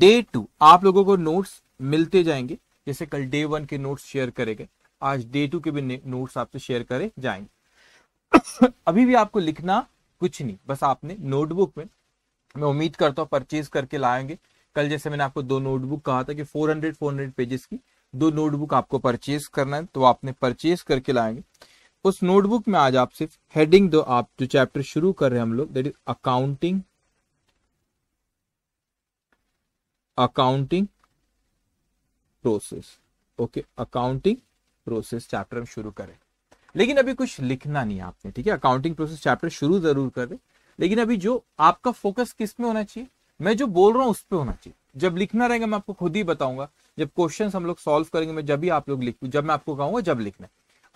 Day to आप लोगों को नोट्स मिलते जाएंगे जैसे कल डे वन के नोट्स शेयर करे गए आज डे टू के भी नोट्स आपसे शेयर करे जाएंगे अभी भी आपको लिखना कुछ नहीं बस आपने नोटबुक में मैं उम्मीद करता हूँ परचेज करके लाएंगे कल जैसे मैंने आपको दो नोटबुक कहा था कि 400 400 पेजेस की दो नोटबुक आपको परचेज करना है तो आपने परचेज करके लाएंगे उस नोटबुक में आज आप सिर्फ हेडिंग दो आप जो चैप्टर शुरू कर रहे हैं हम लोग that is accounting accounting process okay accounting process chapter हम शुरू करें लेकिन अभी कुछ लिखना नहीं आपने ठीक है अकाउंटिंग प्रोसेस चैप्टर शुरू जरूर करें लेकिन अभी जो आपका फोकस किस में होना चाहिए मैं जो बोल रहा हूँ उस पर होना चाहिए जब लिखना रहेगा मैं आपको खुद ही बताऊंगा जब क्वेश्चन हम लोग सॉल्व करेंगे मैं जब भी आप लोग लिख जब मैं आपको कहूंगा जब लिखना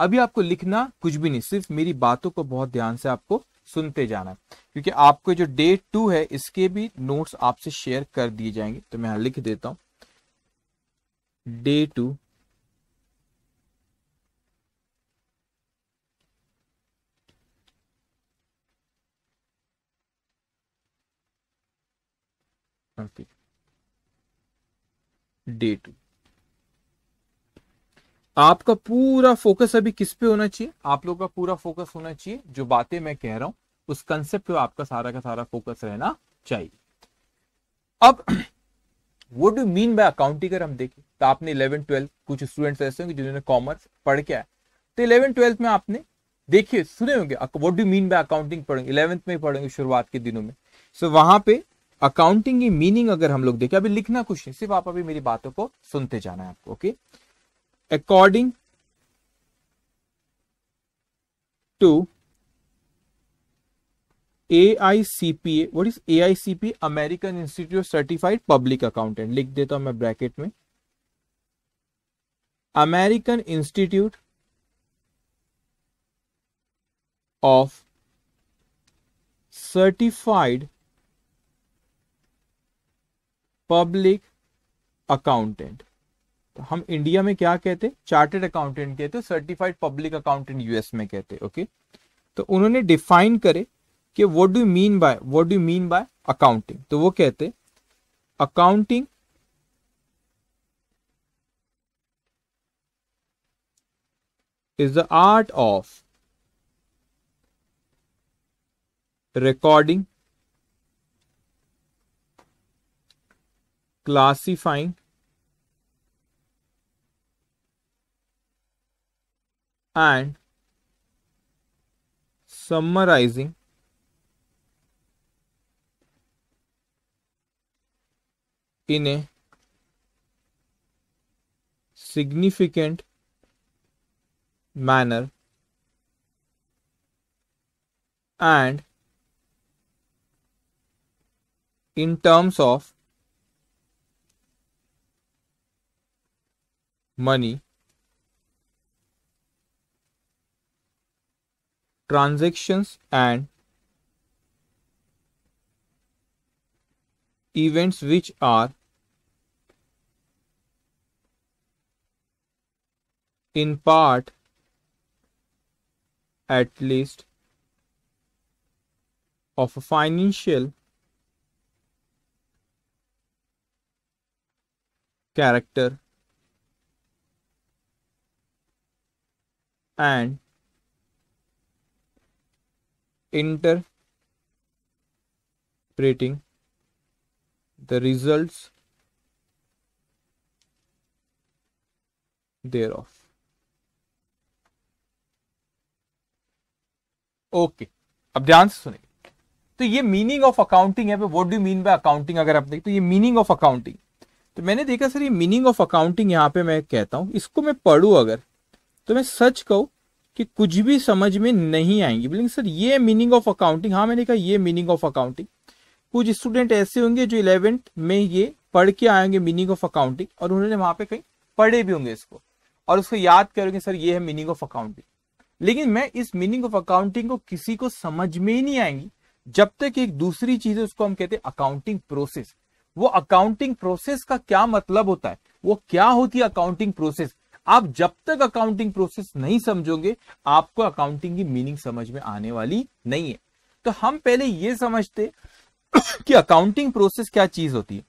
अभी आपको लिखना कुछ भी नहीं सिर्फ मेरी बातों को बहुत ध्यान से आपको सुनते जाना है क्योंकि आपको जो डे टू है इसके भी नोट्स आपसे शेयर कर दिए जाएंगे तो मैं यहां लिख देता हूं डे टू डे टू आपका पूरा फोकस अभी किस पे होना चाहिए आप लोग का पूरा फोकस होना चाहिए जो बातें मैं कह रहा हूं उस कंसेप्ट पे आपका सारा का सारा फोकस रहना चाहिए अब वो डू मीन बाय अकाउंटिंग अगर हम देखें तो आपने इलेवन ट्वेल्थ कुछ स्टूडेंट्स ऐसे होंगे जिन्होंने कॉमर्स पढ़ के आया तो इलेवन ट्वेल्थ में आपने देखिए सुने होंगे what do mean by accounting पढ़ेंगे इलेवंथ में पढ़ेंगे शुरुआत के दिनों में सो so, वहां पे अकाउंटिंग की मीनिंग अगर हम लोग देखें अभी लिखना कुछ नहीं सिर्फ आप अभी मेरी बातों को सुनते जाना है आपको okay okay? according to AICPA what is AICPA American Institute of Certified Public Accountant लिख देता हूं मैं ब्रैकेट में American Institute of Certified public Accountant तो हम इंडिया में क्या कहते हैं चार्टेड अकाउंटेंट कहते सर्टिफाइड पब्लिक अकाउंटेंट यूएस में कहते ओके तो उन्होंने डिफाइन करे कि what do mean by what do mean by accounting तो वो कहते accounting is the art of recording classifying and summarizing in a significant manner and in terms of money transactions and events which are in part at least of a financial character and interpreting the results thereof okay okay. अब ध्यान से सुनिए तो ये meaning of accounting है what do mean by accounting अगर आप देखते तो ये मीनिंग ऑफ अकाउंटिंग तो मैंने देखा सर ये मीनिंग ऑफ अकाउंटिंग यहां पे मैं कहता हूं इसको मैं पढ़ू अगर तो मैं सच कहू कि कुछ भी समझ में नहीं आएंगी बोलेंगे सर ये मीनिंग ऑफ अकाउंटिंग हाँ मैंने कहा ये मीनिंग ऑफ अकाउंटिंग कुछ स्टूडेंट ऐसे होंगे जो इलेवेंथ में ये पढ़ के आएंगे मीनिंग ऑफ अकाउंटिंग और उन्होंने वहां पे कहीं पढ़े भी होंगे इसको और उसको याद करोगे सर ये है मीनिंग ऑफ अकाउंटिंग लेकिन मैं इस मीनिंग ऑफ अकाउंटिंग को किसी को समझ में ही नहीं आएंगी जब तक एक दूसरी चीज है उसको हम कहते हैं अकाउंटिंग प्रोसेस वो अकाउंटिंग प्रोसेस का क्या मतलब होता है वो क्या होती है अकाउंटिंग प्रोसेस आप जब तक अकाउंटिंग प्रोसेस नहीं समझोगे आपको अकाउंटिंग की मीनिंग समझ में आने वाली नहीं है तो हम पहले ये समझते कि अकाउंटिंग प्रोसेस क्या चीज होती है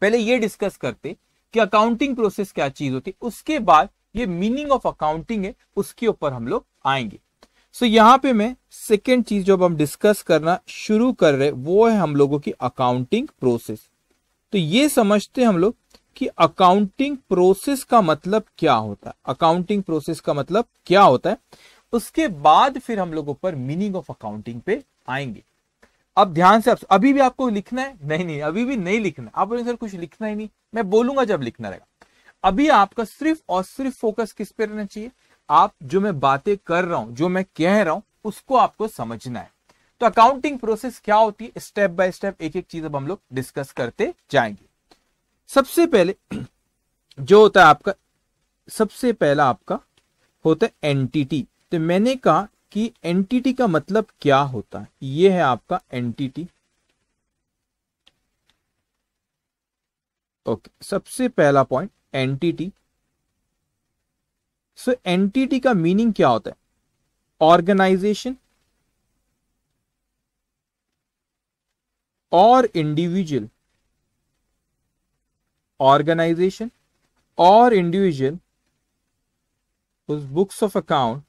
पहले ये डिस्कस करते कि अकाउंटिंग प्रोसेस क्या चीज होती है उसके बाद ये मीनिंग ऑफ अकाउंटिंग है उसके ऊपर हम लोग आएंगे सो so, यहां पे मैं सेकेंड चीज जो हम डिस्कस करना शुरू कर रहे वो है हम लोगों की अकाउंटिंग प्रोसेस तो ये समझते हम लोग कि अकाउंटिंग प्रोसेस का मतलब क्या होता है अकाउंटिंग प्रोसेस का मतलब क्या होता है उसके बाद फिर हम लोग ऊपर मीनिंग ऑफ अकाउंटिंग पे आएंगे अब ध्यान से आप अभी भी आपको लिखना है नहीं नहीं अभी भी नहीं लिखना आप बोलेंगे सर कुछ लिखना ही नहीं मैं बोलूंगा जब लिखना रहेगा अभी आपका सिर्फ और सिर्फ फोकस किस पे रहना चाहिए आप जो मैं बातें कर रहा हूं जो मैं कह रहा हूं उसको आपको समझना है तो अकाउंटिंग प्रोसेस क्या होती है स्टेप बाय स्टेप एक एक चीज अब हम लोग डिस्कस करते जाएंगे सबसे पहले जो होता है आपका सबसे पहला आपका होता है एंटिटी तो मैंने कहा कि एंटिटी का मतलब क्या होता है ये है आपका एंटिटी ओके सबसे पहला पॉइंट एंटिटी सो एंटिटी का मीनिंग क्या होता है ऑर्गेनाइजेशन और individual organization or individual whose books of account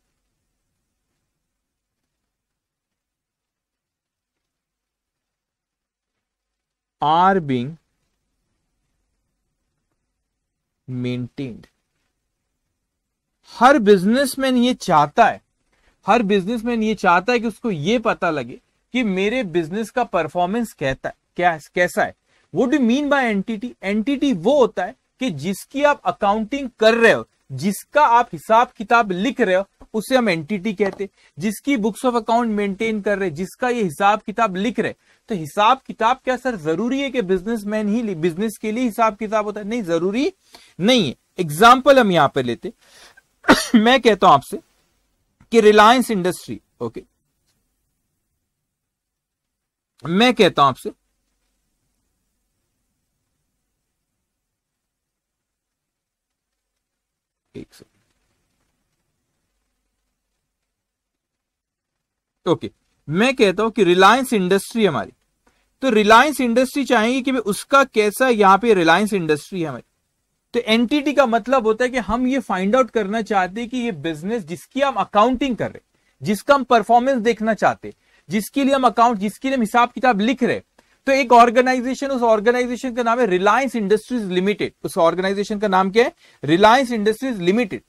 are being maintained हर बिजनेसमैन ये चाहता है हर बिजनेसमैन ये चाहता है कि उसको ये पता लगे कि मेरे बिजनेस का परफॉर्मेंस कहता है क्या कैसा है what do mean by entity entity वो होता है कि जिसकी आप अकाउंटिंग कर रहे हो जिसका आप हिसाब किताब लिख रहे हो उसे हम एंटिटी कहते हैं जिसकी बुक्स ऑफ अकाउंट मेंटेन कर रहे जिसका ये हिसाब किताब लिख रहे तो हिसाब किताब क्या सर जरूरी है कि बिजनेसमैन ही बिजनेस के लिए हिसाब किताब होता है नहीं जरूरी नहीं है एग्जाम्पल हम यहां पर लेते मैं कहता हूं आपसे कि रिलायंस इंडस्ट्री ओके मैं कहता हूं आपसे एक सेकेंड ओके मैं कहता हूं कि रिलायंस इंडस्ट्री हमारी तो रिलायंस इंडस्ट्री चाहेंगे कि उसका कैसा यहां पे रिलायंस इंडस्ट्री है हमारी तो एंटिटी तो का मतलब होता है कि हम ये फाइंड आउट करना चाहते हैं कि ये बिजनेस जिसकी हम अकाउंटिंग कर रहे जिसका हम परफॉर्मेंस देखना चाहते जिसके लिए हम अकाउंट जिसके लिए हम हिसाब किताब लिख रहे तो एक ऑर्गेनाइजेशन उस ऑर्गेनाइजेशन का नाम है रिलायंस इंडस्ट्रीज लिमिटेड उस ऑर्गेनाइजेशन का नाम क्या है रिलायंस इंडस्ट्रीज लिमिटेड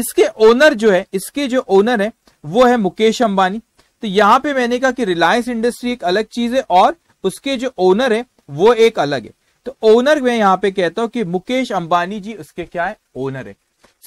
इसके ओनर जो है इसके जो ओनर है वो है मुकेश अंबानी तो यहां पे मैंने कहा कि रिलायंस इंडस्ट्री एक अलग चीज है और उसके जो ओनर है वो एक अलग है तो ओनर मैं यहां पे कहता हूं कि मुकेश अंबानी जी उसके क्या है ओनर है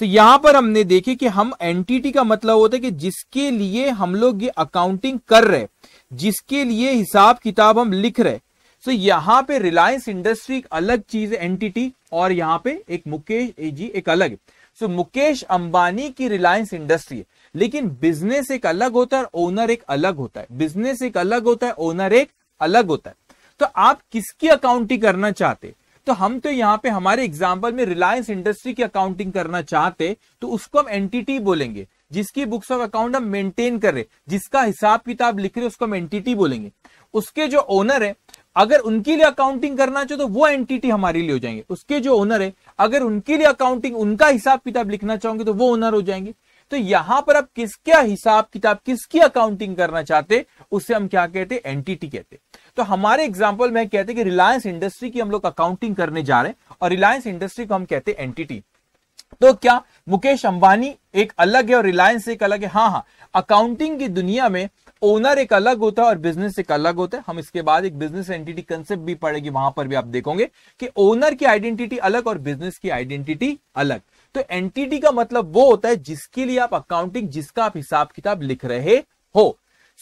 तो यहां पर हमने देखी कि हम एंटिटी का मतलब होता है कि जिसके लिए हम लोग ये अकाउंटिंग कर रहे हैं जिसके लिए हिसाब किताब हम लिख रहे सो so, यहाँ पे रिलायंस इंडस्ट्री एक अलग चीज एंटिटी और यहाँ पे एक मुकेश जी एक अलग सो so, मुकेश अंबानी की रिलायंस इंडस्ट्री है लेकिन बिजनेस एक अलग होता है ओनर एक अलग होता है बिजनेस एक अलग होता है ओनर एक अलग होता है तो आप किसकी अकाउंटिंग करना चाहते तो हम तो यहाँ पे हमारे एग्जाम्पल में रिलायंस इंडस्ट्री की अकाउंटिंग करना चाहते तो उसको हम एंटिटी बोलेंगे जिसकी बुक्स ऑफ अकाउंट हम मेंटेन कर रहे जिसका हिसाब किताब लिख रहे उसको हम एंटिटी बोलेंगे उसके जो ओनर है अगर उनके लिए अकाउंटिंग करना चाहो तो वो एंटिटी हमारे लिए हो जाएंगे उसके जो ओनर है अगर उनके लिए अकाउंटिंग उनका हिसाब किताब लिखना चाहोगे तो वो ओनर हो जाएंगे तो यहां पर आप किसके हिसाब किताब किसकी अकाउंटिंग करना चाहते उसे हम क्या कहते हैं एंटिटी कहते तो हमारे एग्जाम्पल में कहते हैं कि रिलायंस इंडस्ट्री की हम लोग अकाउंटिंग करने जा रहे हैं और रिलायंस इंडस्ट्री को हम कहते हैं एंटिटी तो क्या मुकेश अंबानी एक अलग है और रिलायंस एक अलग है हाँ हाँ अकाउंटिंग की दुनिया में ओनर एक अलग होता है और बिजनेस एक अलग होता है हम इसके बाद एक बिजनेस एंटिटी कंसेप्ट भी पड़ेगी वहां पर भी आप देखोगे कि ओनर की आइडेंटिटी अलग और बिजनेस की आइडेंटिटी अलग तो एंटिटी का मतलब वो होता है जिसके लिए आप अकाउंटिंग जिसका आप हिसाब किताब लिख रहे हो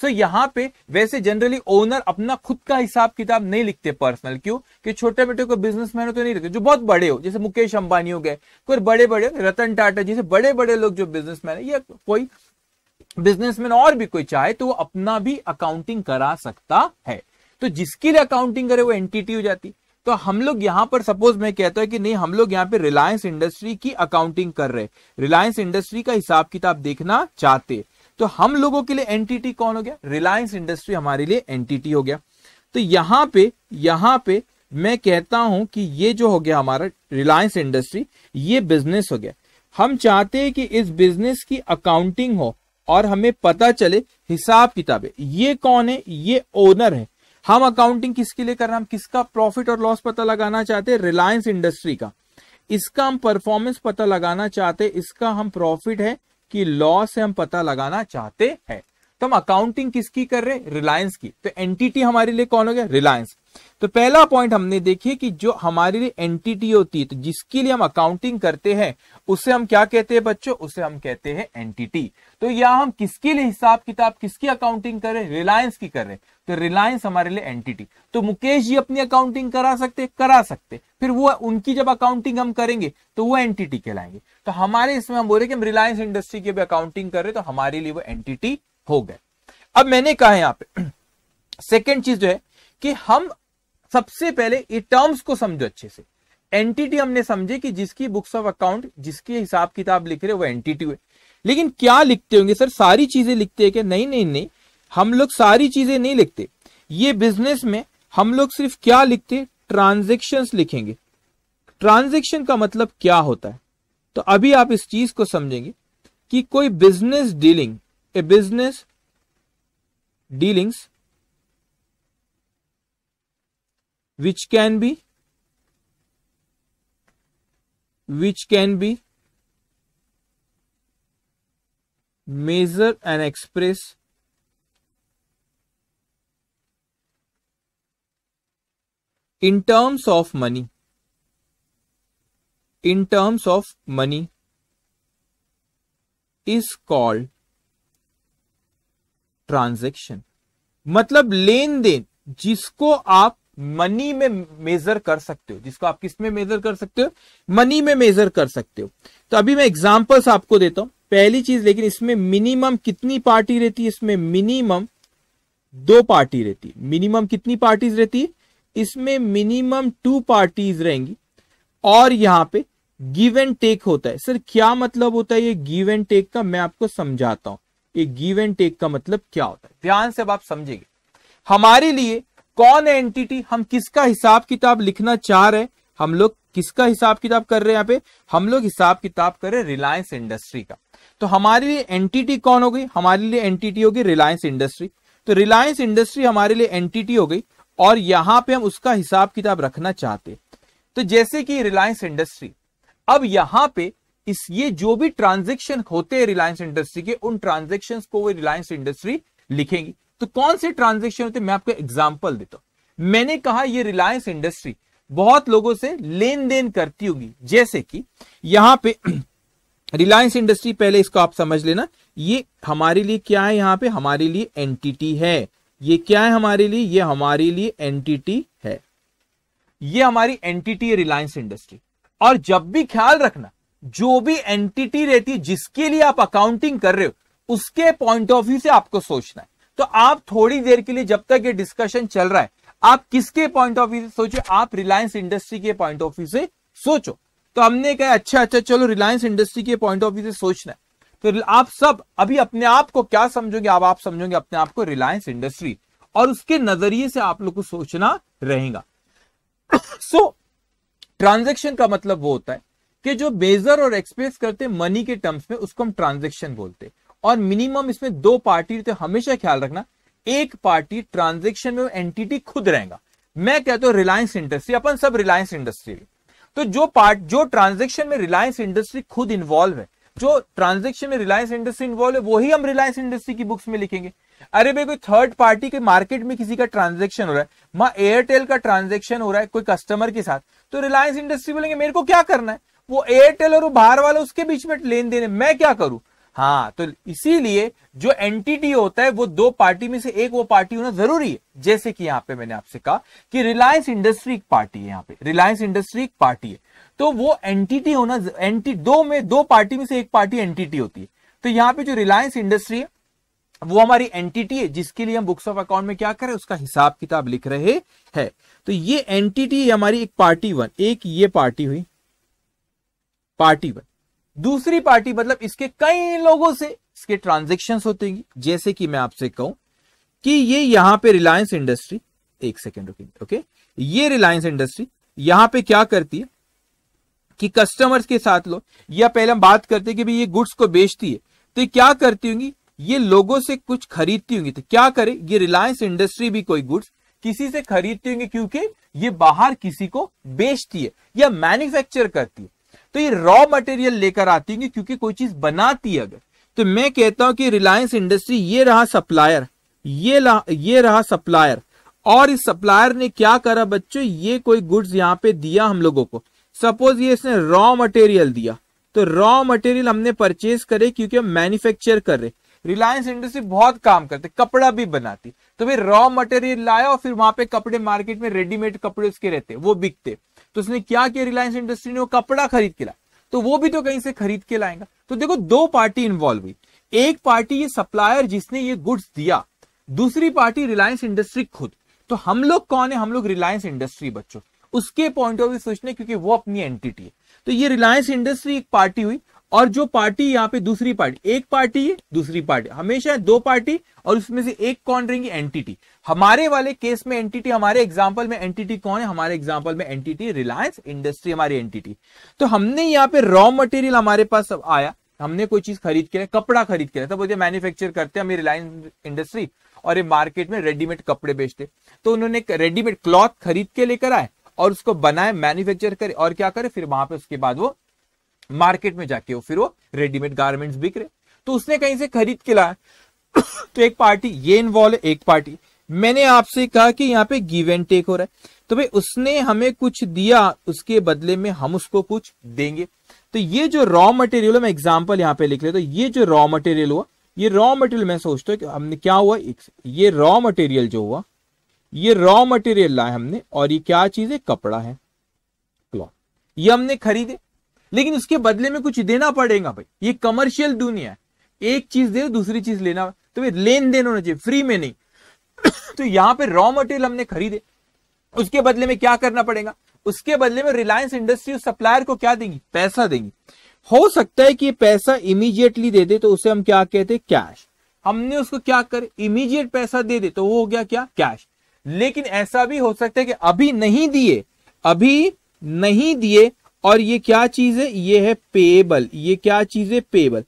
सो यहाँ पे वैसे जनरली ओनर अपना खुद का हिसाब किताब नहीं लिखते पर्सनल क्यों कि छोटे बेटे को बिजनेसमैन हो तो नहीं लिखते जो बहुत बड़े हो जैसे मुकेश अंबानी हो गए कोई बड़े बड़े रतन टाटा जैसे बड़े बड़े लोग जो बिजनेसमैन है या कोई बिजनेसमैन और भी कोई चाहे तो वो अपना भी अकाउंटिंग करा सकता है तो जिसकी लिए अकाउंटिंग करे वो एंटिटी हो जाती तो हम लोग यहां पर सपोज मैं कहता हूं कि नहीं हम लोग यहाँ पे रिलायंस इंडस्ट्री की अकाउंटिंग कर रहे रिलायंस इंडस्ट्री का हिसाब किताब देखना चाहते तो हम लोगों के लिए एनटीटी कौन हो गया रिलायंस इंडस्ट्री हमारे लिए एनटीटी हो गया तो यहां पे यहां पे मैं कहता हूं कि ये जो हो गया हमारा रिलायंस इंडस्ट्री ये बिजनेस हो गया हम चाहते हैं कि इस बिजनेस की अकाउंटिंग हो और हमें पता चले हिसाब किताबें ये कौन है ये ओनर है हम अकाउंटिंग किसके लिए कर रहे हैं हम किसका प्रॉफिट और लॉस पता लगाना चाहते हैं रिलायंस इंडस्ट्री का इसका हम परफॉर्मेंस पता लगाना चाहते हैं इसका हम प्रॉफिट है की लॉ से हम पता लगाना चाहते हैं तो हम अकाउंटिंग किसकी कर रहे हैं रिलायंस की तो एंटिटी हमारे लिए कौन हो गया रिलायंस तो पहला पॉइंट हमने देखिए कि जो हमारे लिए एंटिटी होती है तो जिसके लिए हम अकाउंटिंग करते हैं उसे हम क्या कहते हैं बच्चों उसे हम कहते हैं एंटिटी तो यहाँ हम किसके लिए हिसाब किताब किसकी अकाउंटिंग कर रहे हैं रिलायंस की कर रहे हैं तो रिलायंस हमारे लिए एंटिटी तो मुकेश जी अपनी अकाउंटिंग करा सकते करा सकते फिर वो उनकी जब अकाउंटिंग हम करेंगे तो वो एंटिटी कहलाएंगे तो हमारे इसमें हम बोल रहे कि हम रिलायंस इंडस्ट्री की भी अकाउंटिंग कर रहे तो हमारे लिए वो एंटिटी हो गए अब मैंने कहा यहां पर सेकेंड चीज जो है कि हम सबसे पहले ये टर्म्स को समझो अच्छे से एंटिटी हमने समझे कि जिसकी बुक्स ऑफ अकाउंट जिसके हिसाब किताब लिख रहे वो एंटिटी है लेकिन क्या लिखते होंगे सर सारी चीजें लिखते हैं क्या नहीं नहीं नहीं हम लोग सारी चीजें नहीं लिखते ये बिजनेस में हम लोग सिर्फ क्या लिखते ट्रांजेक्शन लिखेंगे ट्रांजेक्शन का मतलब क्या होता है तो अभी आप इस चीज को समझेंगे कि कोई business dealing a business dealings which can be which can be measure and express in terms of money in terms of money is called transaction मतलब लेन देन जिसको आप मनी में मेजर कर सकते हो जिसको आप किस में मेजर कर सकते हो मनी में मेजर कर सकते हो तो अभी मैं एग्जाम्पल्स आपको देता हूं पहली चीज लेकिन इसमें मिनिमम कितनी पार्टी रहती है इसमें मिनिमम दो पार्टी रहती है मिनिमम कितनी पार्टीज रहती है इसमें मिनिमम टू पार्टीज रहेंगी और यहां पे गिव एंड टेक होता है सर क्या मतलब होता है ये गिव एंड टेक का मैं आपको समझाता हूं ये गिव एंड टेक का मतलब क्या होता है ध्यान से अब आप समझेंगे हमारे लिए कौन है एंटिटी हम किसका हिसाब किताब लिखना चाह रहे हम लोग किसका हिसाब किताब कर रहे हैं यहाँ पे हम लोग हिसाब किताब कर रहे हैं रिलायंस इंडस्ट्री का तो हमारे लिए एंटिटी कौन हो गई हमारे लिए एंटिटी होगी रिलायंस इंडस्ट्री तो रिलायंस इंडस्ट्री हमारे लिए एंटिटी हो गई और यहां पे हम उसका हिसाब किताब रखना चाहते तो जैसे कि रिलायंस इंडस्ट्री अब यहां पे इस ये जो भी ट्रांजेक्शन होते हैं रिलायंस इंडस्ट्री के उन ट्रांजेक्शन को वो रिलायंस इंडस्ट्री लिखेगी तो कौन से ट्रांजेक्शन होते मैं आपको एग्जाम्पल देता हूं मैंने कहा यह रिलायंस इंडस्ट्री बहुत लोगों से लेन देन करती होगी जैसे कि यहां पे रिलायंस इंडस्ट्री पहले इसको आप समझ लेना ये हमारे लिए क्या है यहां पे हमारे लिए एंटिटी है ये क्या है हमारे लिए ये हमारे लिए एंटिटी है ये हमारी एंटिटी है रिलायंस इंडस्ट्री और जब भी ख्याल रखना जो भी एंटिटी रहती है जिसके लिए आप अकाउंटिंग कर रहे हो उसके पॉइंट ऑफ व्यू से आपको सोचना है तो आप थोड़ी देर के लिए जब तक ये डिस्कशन चल रहा है आप किसके पॉइंट ऑफ व्यू से सोचो आप रिलायंस इंडस्ट्री के पॉइंट ऑफ व्यू से सोचो तो हमने कहा अच्छा अच्छा चलो रिलायंस इंडस्ट्री के पॉइंट ऑफ व्यू से सोचना है तो आप सब अभी अपने आप को क्या समझोगे आप आप समझोगे अपने आप को रिलायंस इंडस्ट्री और उसके नजरिए से आप लोग को सोचना रहेगा सो ट्रांजेक्शन का मतलब वो होता है कि जो बेजर और एक्सप्रेस करते मनी के टर्म्स में उसको हम ट्रांजेक्शन बोलते हैं और मिनिमम इसमें दो पार्टी तो हमेशा ख्याल रखना एक पार्टी ट्रांजेक्शन में एंटिटी खुद रहेगा मैं कहता हूं रिलायंस इंडस्ट्री अपन सब रिलायंस इंडस्ट्री तो जो पार्ट जो ट्रांजेक्शन में रिलायंस इंडस्ट्री खुद इन्वॉल्व है जो ट्रांजेक्शन में रिलायंस इंडस्ट्री इन्वॉल्व है वही हम रिलायंस इंडस्ट्री की बुक्स में लिखेंगे अरे भाई कोई थर्ड पार्टी के मार्केट में किसी का ट्रांजेक्शन हो रहा है मां एयरटेल का ट्रांजेक्शन हो रहा है कोई कस्टमर के साथ तो रिलायंस इंडस्ट्री बोलेंगे मेरे को क्या करना है वो एयरटेल और वो बाहर वाला उसके बीच में लेन देन है मैं क्या करूं हाँ तो इसीलिए जो एंटिटी होता है वो दो पार्टी में से एक वो पार्टी होना जरूरी है जैसे कि यहां पे मैंने आपसे कहा कि रिलायंस इंडस्ट्री पार्टी है यहां पे रिलायंस इंडस्ट्री पार्टी है तो वो एंटिटी होना एंटी दो में दो पार्टी में से एक पार्टी एंटिटी होती है तो यहां पे जो रिलायंस इंडस्ट्री है वो हमारी एंटिटी है जिसके लिए हम बुक्स ऑफ अकाउंट में क्या करें उसका हिसाब किताब लिख रहे हैं तो ये एंटिटी हमारी एक पार्टी वन एक ये पार्टी हुई पार्टी वन दूसरी पार्टी मतलब इसके कई लोगों से इसके ट्रांजेक्शन होते जैसे कि मैं आपसे कहूं कि ये यहां पे रिलायंस इंडस्ट्री एक सेकेंड रुकी ओके ये रिलायंस इंडस्ट्री यहां पे क्या करती है कि कस्टमर्स के साथ लो या पहले हम बात करते हैं कि भाई ये गुड्स को बेचती है तो क्या करती होंगी ये लोगों से कुछ खरीदती होंगी तो क्या करे ये रिलायंस इंडस्ट्री भी कोई गुड्स किसी से खरीदती होंगी क्योंकि ये बाहर किसी को बेचती है या मैन्युफैक्चर करती है तो ये रॉ मटेरियल लेकर आती होंगी क्योंकि कोई चीज बनाती है अगर तो मैं कहता हूं कि रिलायंस इंडस्ट्री ये रहा सप्लायर ये ये रहा सप्लायर और इस सप्लायर ने क्या करा बच्चों ये कोई गुड्स यहाँ पे दिया हम लोगों को सपोज ये इसने रॉ मटेरियल दिया तो रॉ मटेरियल हमने परचेज करे क्योंकि हम मैन्युफैक्चर कर रहे रिलायंस इंडस्ट्री बहुत काम करते कपड़ा भी बनाती तो फिर रॉ मटेरियल लाया और फिर वहां पे कपड़े मार्केट में रेडीमेड कपड़े उसके रहते वो बिकते तो उसने क्या किया रिलायंस इंडस्ट्री ने वो कपड़ा खरीद के लाया तो वो भी तो कहीं से खरीद के लाएगा तो देखो दो पार्टी इन्वॉल्व हुई एक पार्टी ये सप्लायर जिसने ये गुड्स दिया दूसरी पार्टी रिलायंस इंडस्ट्री खुद तो हम लोग कौन है हम लोग रिलायंस इंडस्ट्री बच्चों उसके पॉइंट ऑफ व्यू सोचने क्योंकि वो अपनी एंटिटी है तो ये रिलायंस इंडस्ट्री एक पार्टी हुई और जो पार्टी यहाँ पे दूसरी पार्टी एक पार्टी है दूसरी पार्टी हमेशा है दो पार्टी और उसमें से एक कौन रहेंगी एंटिटी हमारे वाले केस में एंटिटी हमारे एग्जाम्पल में एंटिटी कौन है हमारे एग्जांपल में एंटिटी रिलायंस इंडस्ट्री हमारी एंटिटी तो हमने यहाँ पे रॉ मटेरियल हमारे पास आया हमने कोई चीज खरीद के कपड़ा खरीद के तब तो करते हैं हम रिलायंस इंडस्ट्री और ये मार्केट में रेडीमेड कपड़े बेचते तो उन्होंने रेडीमेड क्लॉथ खरीद के लेकर आए और उसको बनाए मैन्युफैक्चर करे और क्या करे फिर वहां पे उसके बाद वो मार्केट में जाके वो फिर वो रेडीमेड गारमेंट्स बिक रहे तो उसने कहीं से खरीद के लाया तो एक पार्टी ये इन्वॉल्व है एक पार्टी मैंने आपसे कहा कि यहाँ पे गिव एंड टेक हो रहा है तो भाई उसने हमें कुछ दिया उसके बदले में हम उसको कुछ देंगे तो ये जो रॉ मटेरियल है मैं एग्जाम्पल यहाँ पे लिख लेता तो ये जो रॉ मटेरियल हुआ ये रॉ मटेरियल मैं सोचता हूँ हमने क्या हुआ ये रॉ मटेरियल जो हुआ ये रॉ मटेरियल लाया हमने और ये क्या चीज है कपड़ा है क्लॉथ ये हमने खरीदे लेकिन उसके बदले में कुछ देना पड़ेगा भाई ये कमर्शियल दुनिया है एक चीज दे दूसरी चीज लेना तो भाई लेन देन होना चाहिए फ्री में नहीं तो यहां पे रॉ मटेरियल हमने खरीदे उसके बदले में क्या करना पड़ेगा उसके बदले में रिलायंस इंडस्ट्री उस सप्लायर को क्या देंगी पैसा देंगी हो सकता है कि पैसा इमीजिएटली दे दे तो उसे हम क्या कहते हैं कैश हमने उसको क्या कर इमीजिएट पैसा दे दे तो वो हो गया क्या कैश लेकिन ऐसा भी हो सकता है कि अभी नहीं दिए अभी नहीं दिए और ये क्या चीज है ये है पेबल ये क्या चीज है पेबल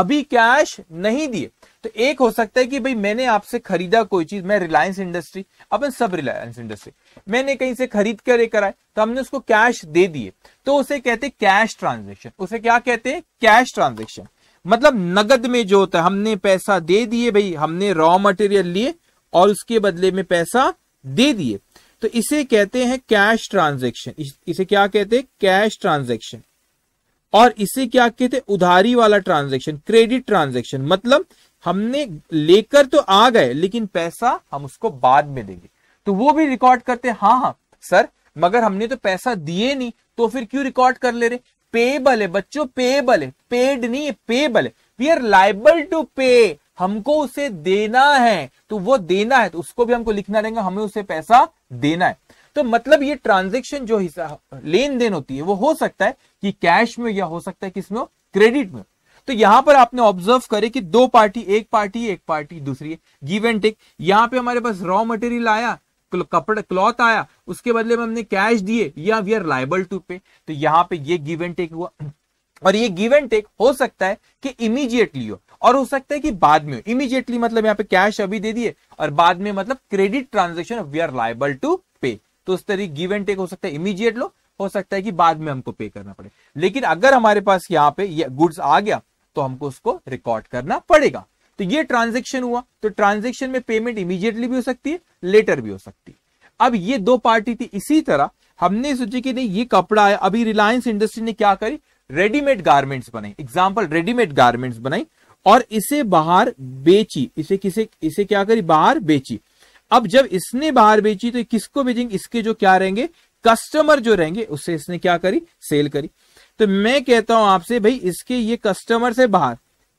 अभी कैश नहीं दिए तो एक हो सकता है कि भाई मैंने आपसे खरीदा कोई चीज मैं रिलायंस इंडस्ट्री अपन सब रिलायंस इंडस्ट्री मैंने कहीं से खरीद कर लेकर आए तो हमने उसको कैश दे दिए तो उसे कहते हैं कैश ट्रांजेक्शन उसे क्या कहते हैं कैश ट्रांजेक्शन मतलब नगद में जो होता है हमने पैसा दे दिए भाई हमने रॉ मटेरियल लिए और उसके बदले में पैसा दे दिए तो इसे कहते हैं कैश ट्रांजेक्शन इसे क्या कहते हैं कैश ट्रांजेक्शन और इसे क्या कहते हैं उधारी वाला ट्रांजेक्शन क्रेडिट ट्रांजेक्शन मतलब हमने लेकर तो आ गए लेकिन पैसा हम उसको बाद में देंगे तो वो भी रिकॉर्ड करते हैं हाँ हाँ सर मगर हमने तो पैसा दिए नहीं तो फिर क्यों रिकॉर्ड कर ले रहे पेबल है बच्चों पेबल है पेड नहीं है पेबल है वी आर लाइबल टू पे हमको उसे देना है तो वो देना है तो उसको भी हमको लिखना रहेगा हमें उसे पैसा देना है तो मतलब ये ट्रांजेक्शन जो हिसाब लेन देन होती है वो हो सकता है कि कैश में या हो सकता है किसमें क्रेडिट में तो यहां पर आपने ऑब्जर्व करे कि दो पार्टी एक पार्टी एक पार्टी दूसरी है गिव एंड टेक यहां पे हमारे पास रॉ मटेरियल आया कपड़ा क्लॉथ आया उसके बदले में हमने कैश दिए या we are liable to pay तो यहां पे ये गिव एंड टेक हुआ और ये गिव एंड टेक हो सकता है कि इमीजिएटली हो और हो सकता है कि बाद में इमीजिएटली मतलब यहाँ पे कैश अभी दे दिए और बाद में मतलब credit transaction we are liable to pay तो उस तरीके गिव एंड टेक हो सकता है इमीजिएट लो हो सकता है कि बाद में हमको पे करना पड़े लेकिन अगर हमारे पास यहाँ पे ये गुड्स आ गया तो हमको उसको रिकॉर्ड करना पड़ेगा तो ये ट्रांजेक्शन हुआ तो ट्रांजेक्शन में पेमेंट इमीजिएटली भी हो सकती है लेटर भी हो सकती है अब ये दो पार्टी थी इसी तरह हमने सोची कि नहीं ये कपड़ा है अभी रिलायंस इंडस्ट्री ने क्या करी रेडीमेड गारमेंट्स बनाई एग्जाम्पल रेडीमेड गारमेंट्स बनाई और इसे बाहर बेची इसे किसे इसे क्या करी बाहर बेची अब जब इसने बाहर बेची तो किसको बेचेंगे इसके जो क्या रहेंगे कस्टमर जो रहेंगे उससे इसने क्या करी सेल करी तो मैं कहता हूं आपसे भाई इसके ये कस्टमर से बाहर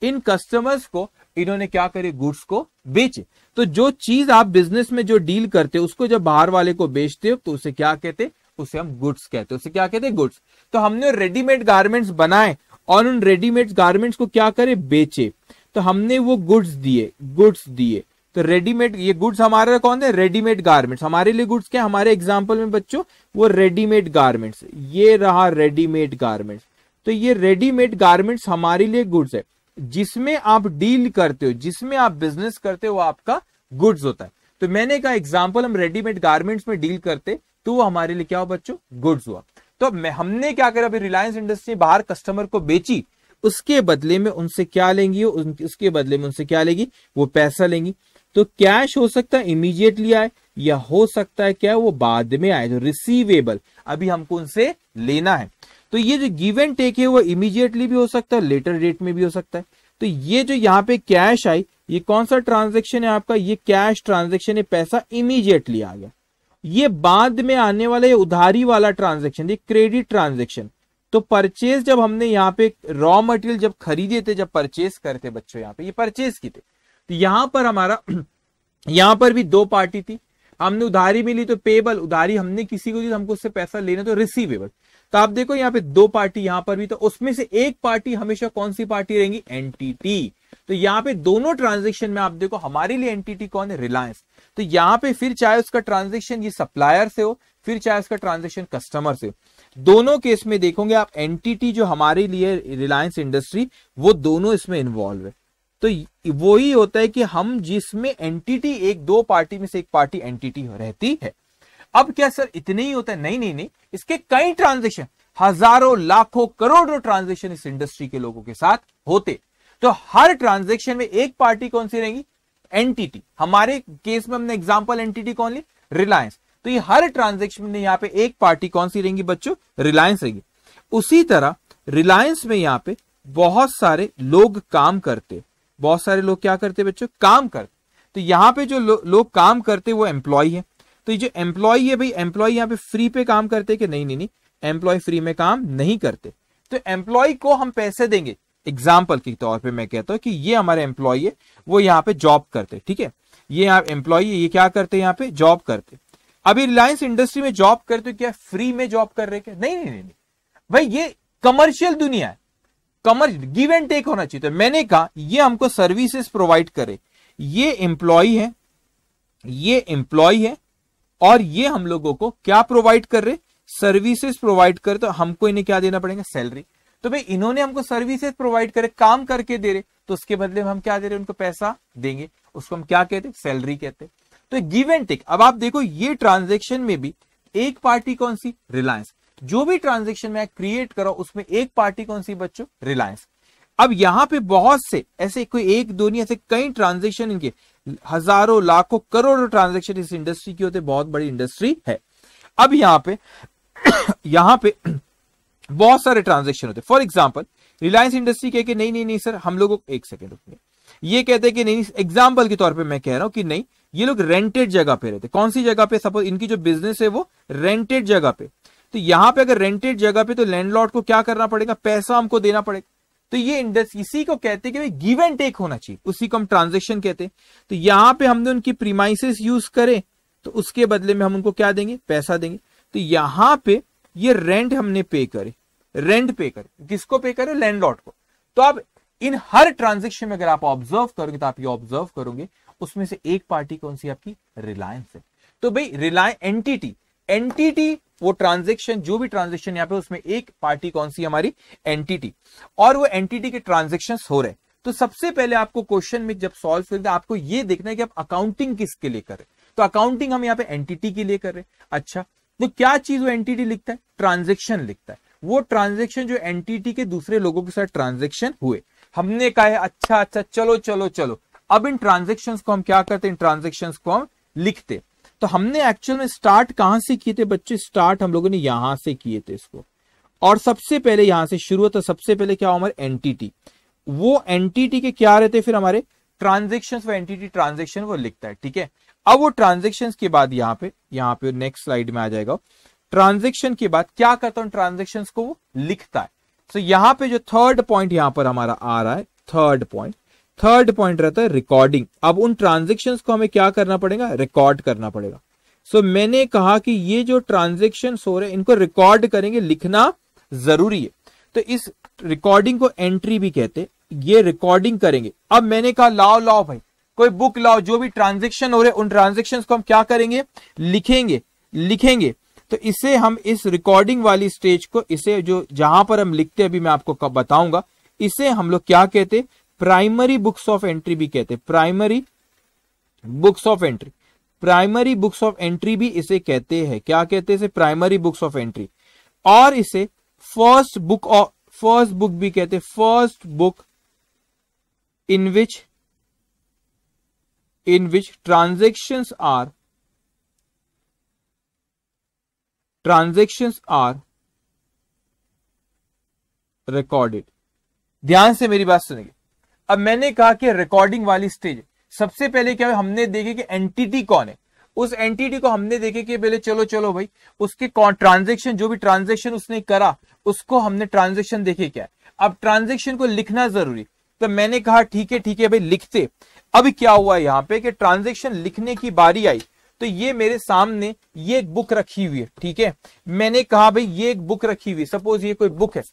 इन कस्टमर्स को इन्होंने क्या करे गुड्स को बेचे तो जो चीज आप बिजनेस में जो डील करते हो उसको जब बाहर वाले को बेचते हो तो उसे क्या कहते हैं उसे हम गुड्स कहते हैं उसे क्या कहते हैं गुड्स तो हमने रेडीमेड गारमेंट्स बनाए और उन रेडीमेड गारमेंट्स को क्या करे बेचे तो हमने वो गुड्स दिए गुड्स दिए तो रेडीमेड ये गुड्स हमारे कौन थे रेडीमेड गारमेंट्स हमारे लिए गुड्स क्या हमारे एग्जाम्पल में बच्चों वो रेडीमेड गारमेंट्स ये रहा रेडीमेड गारमेंट्स तो ये रेडीमेड गारमेंट्स हमारे लिए गुड्स है जिसमें आप डील करते हो जिसमें आप बिजनेस करते हो आपका गुड्स होता है तो मैंने कहा एग्जाम्पल हम रेडीमेड गारमेंट्स में डील करते हैं वो हमारे लिए क्या हुआ बच्चों गुड्स हुआ तो हमने क्या करा अभी रिलायंस इंडस्ट्री बाहर कस्टमर को बेची उसके बदले में उनसे क्या लेंगी उसके बदले में उनसे क्या लेगी वो पैसा लेंगी तो कैश हो सकता है इमीडिएटली आए या हो सकता है क्या वो बाद में आए तो रिसीवेबल अभी हमको उनसे लेना है तो ये जो गिव एंड टेक है वो इमीडिएटली भी हो सकता है लेटर डेट में भी हो सकता है तो ये जो यहाँ पे कैश आई ये कौन सा ट्रांजेक्शन है आपका ये कैश ट्रांजेक्शन है पैसा इमीडिएटली आ गया ये बाद में आने ये उधारी वाला ट्रांजेक्शन ये क्रेडिट ट्रांजेक्शन तो परचेज जब हमने यहाँ पे रॉ मटेरियल जब खरीदे थे जब परचेज करते बच्चों यहाँ पे ये परचेज की थे तो यहां पर हमारा यहाँ पर भी दो पार्टी थी हमने उधारी में ली तो पेबल उधारी हमने किसी को दी तो हमको उससे पैसा लेना तो रिसीवेबल तो आप देखो यहाँ पे दो पार्टी यहाँ पर भी तो उसमें से एक पार्टी हमेशा कौन सी पार्टी रहेंगी एनटीटी तो यहाँ पे दोनों ट्रांजेक्शन में आप देखो हमारे लिए एनटीटी कौन है रिलायंस तो यहां पे फिर चाहे उसका ट्रांजेक्शन ये सप्लायर से हो फिर चाहे उसका ट्रांजेक्शन कस्टमर से हो दोनों केस में देखोगे आप एंटिटी जो हमारे लिए रिलायंस इंडस्ट्री वो दोनों इसमें इन्वॉल्व है तो वो ही होता है कि हम जिसमें एंटिटी एक दो पार्टी में से एक पार्टी एंटिटी रहती है अब क्या सर इतने ही होता है नहीं नहीं नहीं इसके कई ट्रांजेक्शन हजारों लाखों करोड़ों ट्रांजेक्शन इस इंडस्ट्री के लोगों के साथ होते तो हर ट्रांजेक्शन में एक पार्टी कौन सी रहेगी एंटिटी हमारे केस में हमने एग्जाम्पल एंटिटी कौन ली रिलायंस तो ये हर ट्रांजेक्शन में यहाँ पे एक पार्टी कौन सी रहेंगी बच्चों रिलायंस रहेगी उसी तरह रिलायंस में यहाँ पे बहुत सारे लोग काम करते बहुत सारे लोग क्या करते बच्चों काम करते तो यहाँ पे जो लो, लोग काम करते वो एम्प्लॉय है तो ये जो एम्प्लॉय है भाई एम्प्लॉय यहाँ पे फ्री पे काम करते कि नहीं नहीं नहीं एम्प्लॉय फ्री में काम नहीं करते तो एम्प्लॉय को हम पैसे देंगे एग्जाम्पल के तौर पे मैं कहता हूँ कि ये हमारे एम्प्लॉय है वो यहाँ पे जॉब करते ठीक है ये यहाँ एम्प्लॉय ये क्या करते यहाँ पे जॉब करते अभी रिलायंस इंडस्ट्री में जॉब करते हो क्या फ्री में जॉब कर रहे क्या नहीं नहीं नहीं, नहीं। भाई ये कमर्शियल दुनिया है कमर्शियल गिव एंड टेक होना चाहिए तो मैंने कहा ये हमको सर्विसेज प्रोवाइड करे ये एम्प्लॉय है ये एम्प्लॉय है और ये हम लोगों को क्या प्रोवाइड कर रहे सर्विसेज प्रोवाइड कर तो हमको इन्हें क्या देना पड़ेगा सैलरी तो भाई इन्होंने हमको सर्विसेज प्रोवाइड करे काम करके दे रहे तो उसके बदले में हम क्या दे रहे उनको पैसा देंगे उसको हम क्या कहते सैलरी कहते तो गिव एंड टेक अब आप देखो ये ट्रांजेक्शन में भी एक पार्टी कौन सी रिलायंस जो भी ट्रांजेक्शन में क्रिएट करो उसमें एक पार्टी कौन सी बच्चों रिलायंस अब यहां पे बहुत से ऐसे कोई एक दो नहीं ऐसे कई ट्रांजेक्शन इनके हजारों लाखों करोड़ों ट्रांजेक्शन इस इंडस्ट्री की होते बहुत बड़ी इंडस्ट्री है अब यहां पे यहां पे बहुत सारे ट्रांजेक्शन होते फॉर एग्जाम्पल रिलायंस इंडस्ट्री कहकर नहीं नहीं नहीं सर हम लोग एक सेकेंड रुकिए ये कहते हैं कि नहीं एग्जाम्पल के तौर पे मैं कह रहा हूं कि नहीं ये लोग रेंटेड जगह पे रहते कौन सी जगह पे सपोज इनकी जो बिजनेस है वो रेंटेड जगह पे तो यहां पे अगर रेंटेड जगह पे तो लैंडलॉर्ड को क्या करना पड़ेगा पैसा हमको देना पड़ेगा तो ये इंडस्ट्री इसी को कहते हैं कि भाई गिव एंड टेक होना चाहिए उसी को हम ट्रांजेक्शन कहते हैं तो यहां पे हमने उनकी प्रीमाइसिस यूज करे तो उसके बदले में हम उनको क्या देंगे पैसा देंगे तो यहां पे ये रेंट हमने पे करे रेंट पे करें किसको पे करें लैंडलॉर्ड को तो आप इन हर ट्रांजेक्शन में अगर आप ऑब्जर्व करोगे तो आप ये ऑब्जर्व करोगे उसमें से एक पार्टी कौन सी आपकी रिलायंस है तो भाई रिलायंस एंटिटी एंटिटी वो ट्रांजेक्शन जो भी ट्रांजेक्शन यहाँ पे उसमें एक पार्टी कौन सी हमारी एंटिटी और वो एंटिटी के ट्रांजेक्शन हो रहे तो सबसे पहले आपको क्वेश्चन में जब सॉल्व करेंगे तो आपको ये देखना है कि आप अकाउंटिंग किसके लिए कर रहे तो अकाउंटिंग हम यहाँ पे एंटिटी के लिए कर रहे हैं अच्छा तो क्या चीज वो एंटिटी लिखता है ट्रांजेक्शन लिखता है वो ट्रांजेक्शन जो एंटिटी के दूसरे लोगों के साथ ट्रांजेक्शन हुए हमने कहा है अच्छा अच्छा चलो चलो चलो अब इन ट्रांजेक्शन को हम क्या करते हैं ट्रांजेक्शन को हम लिखते तो हमने एक्चुअल में स्टार्ट कहां से किए थे बच्चे स्टार्ट हम लोगों ने यहां से किए थे इसको और सबसे पहले यहां से शुरू होता सबसे पहले क्या हमारे एंटिटी वो एंटिटी के क्या रहते फिर हमारे ट्रांजेक्शन वो एंटिटी ट्रांजेक्शन वो लिखता है ठीक है अब वो ट्रांजेक्शन के बाद यहाँ पे यहाँ पे नेक्स्ट स्लाइड में आ जाएगा ट्रांजेक्शन की बात क्या करता हूं ट्रांजेक्शन को वो लिखता है तो यहां पे जो थर्ड पॉइंट यहां पर हमारा आ रहा है थर्ड पॉइंट थर्ड पॉइंट रहता है रिकॉर्डिंग अब उन ट्रांजेक्शन को हमें क्या करना पड़ेगा रिकॉर्ड करना पड़ेगा सो so, मैंने कहा कि ये जो ट्रांजेक्शन हो रहे इनको रिकॉर्ड करेंगे लिखना जरूरी है तो इस रिकॉर्डिंग को एंट्री भी कहते ये रिकॉर्डिंग करेंगे अब मैंने कहा लाओ लाओ भाई कोई बुक लाओ जो भी ट्रांजेक्शन हो रहे उन ट्रांजेक्शन को हम क्या करेंगे लिखेंगे लिखेंगे तो इसे हम इस रिकॉर्डिंग वाली स्टेज को इसे जो जहां पर हम लिखते हैं अभी मैं आपको कब बताऊंगा इसे हम लोग क्या कहते प्राइमरी बुक्स ऑफ एंट्री भी कहते primary books of entry primary books of entry भी इसे कहते हैं क्या कहते हैं प्राइमरी बुक्स ऑफ एंट्री और इसे first book of first book भी कहते first book in which in which transaction are transaction are recorded ध्यान से मेरी बात सुनेंगे अब मैंने कहा कि रिकॉर्डिंग वाली स्टेज सबसे पहले क्या हमने देखे कि एंटिटी कौन है उस एंटिटी को हमने देखे कि पहले चलो चलो भाई उसके ट्रांजेक्शन जो भी ट्रांजेक्शन उसने करा उसको हमने ट्रांजेक्शन देखे क्या है अब ट्रांजेक्शन को लिखना जरूरी तो मैंने कहा ठीक है ठीक है भाई लिखते अब क्या हुआ यहां पे कि ट्रांजेक्शन लिखने की बारी आई तो ये मेरे सामने ये एक बुक रखी हुई है ठीक है मैंने कहा भाई ये एक बुक रखी हुई सपोज ये कोई बुक है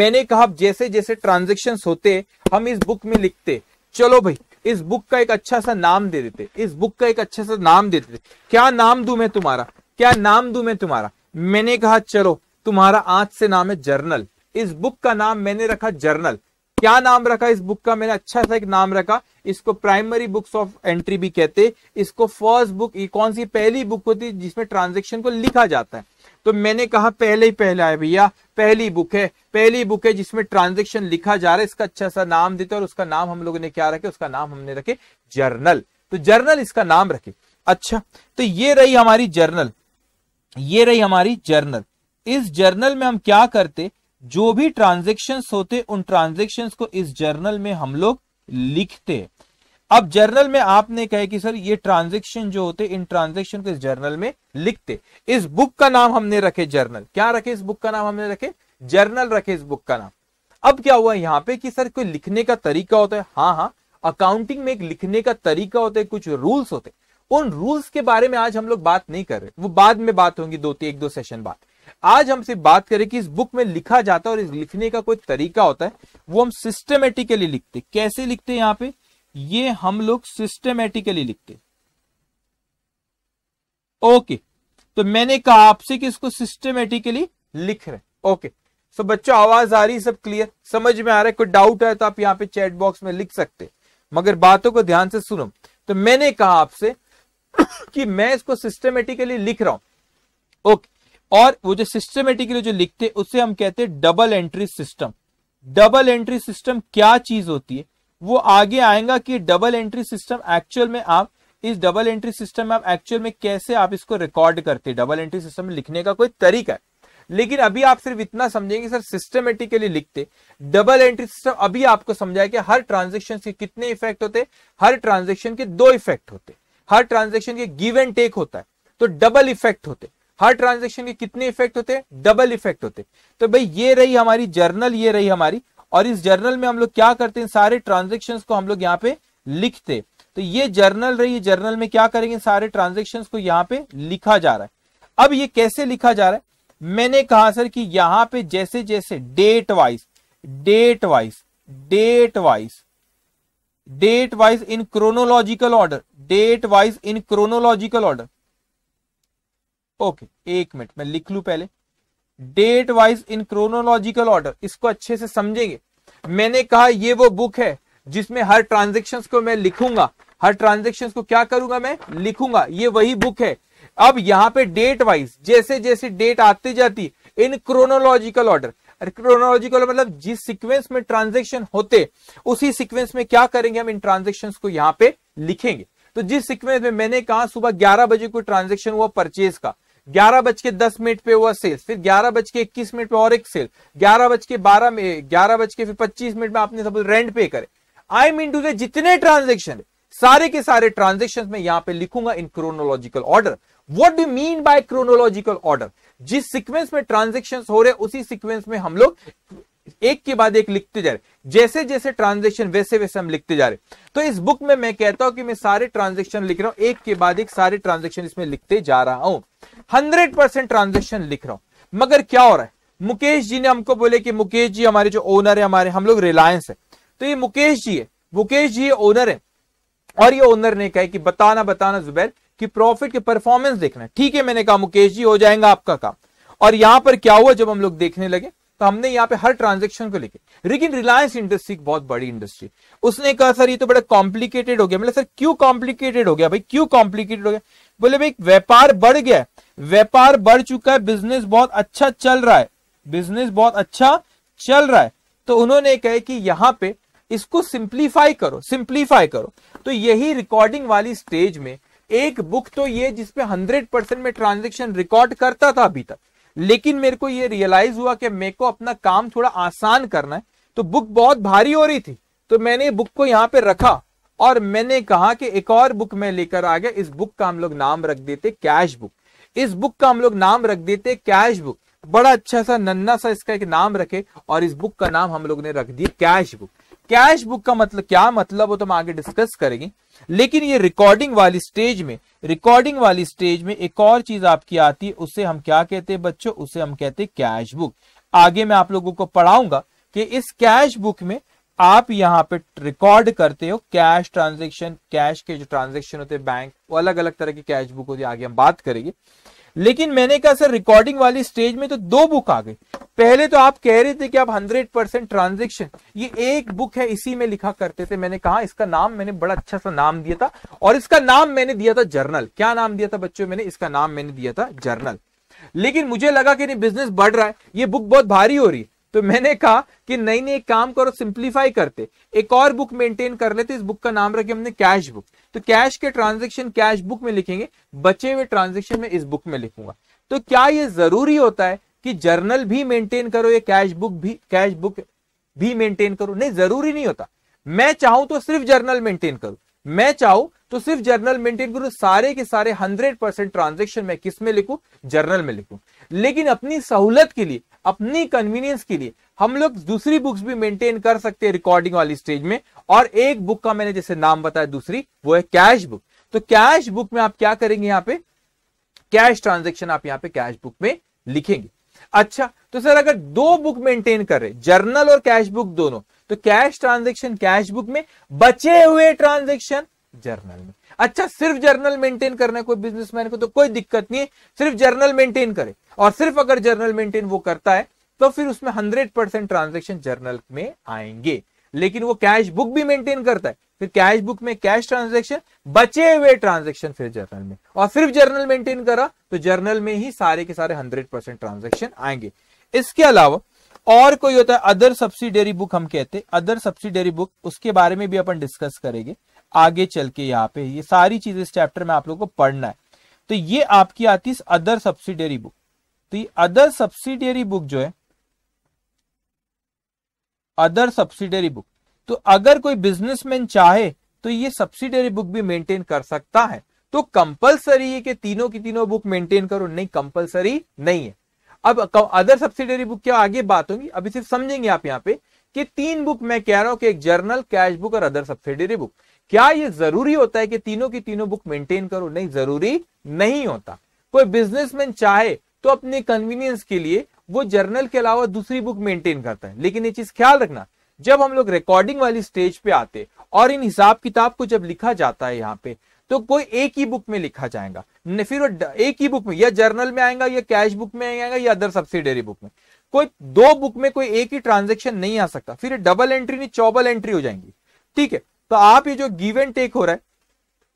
मैंने कहा जैसे जैसे ट्रांजेक्शन होते हम इस बुक में लिखते चलो भाई इस बुक का एक अच्छा सा नाम दे देते इस बुक का एक अच्छा सा नाम दे देते क्या नाम दू मैं तुम्हारा क्या नाम दू मैं तुम्हारा मैंने कहा चलो तुम्हारा आज से नाम है जर्नल इस बुक का नाम मैंने रखा जर्नल क्या नाम रखा इस बुक का मैंने अच्छा सा एक नाम रखा इसको प्राइमरी बुक्स ऑफ एंट्री भी कहते इसको फर्स्ट बुक ये कौन सी पहली बुक होती जिसमें ट्रांजेक्शन को लिखा जाता है तो मैंने कहा पहले ही पहला है भैया पहली बुक है पहली बुक है जिसमें ट्रांजेक्शन लिखा जा रहा है इसका अच्छा सा नाम देते और उसका नाम हम लोगों ने क्या रखे उसका नाम हमने रखे जर्नल तो जर्नल इसका नाम रखे अच्छा तो ये रही हमारी जर्नल ये रही हमारी जर्नल इस जर्नल में हम क्या करते जो भी ट्रांजेक्शन होते उन ट्रांजेक्शन को इस जर्नल में हम लोग लिखते अब जर्नल में आपने कहे कि सर ये ट्रांजेक्शन जो होते इन ट्रांजेक्शन को इस जर्नल में लिखते इस बुक का नाम हमने रखे जर्नल क्या रखे इस बुक का नाम हमने रखे जर्नल रखे इस बुक का नाम अब क्या हुआ यहाँ पे कि सर कोई लिखने का तरीका होता है हाँ हाँ अकाउंटिंग में एक लिखने का तरीका होता है कुछ रूल्स होते उन रूल्स के बारे में आज हम लोग बात नहीं कर रहे वो बाद में बात होंगी दो एक दो सेशन बाद आज हम सिर्फ बात करें कि इस बुक में लिखा जाता है और इस लिखने का कोई तरीका होता है वो हम सिस्टमेटिकली लिखते कैसे लिखते हैं यहाँ पे ये हम लोग सिस्टमेटिकली लिखते ओके तो मैंने कहा आपसे कि इसको सिस्टमेटिकली लिख रहे ओके सो तो बच्चों आवाज आ रही सब क्लियर समझ में आ रहा है कोई डाउट है तो आप यहां पे चैट बॉक्स में लिख सकते मगर बातों को ध्यान से सुनो तो मैंने कहा आपसे कि मैं इसको सिस्टमेटिकली लिख रहा हूं ओके और वो जो सिस्टमेटिकली जो लिखते हैं उसे हम कहते हैं double entry system double entry system क्या चीज होती है वो आगे आएगा कि डबल एंट्री सिस्टम एक्चुअल में आप इस डबल एंट्री सिस्टम में आप एक्चुअल में कैसे आप इसको रिकॉर्ड करते हैं डबल एंट्री सिस्टम में लिखने का कोई तरीका है लेकिन अभी आप सिर्फ इतना समझेंगे सर सिस्टमेटिकली लिखते डबल एंट्री सिस्टम अभी आपको समझाया कि हर ट्रांजेक्शन के कितने इफेक्ट होते हर ट्रांजेक्शन के दो इफेक्ट होते हर ट्रांजेक्शन के गिव एंड टेक होता है तो डबल इफेक्ट होते हर ट्रांजेक्शन के कितने इफेक्ट होते डबल इफेक्ट होते तो भाई ये रही हमारी जर्नल ये रही हमारी और इस जर्नल में हम लोग क्या करते हैं सारे ट्रांजेक्शन को हम लोग यहाँ पे लिखते तो ये जर्नल रही ये जर्नल में क्या करेंगे सारे ट्रांजेक्शन को यहाँ पे लिखा जा रहा है अब ये कैसे लिखा जा रहा है मैंने कहा सर कि यहां पे जैसे जैसे date wise date wise date wise date wise in chronological order date wise in chronological order okay एक मिनट मैं लिख लू पहले date wise in chronological order इसको अच्छे से समझेंगे मैंने कहा ये वो बुक है जिसमें हर ट्रांजेक्शन को मैं लिखूंगा हर ट्रांजेक्शन को क्या करूंगा मैं लिखूंगा ये वही बुक है अब यहां पे डेट वाइज जैसे जैसे डेट आती जाती इन क्रोनोलॉजिकल ऑर्डर क्रोनोलॉजिकल मतलब जिस सीक्वेंस में ट्रांजेक्शन होते उसी सीक्वेंस में क्या करेंगे हम इन ट्रांजेक्शन को यहां पे लिखेंगे तो जिस सीक्वेंस में मैंने कहा सुबह 11 बजे कोई ट्रांजेक्शन हुआ परचेज का ग्यारह बज के दस मिनट पे हुआ सेल फिर ग्यारह बज के इक्कीस मिनट पे और एक सेल ग्यारह बज के बारह में ग्यारह बज के फिर पच्चीस मिनट में आपने सपोज रेंट पे करे आई मीन टू से जितने ट्रांजेक्शन सारे के सारे ट्रांजेक्शन में यहां पे लिखूंगा in chronological order what do mean by chronological order जिस सिक्वेंस में ट्रांजेक्शन हो रहे उसी सिक्वेंस में हम लोग एक के बाद एक लिखते जा रहे जैसे जैसे ट्रांजेक्शन वैसे वैसे हम लिखते जा रहे तो इस बुक में मैं कहता हूं कि मैं सारे ट्रांजेक्शन लिख रहा हूं एक के बाद एक सारे ट्रांजेक्शन इसमें लिखते जा रहा हूं हंड्रेड परसेंट ट्रांजेक्शन लिख रहा हूं मगर क्या हो रहा है मुकेश जी ने हमको बोले कि मुकेश जी हमारे जो ओनर है हमारे हम लोग रिलायंस है तो ये मुकेश जी है मुकेश जी ओनर है और ये ओनर ने कहा कि बताना बताना जुबैर कि प्रॉफिट के परफॉर्मेंस देखना है ठीक है मैंने कहा मुकेश जी हो जाएगा आपका काम और यहां पर क्या हुआ जब हम लोग देखने लगे तो हमने यहाँ पे हर ट्रांजेक्शन को लेके लेकिन रिलायंस इंडस्ट्री बहुत बड़ी इंडस्ट्री उसने कहा सर ये तो बड़ा कॉम्प्लिकेटेड हो गया मतलब सर क्यों कॉम्प्लिकेटेड हो गया भाई क्यों कॉम्प्लिकेटेड हो गया बोले भाई व्यापार बढ़ गया व्यापार बढ़ चुका है बिजनेस बहुत अच्छा चल रहा है बिजनेस बहुत अच्छा चल रहा है तो उन्होंने कहे कि यहां पे इसको सिंप्लीफाई करो सिंप्लीफाई करो तो यही रिकॉर्डिंग वाली स्टेज में एक बुक तो ये जिसपे हंड्रेड परसेंट में ट्रांजेक्शन रिकॉर्ड करता था अभी तक लेकिन मेरे को ये रियलाइज हुआ कि मेरे को अपना काम थोड़ा आसान करना है तो बुक बहुत भारी हो रही थी तो मैंने बुक को यहां पे रखा और मैंने कहा कि एक और बुक में लेकर आ गया इस बुक का हम लोग नाम रख देते कैश बुक इस बुक का हम लोग नाम रख देते कैश बुक बड़ा अच्छा सा नन्ना सा इसका एक नाम रखे और इस बुक का नाम हम लोग ने रख दिया कैश बुक कैश बुक का मतलब क्या मतलब वो तो हम आगे डिस्कस करेंगे लेकिन ये रिकॉर्डिंग वाली स्टेज में रिकॉर्डिंग वाली स्टेज में एक और चीज आपकी आती है उसे हम क्या कहते हैं बच्चों उसे हम कहते हैं कैश बुक आगे मैं आप लोगों को पढ़ाऊंगा कि इस कैश बुक में आप यहाँ पे रिकॉर्ड करते हो कैश ट्रांजेक्शन कैश के जो ट्रांजेक्शन होते हैं बैंक वो अलग अलग तरह की कैश बुक होती है आगे हम बात करेंगे लेकिन मैंने कहा सर रिकॉर्डिंग वाली स्टेज में तो दो बुक आ गई पहले तो आप कह रहे थे कि आप 100 परसेंट ट्रांजेक्शन ये एक बुक है इसी में लिखा करते थे मैंने कहा इसका नाम मैंने बड़ा अच्छा सा नाम दिया था और इसका नाम मैंने दिया था जर्नल क्या नाम दिया था बच्चों मैंने इसका नाम मैंने दिया था जर्नल लेकिन मुझे लगा कि नहीं बिजनेस बढ़ रहा है ये बुक बहुत भारी हो रही है तो मैंने कहा कि नहीं नहीं एक काम करो सिंप्लीफाई करते एक और बुक मेंटेन कर लेते इस बुक का नाम रखे हमने कैश बुक तो कैश के ट्रांजेक्शन कैश बुक में लिखेंगे बचे हुए ट्रांजेक्शन में इस बुक में लिखूंगा तो क्या ये जरूरी होता है कि जर्नल भी मेंटेन करो या कैश बुक भी कैश बुक भी मेंटेन करो नहीं जरूरी नहीं होता मैं चाहूं तो सिर्फ जर्नल मेंटेन करूं मैं चाहूं तो सिर्फ जर्नल मेंटेन करूं सारे के सारे 100 परसेंट ट्रांजेक्शन में किस में लिखूं जर्नल में लिखूं लेकिन अपनी सहूलत के लिए अपनी कन्वीनियंस के लिए हम लोग दूसरी बुक्स भी मेंटेन कर सकते हैं रिकॉर्डिंग वाली स्टेज में और एक बुक का मैंने जैसे नाम बताया दूसरी वो है कैश बुक तो कैश बुक में आप क्या करेंगे यहाँ पे कैश ट्रांजेक्शन आप यहाँ पे कैश बुक में लिखेंगे अच्छा तो सर अगर दो बुक मेंटेन कर रहे जर्नल और कैश बुक दोनों तो कैश ट्रांजेक्शन कैश बुक में बचे हुए ट्रांजेक्शन जर्नल में अच्छा सिर्फ जर्नल मेंटेन करना है कोई बिजनेसमैन को तो कोई दिक्कत नहीं है सिर्फ जर्नल मेंटेन करे और सिर्फ अगर जर्नल मेंटेन वो करता है तो फिर उसमें हंड्रेड परसेंट ट्रांजेक्शन जर्नल में आएंगे लेकिन वो कैश बुक भी मेंटेन करता है फिर कैश बुक में कैश ट्रांजेक्शन बचे हुए ट्रांजेक्शन फिर जर्नल में और सिर्फ जर्नल मेंटेन करा तो जर्नल में ही सारे के सारे हंड्रेड परसेंट ट्रांजेक्शन आएंगे इसके अलावा और कोई होता है अदर सब्सिडरी बुक हम कहते हैं अदर सब्सिडरी बुक उसके बारे में भी अपन डिस्कस करेंगे आगे चल के यहाँ पे ये सारी चीज इस चैप्टर में आप लोग को पढ़ना है तो ये आपकी आती है अदर सब्सिडियरी बुक तो ये अदर सब्सिडियरी बुक जो है अदर सब्सिडरी बुक तो अगर कोई बिजनेसमैन चाहे तो ये सब्सिडरी बुक भी मेंटेन कर सकता है तो कंपलसरी है कि तीनों की तीनों बुक मेंटेन करो नहीं कंपलसरी नहीं है अब अदर सब्सिडरी बुक क्या आगे बात होगी अभी सिर्फ समझेंगे आप यहाँ पे कि तीन बुक मैं कह रहा हूं कि एक जर्नल कैश बुक और अदर सब्सिडरी बुक क्या ये जरूरी होता है कि तीनों की तीनों बुक मेंटेन करो नहीं जरूरी नहीं होता कोई बिजनेसमैन चाहे तो अपने कन्वीनियंस के लिए वो जर्नल के अलावा दूसरी बुक मेंटेन करता है लेकिन ये चीज ख्याल रखना जब हम लोग रिकॉर्डिंग वाली स्टेज पे आते और इन हिसाब किताब को जब लिखा जाता है यहाँ पे तो कोई एक ही बुक में लिखा जाएगा फिर वो एक ही बुक में या जर्नल में आएगा या कैश बुक में आएगा या अदर सब्सिडरी बुक में कोई दो बुक में कोई एक ही ट्रांजेक्शन नहीं आ सकता फिर डबल एंट्री नहीं चौबल एंट्री हो जाएंगी ठीक है तो आप ये जो गिव एंड टेक हो रहा है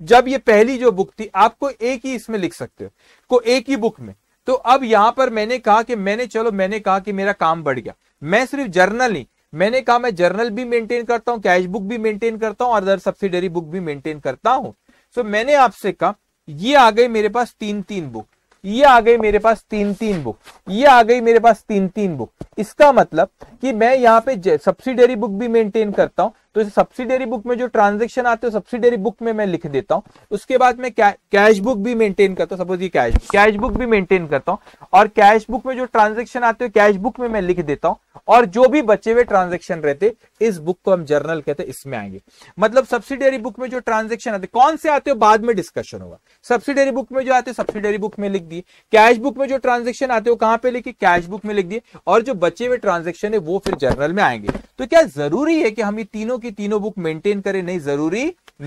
जब ये पहली जो बुक थी आपको एक ही इसमें लिख सकते हो को एक ही बुक में तो अब यहां पर मैंने कहा कि मैंने चलो मैंने कहा कि मेरा काम बढ़ गया मैं सिर्फ जर्नल नहीं मैंने कहा मैं जर्नल भी मेंटेन करता हूं कैश बुक भी मेंटेन करता हूं और अदर सब्सिडरी बुक भी मेंटेन करता हूं सो so, मैंने आपसे कहा ये आ गई मेरे पास तीन तीन बुक ये आ गई मेरे पास तीन तीन बुक ये आ गई मेरे पास तीन तीन बुक इसका मतलब कि मैं यहाँ पे सब्सिडरी बुक भी मेंटेन करता हूं तो सब्सिडरी बुक में जो ट्रांजेक्शन आते हैं सब्सिडरी बुक में मैं लिख देता हूँ उसके बाद मैं कैश बुक भी मेंटेन करता हूँ सपोज ये कैश कैश बुक भी मेंटेन करता हूं और कैश बुक में जो ट्रांजेक्शन आते हैं कैश बुक में मैं लिख देता हूं और जो भी बचे हुए ट्रांजेक्शन रहते इस बुक को हम जर्नल कहते हैं इसमें आएंगे मतलब सब्सिडरी बुक में जो ट्रांजेक्शन आते कौन से आते हो बाद में डिस्कशन होगा सब्सिडरी बुक में जो आते सब्सिडरी बुक में लिख दिए कैश बुक में जो ट्रांजेक्शन आते हो कहां पर लिखे कैश बुक में लिख दिए और जो बचे हुए ट्रांजेक्शन है वो फिर जर्नल में आएंगे तो क्या जरूरी है कि हम ये तीनों की तीनों बुक मेंटेन करें नहीं जरूरी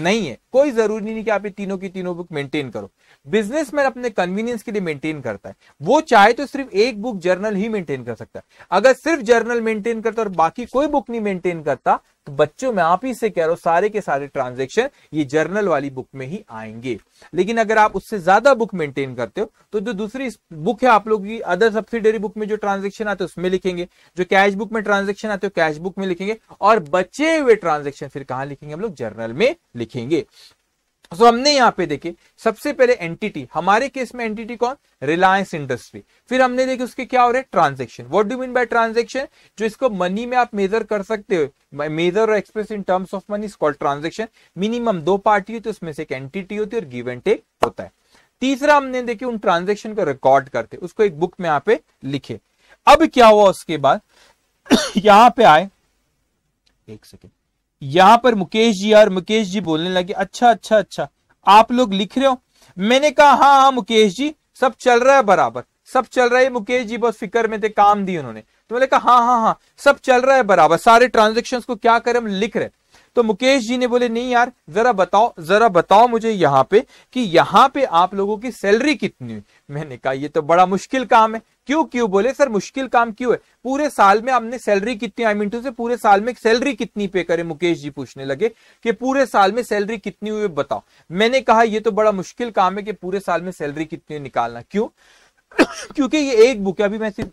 नहीं है कोई जरूरी नहीं कि आप ये तीनों की तीनों बुक मेंटेन करो बिजनेसमैन अपने कन्वीनियंस के लिए मेंटेन करता है वो चाहे तो सिर्फ एक बुक जर्नल ही मेंटेन कर सकता है अगर सिर्फ जर्नल मेंटेन करता और बाकी कोई बुक नहीं मेंटेन करता तो बच्चों मैं आप ही से कह रहा हूं सारे के सारे ट्रांजेक्शन ये जर्नल वाली बुक में ही आएंगे लेकिन अगर आप उससे ज्यादा बुक मेंटेन करते हो तो जो दूसरी बुक है आप लोग की अदर सब्सिडरी बुक में जो ट्रांजेक्शन आते हैं उसमें लिखेंगे जो कैश बुक में ट्रांजेक्शन आते हो कैश बुक में लिखेंगे और बचे हुए ट्रांजेक्शन फिर कहां लिखेंगे हम लोग जर्नल में लिखेंगे तो हमने यहाँ पे देखे सबसे पहले एंटिटी हमारे केस में एंटिटी कौन रिलायंस इंडस्ट्री फिर हमने देखे उसके क्या हो रहे हैं transaction what do mean by transaction जो इसको मनी में आप मेजर कर सकते हो मेजर और express in terms of money is called transaction minimum दो पार्टी होती है उसमें से एक एंटिटी होती है और गिव एंड टेक होता है तीसरा हमने देखे उन ट्रांजेक्शन को रिकॉर्ड करते उसको एक बुक में यहाँ पे लिखे अब क्या हुआ उसके बाद यहां पे आए एक सेकेंड यहां पर मुकेश जी और मुकेश जी बोलने लगे अच्छा अच्छा अच्छा आप लोग लिख रहे हो मैंने कहा हाँ हाँ मुकेश जी सब चल रहा है बराबर सब चल रहा है मुकेश जी बहुत फिक्र में थे काम दी उन्होंने तो मैंने कहा हाँ हाँ हाँ सब चल रहा है बराबर सारे ट्रांजेक्शन को क्या करें हम लिख रहे तो मुकेश जी ने बोले नहीं यार जरा बताओ जरा बताओ मुझे यहां पे कि यहां पे आप लोगों की सैलरी कितनी हुई मैंने कहा ये तो बड़ा मुश्किल काम है क्यों क्यों बोले सर मुश्किल काम क्यों है पूरे साल में हमने सैलरी कितनी आई मीन से पूरे साल में सैलरी कितनी पे करें मुकेश जी पूछने लगे कि पूरे साल में सैलरी कितनी हुई बताओ मैंने कहा यह तो बड़ा मुश्किल काम है कि पूरे साल में सैलरी कितनी निकालना क्यों क्योंकि ये एक बुक है अभी मैं सिर्फ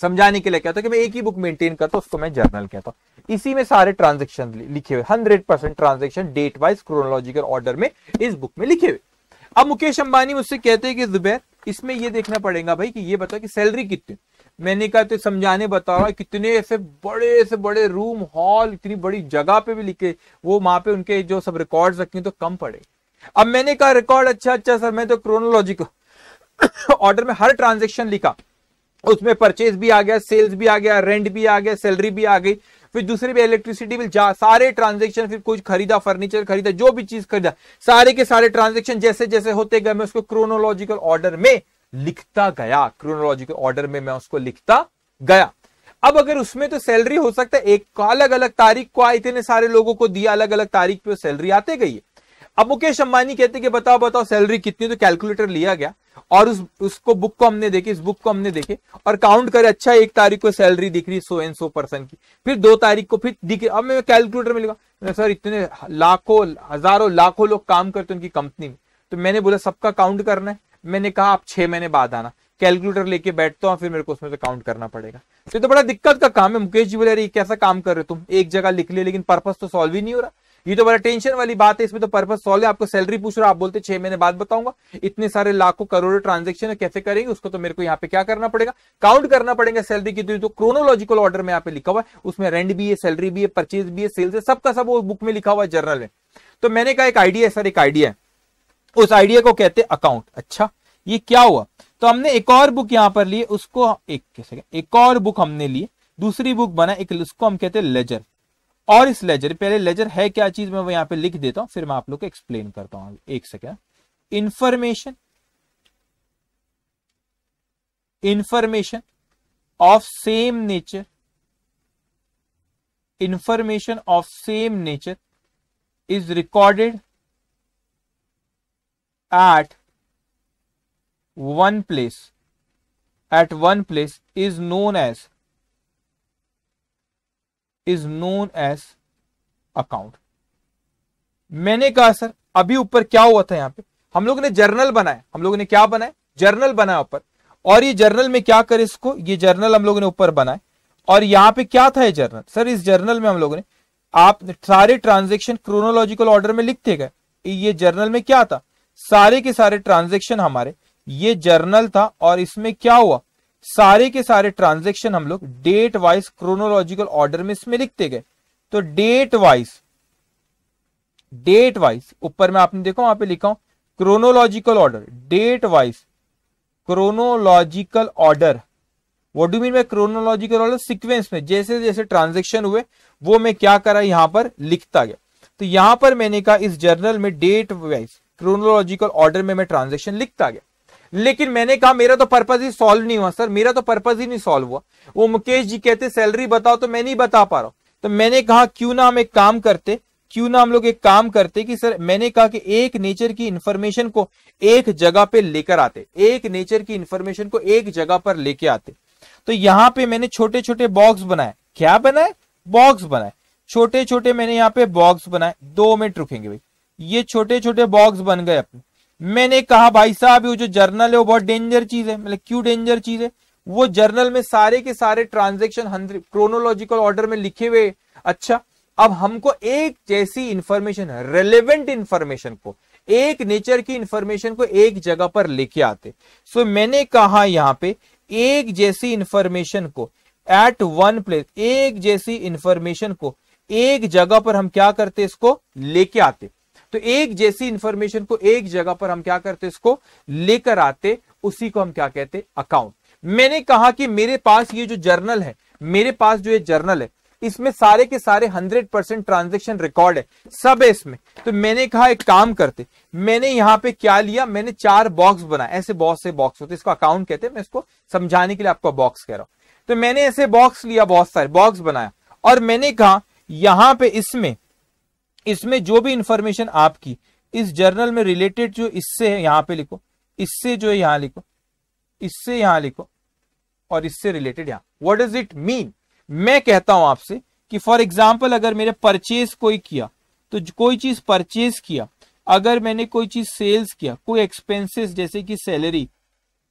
समझाने के लिए कहता हूं कि मैं एक ही बुक मेंटेन करता हूं उसको मैं जर्नल कहता हूं इसी में सारे ट्रांजेक्शन लिखे हुए hundred percent transaction date wise chronological order में इस बुक में लिखे हुए अब मुकेश अंबानी मुझसे कहते हैं कि जुबैर इसमें ये देखना पड़ेगा भाई कि ये बताओ कि सैलरी कितनी मैंने कहा तो समझाने बताओ कितने ऐसे बड़े से बड़े रूम हॉल इतनी बड़ी जगह पे भी लिखे वो वहां पे उनके जो सब रिकॉर्ड रखे तो कम पड़े अब मैंने कहा रिकॉर्ड अच्छा अच्छा सर मैं तो क्रोनोलॉजिकल ऑर्डर में हर ट्रांजेक्शन लिखा उसमें परचेज भी आ गया सेल्स भी आ गया रेंट भी आ गया सैलरी भी आ गई फिर दूसरे भी इलेक्ट्रिसिटी बिल जा सारे ट्रांजेक्शन फिर कुछ खरीदा फर्नीचर खरीदा जो भी चीज खरीदा सारे के सारे ट्रांजेक्शन जैसे जैसे होते गए मैं उसको क्रोनोलॉजिकल ऑर्डर में लिखता गया क्रोनोलॉजिकल ऑर्डर में मैं उसको लिखता गया अब अगर उसमें तो सैलरी हो सकता है एक अलग अलग तारीख को आए इतने सारे लोगों को दिया अलग अलग तारीख पे सैलरी आते गई है अब मुकेश अंबानी कहते कि बताओ बताओ सैलरी कितनी तो कैलकुलेटर लिया गया और उस उसको बुक को हमने देखी इस बुक को हमने देखे और काउंट करे अच्छा एक तारीख को सैलरी दिख रही सो एंड सो पर्सन की फिर दो तारीख को फिर दिख अब मैं कैलकुलेटर में लिखा सर इतने लाखों हजारों लाखों लोग काम करते उनकी कंपनी में तो मैंने बोला सबका काउंट करना है मैंने कहा आप छह महीने बाद आना कैलकुलेटर लेके बैठता हूँ फिर मेरे को उसमें से काउंट करना पड़ेगा तो, तो बड़ा दिक्कत का काम है मुकेश जी बोले अरे कैसा काम कर रहे हो तुम एक जगह लिख लिया ले, लेकिन पर्पज तो सॉल्व ही नहीं हो रहा ये तो बड़ा टेंशन वाली बात है इसमें तो पर्पज सॉल्व है आपको सैलरी पूछ रहा आप बोलते छह महीने बाद बताऊंगा इतने सारे लाखों करोड़ों ट्रांजेक्शन कैसे करेंगे उसको तो मेरे को यहाँ पे क्या करना पड़ेगा काउंट करना पड़ेगा सैलरी की तो क्रोनोलॉजिकल तो ऑर्डर में यहाँ पे लिखा हुआ है उसमें रेंट भी है सैलरी भी है परचेज भी है सेल्स है सबका सब वो बुक में लिखा हुआ है जर्नल में तो मैंने कहा एक आइडिया है सर एक आइडिया है उस आइडिया को कहते हैं अकाउंट अच्छा ये क्या हुआ तो हमने एक और बुक यहां पर ली उसको एक एक और बुक हमने लिए दूसरी बुक बना एक उसको हम कहते हैं लेजर और इस लेजर पहले लेजर है क्या चीज मैं वो यहां पे लिख देता हूं फिर मैं आप लोग को एक्सप्लेन करता हूं एक second information information of same nature information of same nature is recorded at one place at one place is known as is known as account मैंने कहा सर अभी ऊपर क्या हुआ था यहां पे हम लोग ने जर्नल बनाया हम लोगों ने क्या बनाया जर्नल बनाया ऊपर और ये जर्नल में क्या करे इसको ये जर्नल हम लोगों ने ऊपर बनाया और यहाँ पे क्या था ये जर्नल सर इस जर्नल में हम लोगों ने आप सारे ट्रांजेक्शन क्रोनोलॉजिकल ऑर्डर में लिखते गए ये जर्नल में क्या था सारे के सारे ट्रांजेक्शन हमारे ये जर्नल था और इसमें क्या हुआ सारे के सारे ट्रांजेक्शन हम लोग डेट वाइज क्रोनोलॉजिकल ऑर्डर में इसमें लिखते गए तो डेट वाइज डेट वाइज ऊपर में आपने देखो वहां पे लिखा हूं chronological order date wise chronological order what do mean मैं क्रोनोलॉजिकल ऑर्डर सिक्वेंस में जैसे जैसे ट्रांजेक्शन हुए वो मैं क्या करा यहां पर लिखता गया तो यहां पर मैंने कहा इस जर्नल में डेट वाइज क्रोनोलॉजिकल ऑर्डर में मैं ट्रांजेक्शन लिखता गया लेकिन मैंने कहा मेरा तो पर्पज ही सॉल्व नहीं हुआ सर मेरा तो पर्पज ही नहीं सॉल्व हुआ वो मुकेश जी कहते सैलरी बताओ तो मैं नहीं बता पा रहा हूं तो मैंने कहा क्यों ना हम एक काम करते क्यों ना हम लोग एक काम करते कि सर मैंने कहा कि एक नेचर की इंफॉर्मेशन को एक जगह पे लेकर आते एक नेचर की इंफॉर्मेशन को एक जगह पर लेके आते तो यहां पे मैंने छोटे छोटे बॉक्स बनाए क्या बनाए बॉक्स बनाए छोटे छोटे मैंने यहाँ पे बॉक्स बनाए दो मिनट रुकेंगे भाई ये छोटे छोटे बॉक्स बन गए अपने मैंने कहा भाई साहब ये जो जर्नल है वो बहुत डेंजर चीज है मतलब क्यों डेंजर चीज है वो जर्नल में सारे के सारे ट्रांजेक्शन क्रोनोलॉजिकल ऑर्डर में लिखे हुए अच्छा अब हमको एक जैसी इंफॉर्मेशन रेलेवेंट इंफॉर्मेशन को एक नेचर की इंफॉर्मेशन को एक जगह पर लेके आते सो so, मैंने कहा यहां पे एक जैसी इंफॉर्मेशन को एट वन प्लेस एक जैसी इंफॉर्मेशन को एक जगह पर हम क्या करते इसको लेके आते तो एक जैसी इंफॉर्मेशन को एक जगह पर हम क्या करते इसको लेकर आते उसी को हम क्या कहते अकाउंट मैंने कहा कि मेरे पास ये जो जर्नल है मेरे पास जो ये जर्नल है इसमें सारे के सारे 100 परसेंट ट्रांजेक्शन रिकॉर्ड है सब है इसमें तो मैंने कहा एक काम करते मैंने यहां पे क्या लिया मैंने चार बॉक्स बनाए ऐसे बहुत से बॉक्स होते इसको अकाउंट कहते हैं मैं इसको समझाने के लिए आपको बॉक्स कह रहा हूं तो मैंने ऐसे बॉक्स लिया बहुत सारे बॉक्स बनाया और मैंने कहा यहां पे इसमें इसमें जो भी इंफॉर्मेशन आपकी इस जर्नल में रिलेटेड जो इससे है यहां पे लिखो इससे जो है यहां लिखो इससे यहां लिखो और इससे रिलेटेड यहां वट डज इट मीन मैं कहता हूं आपसे कि फॉर एग्जाम्पल अगर मेरे परचेज कोई किया तो कोई चीज परचेज किया अगर मैंने कोई चीज सेल्स किया कोई एक्सपेंसेस जैसे कि सैलरी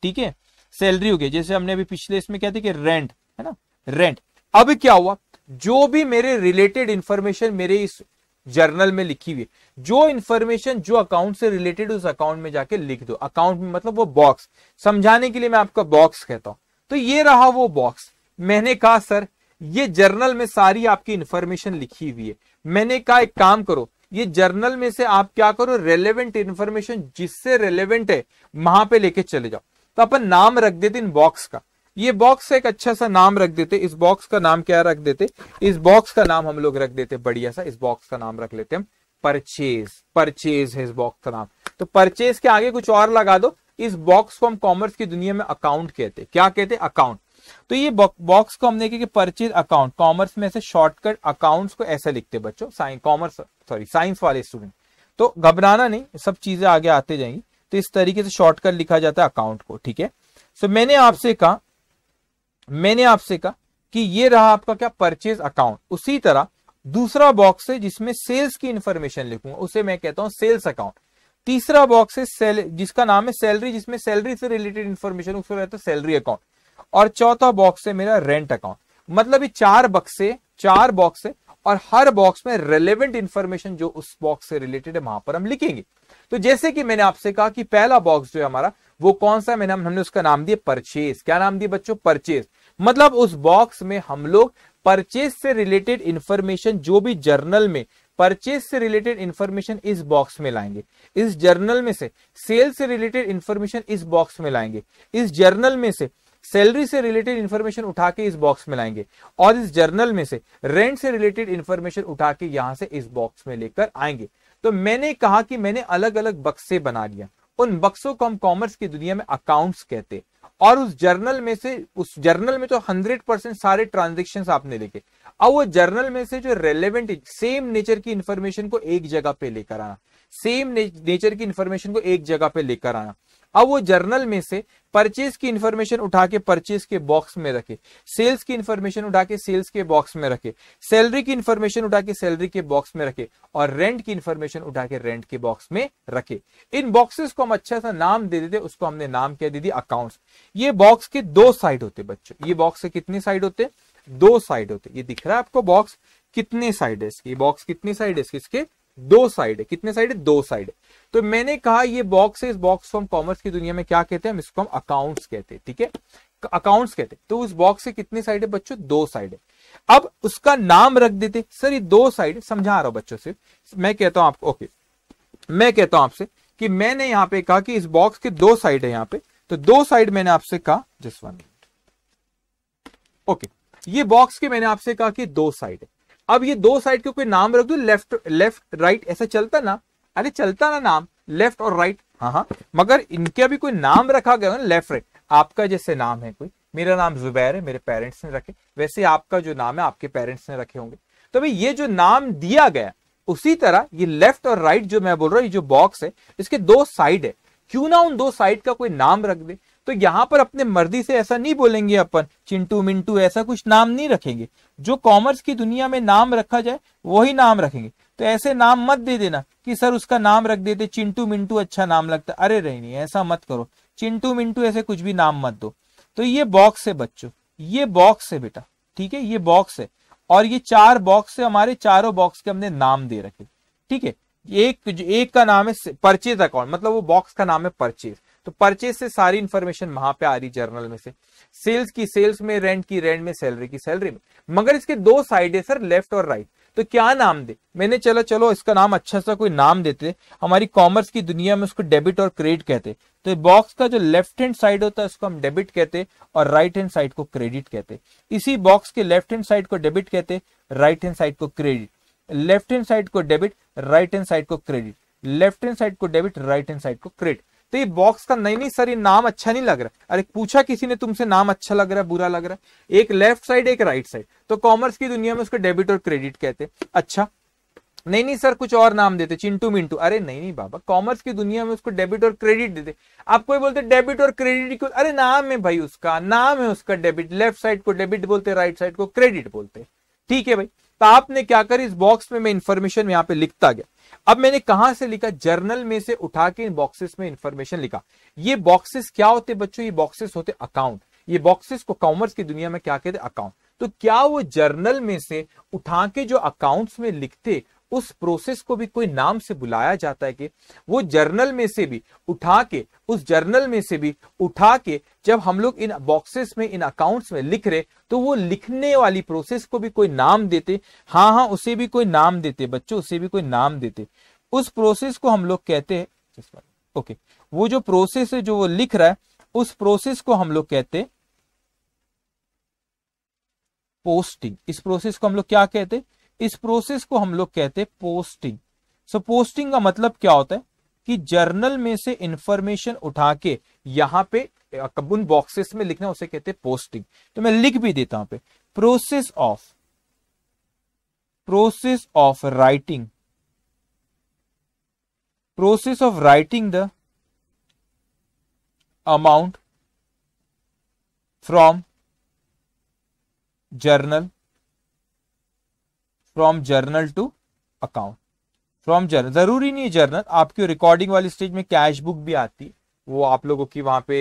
ठीक है सैलरी हो गई जैसे हमने अभी पिछले इसमें क्या थी कि रेंट है ना रेंट अब क्या हुआ जो भी मेरे रिलेटेड इंफॉर्मेशन मेरे इस जर्नल में लिखी हुई है जो इंफॉर्मेशन जो अकाउंट से रिलेटेड उस अकाउंट में जाके लिख दो अकाउंट में मतलब वो बॉक्स समझाने के लिए मैं आपका बॉक्स कहता हूं तो ये रहा वो बॉक्स मैंने कहा सर ये जर्नल में सारी आपकी इंफॉर्मेशन लिखी हुई है मैंने कहा एक काम करो ये जर्नल में से आप क्या करो रेलेवेंट इंफॉर्मेशन जिससे रेलेवेंट है वहां पे लेके चले जाओ तो अपन नाम रख देते इन बॉक्स का ये बॉक्स एक अच्छा सा नाम रख देते इस बॉक्स का नाम क्या रख देते इस बॉक्स का नाम हम लोग रख देते बढ़िया सा इस बॉक्स का नाम रख लेते हम परचेज परचेज है इस बॉक्स का नाम तो परचेज के आगे कुछ और लगा दो इस बॉक्स को हम कॉमर्स की दुनिया में अकाउंट कहते क्या कहते अकाउंट तो ये बॉक्स को हमने कहा कि परचेज अकाउंट कॉमर्स में से शॉर्टकट अकाउंट्स को ऐसे लिखते बच्चों साइंस कॉमर्स सॉरी साइंस वाले स्टूडेंट तो घबराना नहीं सब चीजें आगे आते जाएंगी तो इस तरीके से शॉर्टकट लिखा जाता है अकाउंट को ठीक है सो मैंने आपसे कहा मैंने आपसे कहा कि ये रहा आपका क्या परचेज अकाउंट उसी तरह दूसरा बॉक्स है जिसमें सेल्स की इंफॉर्मेशन लिखूंगा उसे मैं कहता हूं सेल्स अकाउंट तीसरा बॉक्स है सेल जिसका नाम है सैलरी जिसमें सैलरी से रिलेटेड इंफॉर्मेशन उसको रहता है सैलरी अकाउंट और चौथा बॉक्स है मेरा रेंट अकाउंट मतलब ये चार बक्से चार बॉक्स है और हर बॉक्स में रेलेवेंट इंफॉर्मेशन जो उस बॉक्स से रिलेटेड है वहां पर हम लिखेंगे तो जैसे कि मैंने आपसे कहा कि पहला बॉक्स जो है हमारा वो कौन सा मैंने हमने उसका नाम दिया परचेज क्या नाम दिया बच्चों परचेज मतलब उस बॉक्स में हम लोग परचेज से रिलेटेड इंफॉर्मेशन जो भी जर्नल में परचेज से रिलेटेड इंफॉर्मेशन इस बॉक्स में लाएंगे इस जर्नल में से सेल से रिलेटेड इंफॉर्मेशन इस बॉक्स में लाएंगे इस जर्नल में से सैलरी से रिलेटेड इंफॉर्मेशन उठा के इस बॉक्स में लाएंगे और इस जर्नल में से रेंट से रिलेटेड इंफॉर्मेशन उठा के यहां से इस बॉक्स में लेकर आएंगे तो मैंने कहा कि मैंने अलग अलग बक्से बना लिया उन बक्सों को हम कॉमर्स की दुनिया में अकाउंट्स कहते हैं और उस जर्नल में से उस जर्नल में तो 100 परसेंट सारे ट्रांजेक्शन आपने लिखे अब वो जर्नल में से जो रेलेवेंट सेम नेचर की इंफॉर्मेशन को एक जगह पे लेकर आना सेम नेचर की इंफॉर्मेशन को एक जगह पे लेकर आना अब वो जर्नल में से परचेज की इंफॉर्मेशन उठा के परचेज के बॉक्स में रखे सेल्स की इंफॉर्मेशन उठा के सेल्स के बॉक्स में रखे सैलरी की इंफॉर्मेशन उठा के सैलरी के बॉक्स में रखे और रेंट की इंफॉर्मेशन उठा के रेंट के बॉक्स में रखे इन बॉक्सेस को हम अच्छा सा नाम दे देते उसको हमने नाम क्या दे दिया अकाउंट ये बॉक्स के दो साइड होते बच्चों ये बॉक्स के कितने साइड होते दो साइड होते ये दिख रहा है आपको बॉक्स कितने साइड है इसके बॉक्स कितनी साइड है इसके दो साइड है कितने साइड है दो साइड तो मैंने कहा ये बॉक्स है इस बॉक्स को हम कॉमर्स की दुनिया में क्या कहते हैं हम इसको हम अकाउंट्स कहते हैं ठीक है अकाउंट्स कहते हैं तो उस बॉक्स से कितने साइड है बच्चों दो साइड है अब उसका नाम रख देते सर ये दो साइड समझा रहा हूं बच्चों से मैं कहता हूं आपको ओके मैं कहता हूं आपसे कि मैंने यहां पे कहा कि इस बॉक्स के दो साइड है यहां पे तो दो साइड मैंने आपसे कहा जस्ट वन मिनट ओके ये बॉक्स के मैंने आपसे कहा कि दो साइड है अब ये दो साइड के कोई नाम रख दो लेफ्ट लेफ्ट राइट ऐसा चलता ना अरे चलता ना नाम लेफ्ट और राइट हाँ हाँ मगर इनके अभी कोई नाम रखा गया ना लेफ्ट राइट आपका जैसे नाम है कोई मेरा नाम जुबैर है मेरे पेरेंट्स ने रखे वैसे आपका जो नाम है आपके पेरेंट्स ने रखे होंगे तो भाई ये जो नाम दिया गया उसी तरह ये लेफ्ट और राइट जो मैं बोल रहा हूँ ये जो बॉक्स है इसके दो साइड है क्यों ना उन दो साइड का कोई नाम रख दे तो यहाँ पर अपने मर्जी से ऐसा नहीं बोलेंगे अपन चिंटू मिंटू ऐसा कुछ नाम नहीं रखेंगे जो कॉमर्स की दुनिया में नाम रखा जाए वही नाम रखेंगे तो ऐसे नाम मत दे देना कि सर उसका नाम रख देते चिंटू मिंटू अच्छा नाम लगता अरे रही नहीं ऐसा मत करो चिंटू मिंटू ऐसे कुछ भी नाम मत दो तो ये बॉक्स है बच्चों ये बॉक्स है बेटा ठीक है ये बॉक्स है और ये चार बॉक्स है हमारे चारों बॉक्स के हमने नाम दे रखे ठीक है एक एक का नाम है परचेज अकाउंट मतलब वो बॉक्स का नाम है परचेज तो परचेज से सारी इंफॉर्मेशन वहां पे आ रही जर्नल में से सेल्स की सेल्स में रेंट की रेंट में सैलरी की सैलरी में मगर इसके दो साइड है सर लेफ्ट और राइट तो क्या नाम दे मैंने चला चलो इसका नाम अच्छा सा कोई नाम देते हमारी कॉमर्स की दुनिया में उसको डेबिट और क्रेडिट कहते तो बॉक्स का जो लेफ्ट हैंड साइड होता है उसको हम डेबिट कहते और राइट हैंड साइड को क्रेडिट कहते इसी बॉक्स के लेफ्ट हैंड साइड को डेबिट कहते राइट हैंड साइड को क्रेडिट लेफ्ट हैंड साइड को डेबिट राइट हैंड साइड को क्रेडिट लेफ्ट हैंड साइड को डेबिट राइट हैंड साइड को क्रेडिट तो ये बॉक्स का नहीं नहीं सर ये नाम अच्छा नहीं लग रहा अरे पूछा किसी ने तुमसे नाम अच्छा लग रहा है बुरा लग रहा है एक लेफ्ट साइड एक राइट साइड तो कॉमर्स की दुनिया में उसको डेबिट और क्रेडिट कहते हैं अच्छा नहीं नहीं सर कुछ और नाम देते चिंटू मिंटू अरे नहीं नहीं बाबा कॉमर्स की दुनिया में उसको डेबिट और क्रेडिट देते आप कोई बोलते डेबिट और क्रेडिट को अरे नाम है भाई उसका नाम है उसका डेबिट लेफ्ट साइड को डेबिट बोलते राइट साइड को क्रेडिट बोलते ठीक है भाई तो आपने क्या कर इस बॉक्स में मैं इंफॉर्मेशन यहाँ पे लिखता गया अब मैंने कहा से लिखा जर्नल में से उठा के इन बॉक्सेस में इंफॉर्मेशन लिखा ये बॉक्सेस क्या होते बच्चों ये बॉक्सेस होते अकाउंट ये बॉक्सेस को कॉमर्स की दुनिया में क्या कहते अकाउंट तो क्या वो जर्नल में से उठा के जो अकाउंट्स में लिखते उस प्रोसेस को भी कोई नाम से बुलाया जाता है कि वो जर्नल में से भी उठा के उस जर्नल में से भी उठा के जब हम लोग इन बॉक्सेस में इन अकाउंट्स में लिख रहे तो वो लिखने वाली प्रोसेस को भी कोई नाम देते हाँ हाँ उसे भी कोई नाम देते बच्चों उसे भी कोई नाम देते उस प्रोसेस को हम लोग कहते हैं ओके वो जो प्रोसेस है जो वो लिख रहा है उस प्रोसेस को हम लोग कहते पोस्टिंग इस प्रोसेस को हम लोग क्या कहते हैं इस प्रोसेस को हम लोग कहते हैं पोस्टिंग सो so, पोस्टिंग का मतलब क्या होता है कि जर्नल में से इंफॉर्मेशन उठा के यहां पे उन बॉक्सेस में लिखना उसे कहते हैं पोस्टिंग तो मैं लिख भी देता हूं पे process of process of writing process of writing the amount from journal from journal to account from journal जरूरी नहीं जर्नल आपकी रिकॉर्डिंग वाली स्टेज में कैश बुक भी आती वो आप लोगों की वहां पे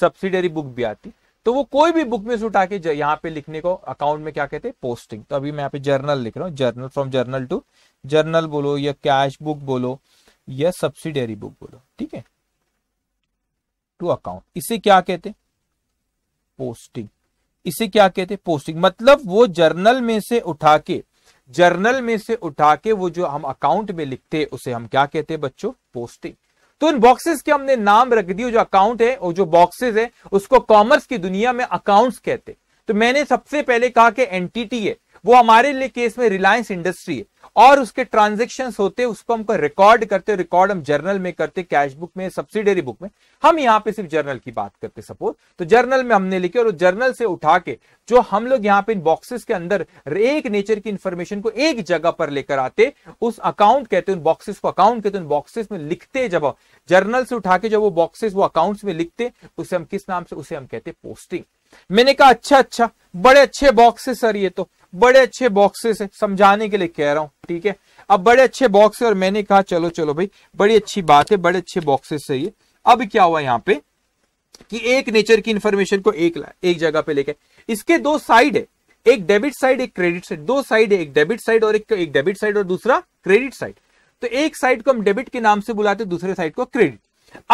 सब्सिडरी बुक भी आती तो वो कोई भी बुक में से उठा के यहाँ पे लिखने को अकाउंट में क्या कहते हैं पोस्टिंग तो अभी मैं यहाँ पे जर्नल लिख रहा हूँ journal from journal to journal बोलो या कैश बुक बोलो या सब्सिडरी बुक बोलो ठीक है टू अकाउंट इसे क्या कहते हैं पोस्टिंग इसे क्या कहते हैं पोस्टिंग मतलब वो जर्नल में से उठा के जर्नल में से उठा के वो जो हम अकाउंट में लिखते हैं उसे हम क्या कहते हैं बच्चों पोस्टिंग तो इन बॉक्सेस के हमने नाम रख दिए जो अकाउंट है और जो बॉक्सेस है उसको कॉमर्स की दुनिया में अकाउंट्स कहते तो मैंने सबसे पहले कहा कि एंटिटी है वो हमारे लिए केस में रिलायंस इंडस्ट्री है और उसके ट्रांजेक्शन होते हैं उसको हमको रिकॉर्ड करते रिकॉर्ड हम जर्नल में करते कैश बुक में सब्सिडरी बुक में हम यहाँ पे सिर्फ जर्नल की बात करते सपोज तो जर्नल में हमने लिखे और उस जर्नल से उठा के जो हम लोग यहाँ पे इन बॉक्सेस के अंदर एक नेचर की इंफॉर्मेशन को एक जगह पर लेकर आते उस अकाउंट कहते उन बॉक्सेस को अकाउंट कहते उन बॉक्सेस में लिखते जब जर्नल से उठा के जब वो बॉक्सेस वो अकाउंट्स में लिखते उसे हम किस नाम से उसे हम कहते पोस्टिंग मैंने कहा अच्छा अच्छा बड़े अच्छे बॉक्सेस सर ये तो बड़े अच्छे बॉक्सेस है समझाने के लिए कह रहा हूं ठीक है अब बड़े अच्छे बॉक्स है और मैंने कहा चलो चलो भाई बड़ी अच्छी बात है बड़े अच्छे बॉक्सेस है ये अब क्या हुआ यहाँ पे कि एक नेचर की इंफॉर्मेशन को एक एक जगह पे लेके इसके दो साइड है एक डेबिट साइड एक क्रेडिट साइड दो साइड है एक डेबिट साइड और एक एक डेबिट साइड और दूसरा क्रेडिट साइड तो एक साइड को हम डेबिट के नाम से बुलाते दूसरे साइड को क्रेडिट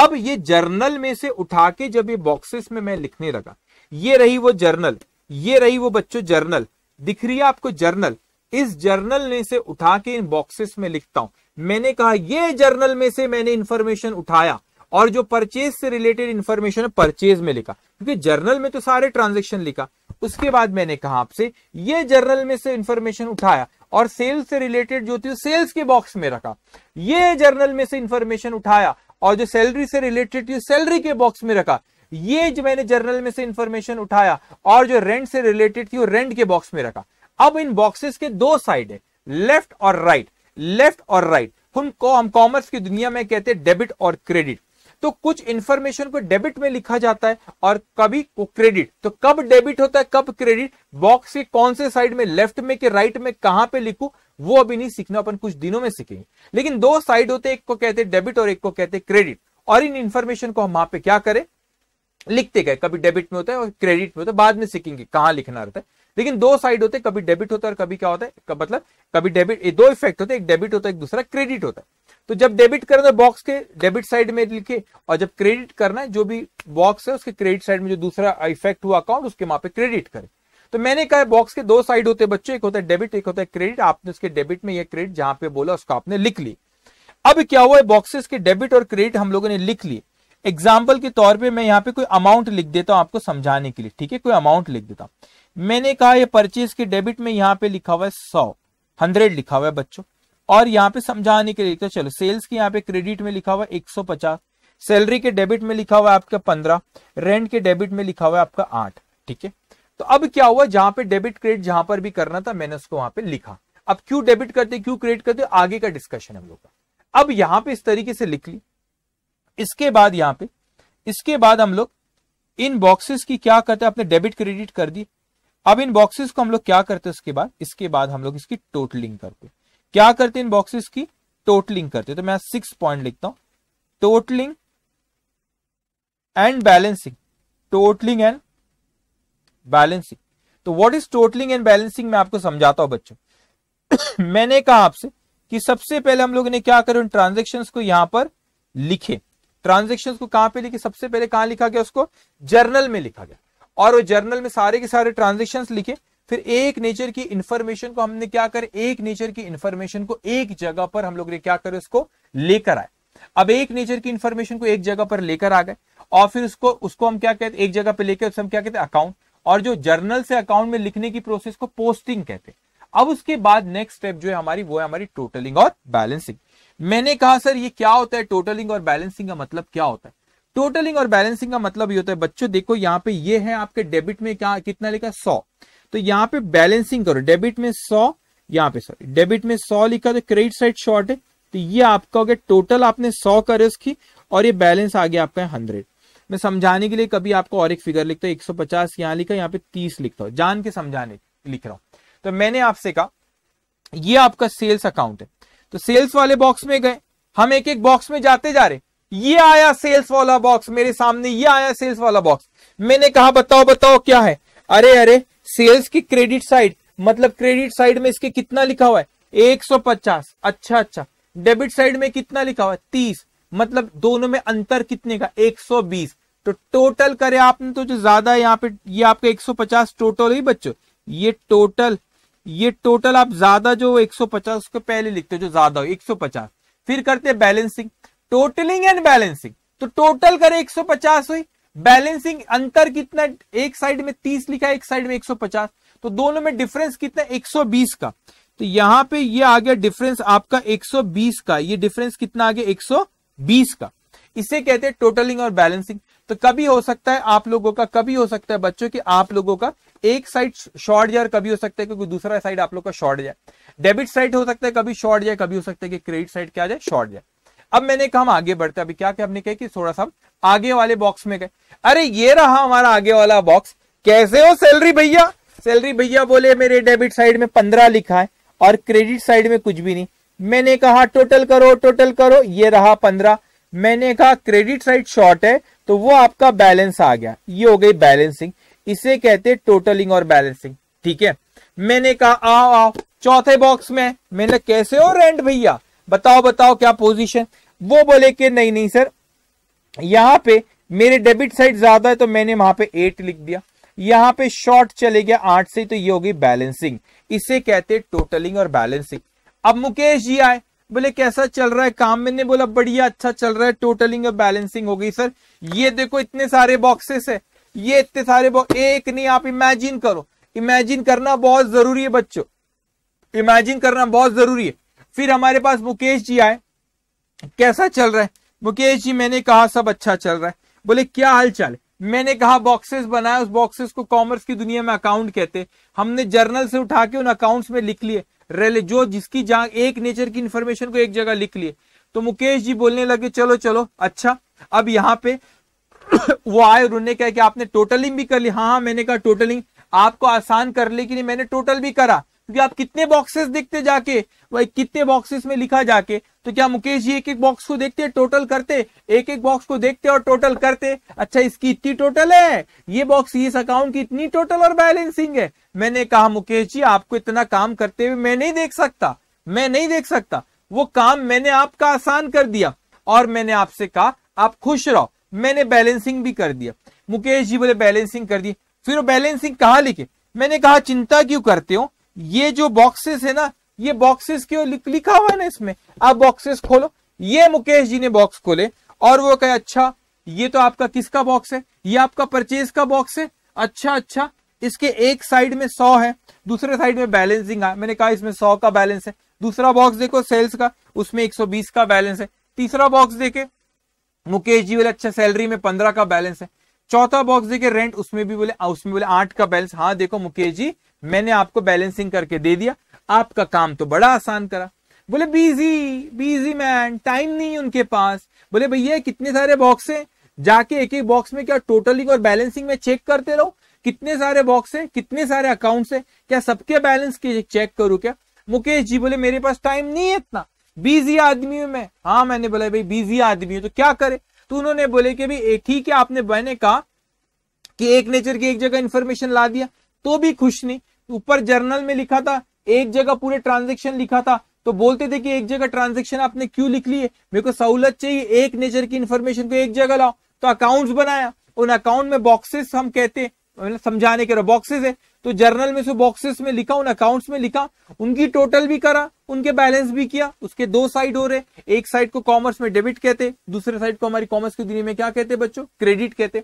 अब ये जर्नल में से उठा के जब ये बॉक्सेस में मैं लिखने लगा ये रही वो जर्नल ये रही वो बच्चों जर्नल दिख रही है आपको जर्नल इस जर्नल में से उठा के इन बॉक्सेस में लिखता हूं मैंने कहा ये जर्नल में से मैंने इंफॉर्मेशन उठाया और जो परचेज से रिलेटेड इंफॉर्मेशन परचेज में लिखा क्योंकि जर्नल में तो सारे ट्रांजेक्शन लिखा उसके बाद मैंने कहा आपसे ये जर्नल में से इंफॉर्मेशन उठाया और सेल्स से रिलेटेड जो थी सेल्स के बॉक्स में रखा ये जर्नल में से इंफॉर्मेशन उठाया और जो सैलरी से रिलेटेड थी सैलरी के बॉक्स में रखा ये जो मैंने जर्नल में से इंफॉर्मेशन उठाया और जो रेंट से रिलेटेड थी वो रेंट के बॉक्स में रखा अब इन बॉक्सेस के दो साइड है लेफ्ट और राइट लेफ्ट और राइट उनको हम कॉमर्स की दुनिया में कहते हैं डेबिट और क्रेडिट तो कुछ इंफॉर्मेशन को डेबिट में लिखा जाता है और कभी को क्रेडिट तो कब डेबिट होता है कब क्रेडिट बॉक्स के कौन से साइड में लेफ्ट में के राइट में कहां पे लिखू वो अभी नहीं सीखना अपन कुछ दिनों में सीखेंगे लेकिन दो साइड होते हैं एक को कहते हैं डेबिट और एक को कहते हैं क्रेडिट और इन इंफॉर्मेशन को हम वहां पे क्या करें लिखते गए कभी डेबिट में होता है और क्रेडिट में होता है बाद में सीखेंगे कहाँ लिखना रहता है लेकिन दो साइड होते हैं कभी डेबिट होता है और कभी क्या होता है कब मतलब कभी डेबिट ये दो इफेक्ट होते हैं एक डेबिट होता है एक दूसरा क्रेडिट होता है तो जब डेबिट करना है बॉक्स के डेबिट साइड में लिखे और जब क्रेडिट करना है जो भी बॉक्स है उसके क्रेडिट साइड में जो दूसरा इफेक्ट हुआ अकाउंट उसके वहां पे क्रेडिट करें तो मैंने कहा बॉक्स के दो साइड होते बच्चों एक होता है डेबिट एक होता है क्रेडिट आपने उसके डेबिट में यह क्रेडिट जहां पे बोला उसको आपने लिख ली अब क्या हुआ बॉक्सेस के डेबिट और क्रेडिट हम लोगों ने लिख ली एग्जाम्पल के तौर पे मैं यहाँ पे कोई अमाउंट लिख देता हूँ आपको समझाने के लिए ठीक है कोई अमाउंट लिख देता हूँ मैंने कहा यह परचेज के डेबिट में यहाँ पे लिखा हुआ है सौ हंड्रेड लिखा हुआ है बच्चों और यहाँ पे समझाने के लिए तो चलो सेल्स के यहाँ पे क्रेडिट में लिखा हुआ एक पचास सैलरी के डेबिट में लिखा हुआ है आपका पंद्रह रेंट के डेबिट में लिखा हुआ है आपका आठ ठीक है तो अब क्या हुआ जहां पे डेबिट क्रेडिट जहां पर भी करना था मैंने उसको वहां पे लिखा अब क्यों डेबिट करते क्यों क्रेडिट करते आगे का डिस्कशन हम लोग का अब यहां पे इस तरीके से लिख ली इसके बाद यहां पे इसके बाद हम लोग इन बॉक्सेस की क्या करते हैं अपने डेबिट क्रेडिट कर दिए अब इन बॉक्सेस को हम लोग क्या करते हैं उसके बाद इसके बाद हम लोग इसकी टोटलिंग करते क्या करते इन बॉक्सेस की टोटलिंग करते तो मैं सिक्स पॉइंट लिखता हूं totalling and balancing totalling and balancing तो what is totalling and balancing मैं आपको समझाता हूं बच्चों मैंने कहा आपसे कि सबसे पहले हम लोगों ने क्या करें ट्रांजेक्शन को यहां पर लिखे ट्रांजेक्शन को कहां पे लिखे सबसे पहले कहां लिखा गया उसको जर्नल में लिखा गया और वो जर्नल में सारे के सारे ट्रांजेक्शन लिखे फिर एक नेचर की इंफॉर्मेशन को हमने क्या कर एक नेचर की इंफॉर्मेशन को एक जगह पर हम लोग ने क्या करे उसको लेकर आए अब एक नेचर की इंफॉर्मेशन को एक जगह पर लेकर आ गए और फिर उसको उसको हम क्या कहते एक जगह पर लेकर हम क्या कहते हैं अकाउंट और जो जर्नल से अकाउंट में लिखने की प्रोसेस को पोस्टिंग कहते हैं अब उसके बाद नेक्स्ट स्टेप जो है हमारी वो है हमारी टोटलिंग और बैलेंसिंग मैंने कहा सर ये क्या होता है टोटलिंग और बैलेंसिंग का मतलब क्या होता है टोटलिंग और बैलेंसिंग का मतलब ये होता है बच्चों देखो यहाँ पे ये है आपके डेबिट में क्या कितना लिखा सौ तो यहाँ पे बैलेंसिंग करो डेबिट में सौ यहाँ पे सॉरी डेबिट में सौ लिखा तो क्रेडिट साइड शॉर्ट है तो ये आपका हो गया टोटल आपने सौ करे उसकी और ये बैलेंस आ गया आपका हंड्रेड मैं समझाने के लिए कभी आपको और एक फिगर लिखता हूँ एक सौ पचास यहाँ लिखा यहाँ पे तीस लिखता हूँ जान के समझाने लिख रहा हूं तो मैंने आपसे कहा ये आपका सेल्स अकाउंट है तो सेल्स वाले बॉक्स में गए हम एक एक बॉक्स में जाते जा रहे ये आया सेल्स वाला बॉक्स मेरे सामने ये आया सेल्स वाला बॉक्स मैंने कहा बताओ बताओ क्या है अरे अरे सेल्स की क्रेडिट साइड मतलब क्रेडिट साइड में इसके कितना लिखा हुआ है 150 अच्छा अच्छा डेबिट साइड में कितना लिखा हुआ है 30 मतलब दोनों में अंतर कितने का 120 तो टोटल करे आपने तो जो ज्यादा यहाँ पे ये आपका 150 टोटल ही बच्चों ये टोटल ये टोटल आप ज्यादा जो 150 के पहले लिखते हो जो ज्यादा हो 150 फिर करते हैं बैलेंसिंग टोटलिंग एंड बैलेंसिंग तो टोटल करें 150 हुई बैलेंसिंग अंतर कितना एक साइड में 30 लिखा है एक साइड में 150 तो दोनों में डिफरेंस कितना 120 का तो यहां पे ये आ गया डिफरेंस आपका 120 का ये डिफरेंस कितना आ गया 120 का इसे कहते हैं टोटलिंग और बैलेंसिंग तो कभी हो सकता है आप लोगों का कभी हो सकता है बच्चों की आप लोगों का एक साइड शॉर्ट जाए और कभी हो सकता है क्योंकि दूसरा साइड आप लोग का शॉर्ट जाए डेबिट साइड हो सकता है कभी शॉर्ट जाए कभी हो सकता है कि क्रेडिट साइड क्या जाए शॉर्ट जाए अब मैंने कहा हम आगे बढ़ते अभी क्या क्या हमने कहा कि थोड़ा सा आगे वाले बॉक्स में गए अरे ये रहा हमारा आगे वाला बॉक्स कैसे हो सैलरी भैया सैलरी भैया बोले मेरे डेबिट साइड में पंद्रह लिखा है और क्रेडिट साइड में कुछ भी नहीं मैंने कहा टोटल करो टोटल करो ये रहा पंद्रह मैंने कहा क्रेडिट साइड शॉर्ट है तो वो आपका बैलेंस आ गया ये हो गई बैलेंसिंग इसे कहते हैं टोटलिंग और बैलेंसिंग ठीक है मैंने कहा आओ आओ चौथे बॉक्स में मैंने कैसे हो रेंट भैया बताओ बताओ क्या पोजीशन वो बोले कि नहीं नहीं सर यहां पे मेरे डेबिट साइड ज्यादा है तो मैंने वहां पे एट लिख दिया यहां पे शॉर्ट चले गया आठ से तो ये होगी बैलेंसिंग इसे कहते हैं टोटलिंग और बैलेंसिंग अब मुकेश जी आए बोले कैसा चल रहा है काम मैंने बोला बढ़िया अच्छा चल रहा है टोटलिंग और बैलेंसिंग हो गई सर ये देखो इतने सारे बॉक्सेस है ये इतने सारे एक नहीं आप इमेजिन करो इमेजिन करना बहुत जरूरी है बच्चों इमेजिन करना बहुत जरूरी है फिर हमारे पास मुकेश जी आए कैसा चल रहा है मुकेश जी मैंने कहा सब अच्छा चल रहा है बोले क्या हाल चाल मैंने कहा बॉक्सेस बनाए उस बॉक्सेस को कॉमर्स की दुनिया में अकाउंट कहते हमने जर्नल से उठा के उन अकाउंट्स में लिख लिए रेले जो जिसकी जहां एक नेचर की इंफॉर्मेशन को एक जगह लिख लिए तो मुकेश जी बोलने लगे चलो चलो अच्छा अब यहाँ पे वो आए और उन्होंने कहा कि आपने टोटलिंग भी कर ली हाँ हाँ मैंने कहा टोटलिंग आपको आसान कर ली के लिए मैंने टोटल भी करा क्योंकि आप कितने बॉक्सेस देखते जाके भाई कितने बॉक्सेस में लिखा जाके तो क्या मुकेश जी एक एक बॉक्स को देखते टोटल करते एक एक बॉक्स को देखते और टोटल करते अच्छा इसकी इतनी टोटल है ये बॉक्स इस अकाउंट की इतनी टोटल और बैलेंसिंग है मैंने कहा मुकेश जी आपको इतना काम करते हुए मैं नहीं देख सकता मैं नहीं देख सकता वो काम मैंने आपका आसान कर दिया और मैंने आपसे कहा आप खुश रहो मैंने बैलेंसिंग भी कर दिया मुकेश जी बोले बैलेंसिंग कर दी फिर वो बैलेंसिंग कहा लिखे मैंने कहा चिंता क्यों करते हो ये जो बॉक्सेस है ना ये बॉक्सेस क्यों लिखा हुआ है ना इसमें आप बॉक्सेस खोलो ये मुकेश जी ने बॉक्स खोले और वो कहे अच्छा ये तो आपका किसका बॉक्स है ये आपका परचेज का बॉक्स है अच्छा अच्छा इसके एक साइड में सौ है दूसरे साइड में बैलेंसिंग है मैंने कहा इसमें सौ का बैलेंस है दूसरा बॉक्स देखो सेल्स का उसमें एक सौ बीस का बैलेंस है तीसरा बॉक्स देखे मुकेश जी बोले अच्छा सैलरी में पंद्रह का बैलेंस है चौथा बॉक्स देखे रेंट उसमें भी बोले उसमें बोले आठ का बैलेंस हाँ देखो मुकेश जी मैंने आपको बैलेंसिंग करके दे दिया आपका काम तो बड़ा आसान करा बोले बिजी बिजी मैन टाइम नहीं उनके पास बोले भैया कितने सारे बॉक्स है जाके एक एक बॉक्स में क्या टोटलिंग और बैलेंसिंग में चेक करते रहो कितने सारे बॉक्स है कितने सारे अकाउंट्स है क्या सबके बैलेंस के चेक करूँ क्या मुकेश जी बोले मेरे पास टाइम नहीं है इतना बिजी आदमी हूं मैं हाँ मैंने बोला भाई बिजी आदमी हूं तो क्या करे तो उन्होंने बोले कि भाई ठीक है आपने मैंने कहा कि एक नेचर की एक जगह इंफॉर्मेशन ला दिया तो भी खुश नहीं ऊपर जर्नल में लिखा था एक जगह पूरे ट्रांजेक्शन लिखा था तो बोलते थे कि एक जगह ट्रांजेक्शन आपने क्यों लिख लिए मेरे को सहूलत चाहिए एक नेचर की इन्फॉर्मेशन को एक जगह लाओ तो अकाउंट्स बनाया उन अकाउंट में बॉक्सेस हम कहते हैं मतलब समझाने के लिए बॉक्सेस है तो जर्नल में से बॉक्सेस में लिखा उन अकाउंट्स में लिखा उनकी टोटल भी करा उनके बैलेंस भी किया उसके दो साइड हो रहे एक साइड को कॉमर्स में डेबिट कहते दूसरे साइड को हमारी कॉमर्स की दुनिया में क्या कहते बच्चों क्रेडिट कहते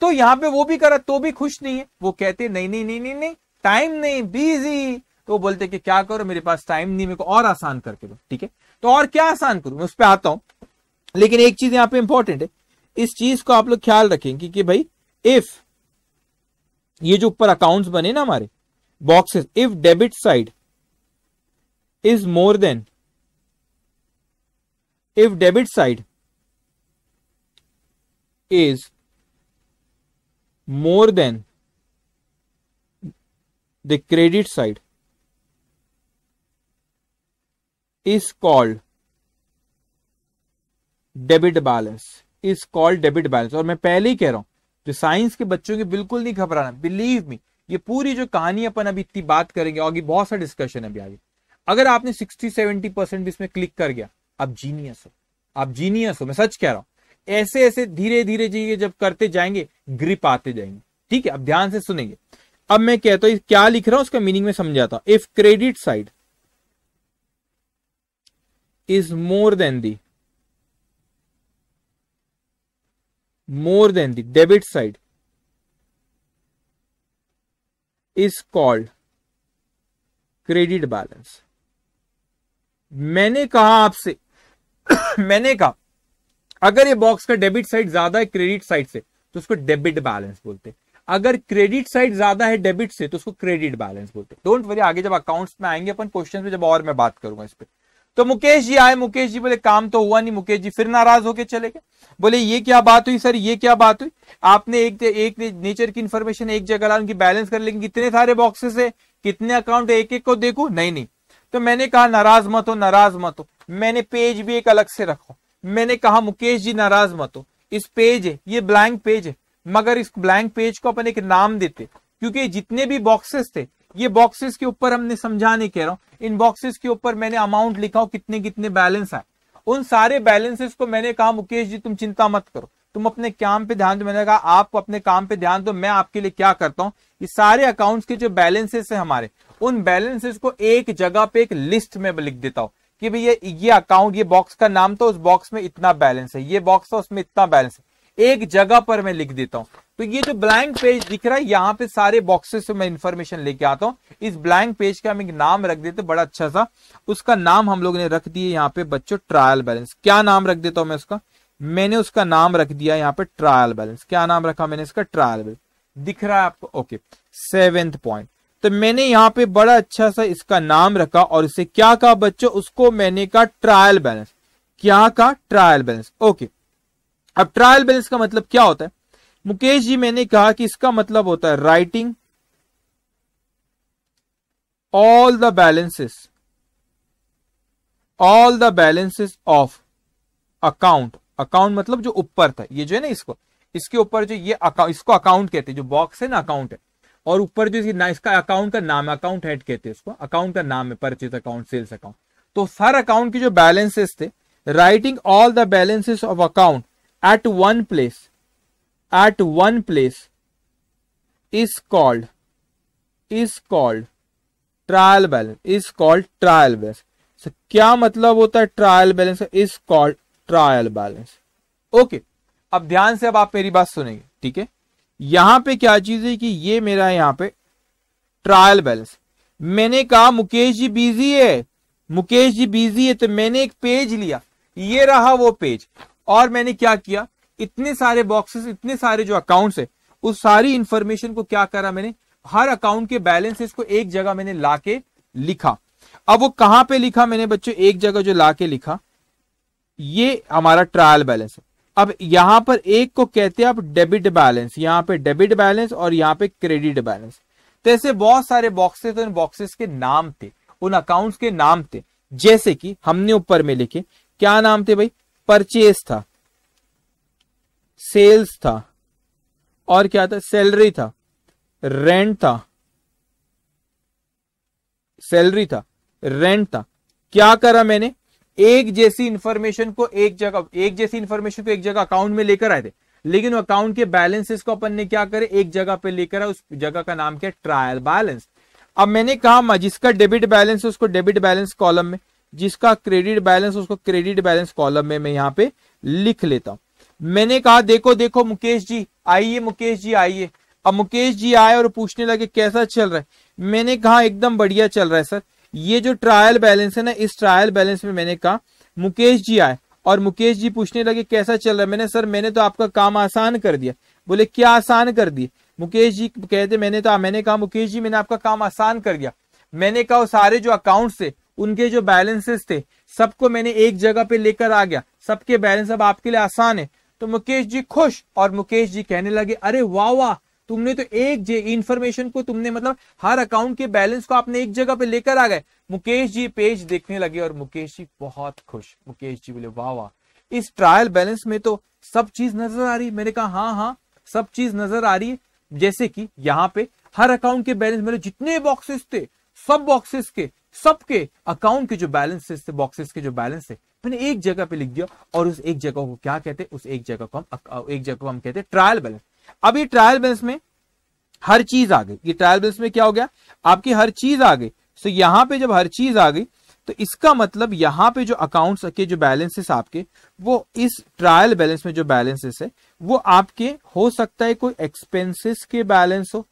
तो यहां पे वो भी करा तो भी खुश नहीं है वो कहते नहीं नहीं नहीं नहीं नहीं टाइम नहीं बिजी तो वो बोलते कि क्या करो मेरे पास टाइम नहीं मेरे को और आसान करके दो ठीक है तो और क्या आसान करूं मैं उस पर आता हूं लेकिन एक चीज यहां पे इंपॉर्टेंट है इस चीज को आप लोग ख्याल रखें कि, कि भाई इफ ये जो ऊपर अकाउंट्स बने ना हमारे boxes if debit side is more than if debit side is more than the credit side is called debit balance is called debit balance और मैं पहले ही कह रहा हूं जो साइंस के बच्चों के बिल्कुल नहीं घबराना बिलीव मी ये पूरी जो कहानी अपन अभी इतनी बात करेंगे और बहुत सा डिस्कशन है अभी आगे अगर आपने 60 70 परसेंट भी इसमें क्लिक कर गया आप जीनियस हो आप जीनियस हो मैं सच कह रहा हूं ऐसे ऐसे धीरे धीरे जी जब करते जाएंगे ग्रिप आते जाएंगे ठीक है अब ध्यान से सुनेंगे अब मैं कहता हूं क्या लिख रहा हूं उसका मीनिंग में समझाता हूं if credit side is more than the more than the debit side is called credit balance मैंने कहा आपसे मैंने कहा अगर ये बॉक्स का डेबिट साइड ज्यादा है क्रेडिट साइड से तो उसको डेबिट बैलेंस बोलते हैं अगर क्रेडिट साइड ज्यादा है डेबिट से तो उसको क्रेडिट बैलेंस बोलते हैं डोंट वरी आगे जब अकाउंट्स में आएंगे अपन क्वेश्चन में जब और मैं बात करूंगा इस पर तो मुकेश जी आए मुकेश जी बोले काम तो हुआ नहीं मुकेश जी फिर नाराज होके चले गए बोले ये क्या बात हुई सर ये क्या बात हुई आपने एक एक नेचर की इन्फॉर्मेशन एक जगह ला उनकी बैलेंस कर लेकिन कितने सारे बॉक्सेस है कितने अकाउंट एक एक को देखू नहीं नहीं तो मैंने कहा नाराज मत हो नाराज मत हो मैंने पेज भी एक अलग से रखो मैंने कहा मुकेश जी नाराज मत हो इस पेज है ये ब्लैंक पेज है मगर इस ब्लैंक पेज को अपन एक नाम देते क्योंकि जितने भी बॉक्सेस थे ये बॉक्सेस के ऊपर हमने समझाने कह रहा हूं इन बॉक्सेस के ऊपर मैंने अमाउंट लिखा हो कितने कितने बैलेंस आए उन सारे बैलेंसेस को मैंने कहा मुकेश जी तुम चिंता मत करो तुम अपने काम पे ध्यान दो मैंने कहा आप अपने काम पे ध्यान दो मैं आपके लिए क्या करता हूँ ये सारे अकाउंट्स के जो बैलेंसेस है हमारे उन बैलेंसेस को एक जगह पे एक लिस्ट में लिख देता हूँ कि भाई ये ये अकाउंट ये बॉक्स का नाम तो उस बॉक्स में इतना बैलेंस है ये बॉक्स था तो उसमें इतना बैलेंस है एक जगह पर मैं लिख देता हूं तो ये जो ब्लैंक पेज दिख रहा है यहाँ पे सारे बॉक्सेस से मैं इन्फॉर्मेशन लेके आता हूँ इस ब्लैंक पेज का हम एक नाम रख देते बड़ा अच्छा सा उसका नाम हम लोग ने रख दिया यहाँ पे बच्चों ट्रायल बैलेंस क्या नाम रख देता हूं मैं उसका मैंने उसका नाम रख दिया यहाँ पे ट्रायल बैलेंस क्या नाम रखा मैंने इसका ट्रायल बैलेंस दिख रहा है आपको ओके सेवेंथ पॉइंट तो मैंने यहाँ पे बड़ा अच्छा सा इसका नाम रखा और इसे क्या कहा बच्चों उसको मैंने कहा ट्रायल बैलेंस क्या कहा ट्रायल बैलेंस ओके अब ट्रायल बैलेंस का मतलब क्या होता है मुकेश जी मैंने कहा कि इसका मतलब होता है writing all the balances all the balances of account account मतलब जो ऊपर था ये जो है ना इसको इसके ऊपर जो ये अकाउंट इसको अकाउंट कहते हैं जो बॉक्स है ना अकाउंट है और ऊपर जो इसका अकाउंट का नाम अकाउंट हेड कहते हैं उसको अकाउंट का नाम है परचेज अकाउंट सेल्स अकाउंट तो हर अकाउंट के जो बैलेंसेस थे writing all the balances of account at one place at one place is called is called trial balance is called trial balance क्या मतलब होता है trial balance is called trial balance okay अब ध्यान से अब आप मेरी बात सुनेंगे ठीक है यहां पे क्या चीज है कि ये मेरा यहां पे ट्रायल बैलेंस मैंने कहा मुकेश जी बिजी है मुकेश जी बिजी है तो मैंने एक पेज लिया ये रहा वो पेज और मैंने क्या किया इतने सारे बॉक्सेस इतने सारे जो अकाउंट्स है उस सारी इंफॉर्मेशन को क्या करा मैंने हर अकाउंट के बैलेंसेस को एक जगह मैंने लाके लिखा अब वो कहां पे लिखा मैंने बच्चों एक जगह जो लाके लिखा ये हमारा ट्रायल बैलेंस है अब यहां पर एक को कहते हैं आप डेबिट बैलेंस यहां पे डेबिट बैलेंस और यहां पे क्रेडिट बैलेंस तो ऐसे बहुत सारे बॉक्सेस तो इन बॉक्सेस के नाम थे उन अकाउंट्स के नाम थे जैसे कि हमने ऊपर में लिखे क्या नाम थे भाई परचेस था सेल्स था और क्या था सैलरी था रेंट था सैलरी था रेंट था क्या करा मैंने एक जैसी इंफॉर्मेशन को एक जगह एक जैसी इंफॉर्मेशन को एक जगह अकाउंट में लेकर आए थे लेकिन अकाउंट के बैलेंसेस को अपन ने क्या करे एक जगह पे लेकर आए उस जगह का नाम क्या ट्रायल बैलेंस अब मैंने कहा जिसका डेबिट बैलेंस है उसको डेबिट बैलेंस कॉलम में जिसका क्रेडिट बैलेंस उसको क्रेडिट बैलेंस कॉलम में मैं यहाँ पे लिख लेता हूं मैंने कहा देखो देखो मुकेश जी आइए मुकेश जी आइए अब मुकेश जी आए और पूछने लगे कैसा चल रहा है मैंने कहा एकदम बढ़िया चल रहा है सर ये जो ट्रायल बैलेंस है ना इस ट्रायल बैलेंस में मैंने कहा मुकेश जी आए और मुकेश जी पूछने लगे कैसा चल रहा है मैंने सर मैंने तो आपका काम आसान कर दिया बोले क्या आसान कर दिया मुकेश जी कहते मैंने तो मैंने कहा मुकेश जी मैंने आपका काम आसान कर दिया मैंने कहा सारे जो अकाउंट थे उनके जो बैलेंसेस थे सबको मैंने एक जगह पे लेकर आ गया सबके बैलेंस अब आपके लिए आसान है तो मुकेश जी खुश और मुकेश जी कहने लगे अरे वाह वाह तुमने तो एक इंफॉर्मेशन को तुमने मतलब हर अकाउंट के बैलेंस को आपने एक जगह पे लेकर आ गए मुकेश जी पेज देखने लगे और मुकेश जी बहुत खुश मुकेश जी बोले वाह वाह इस ट्रायल बैलेंस में तो सब चीज नजर आ रही मैंने कहा हाँ हाँ सब चीज नजर आ रही है जैसे कि यहाँ पे हर अकाउंट के बैलेंस मेरे जितने बॉक्सेस थे सब बॉक्सेस के सबके अकाउंट के जो बैलेंसेस थे बॉक्सेस के जो बैलेंस थे मैंने एक जगह पे लिख दिया और उस एक जगह को क्या कहते हैं उस एक जगह को हम एक जगह को हम कहते हैं ट्रायल बैलेंस अभी ट्रायल बैलेंस में हर चीज आ गई ये ट्रायल बैलेंस में क्या हो गया आपकी हर चीज आ गई सो यहां पे जब हर चीज आ गई तो इसका मतलब यहां पे जो अकाउंट्स के जो बैलेंसेस आपके वो इस ट्रायल बैलेंस में जो बैलेंसेस है वो आपके हो सकता है कोई एक्सपेंसेस के बैलेंस हो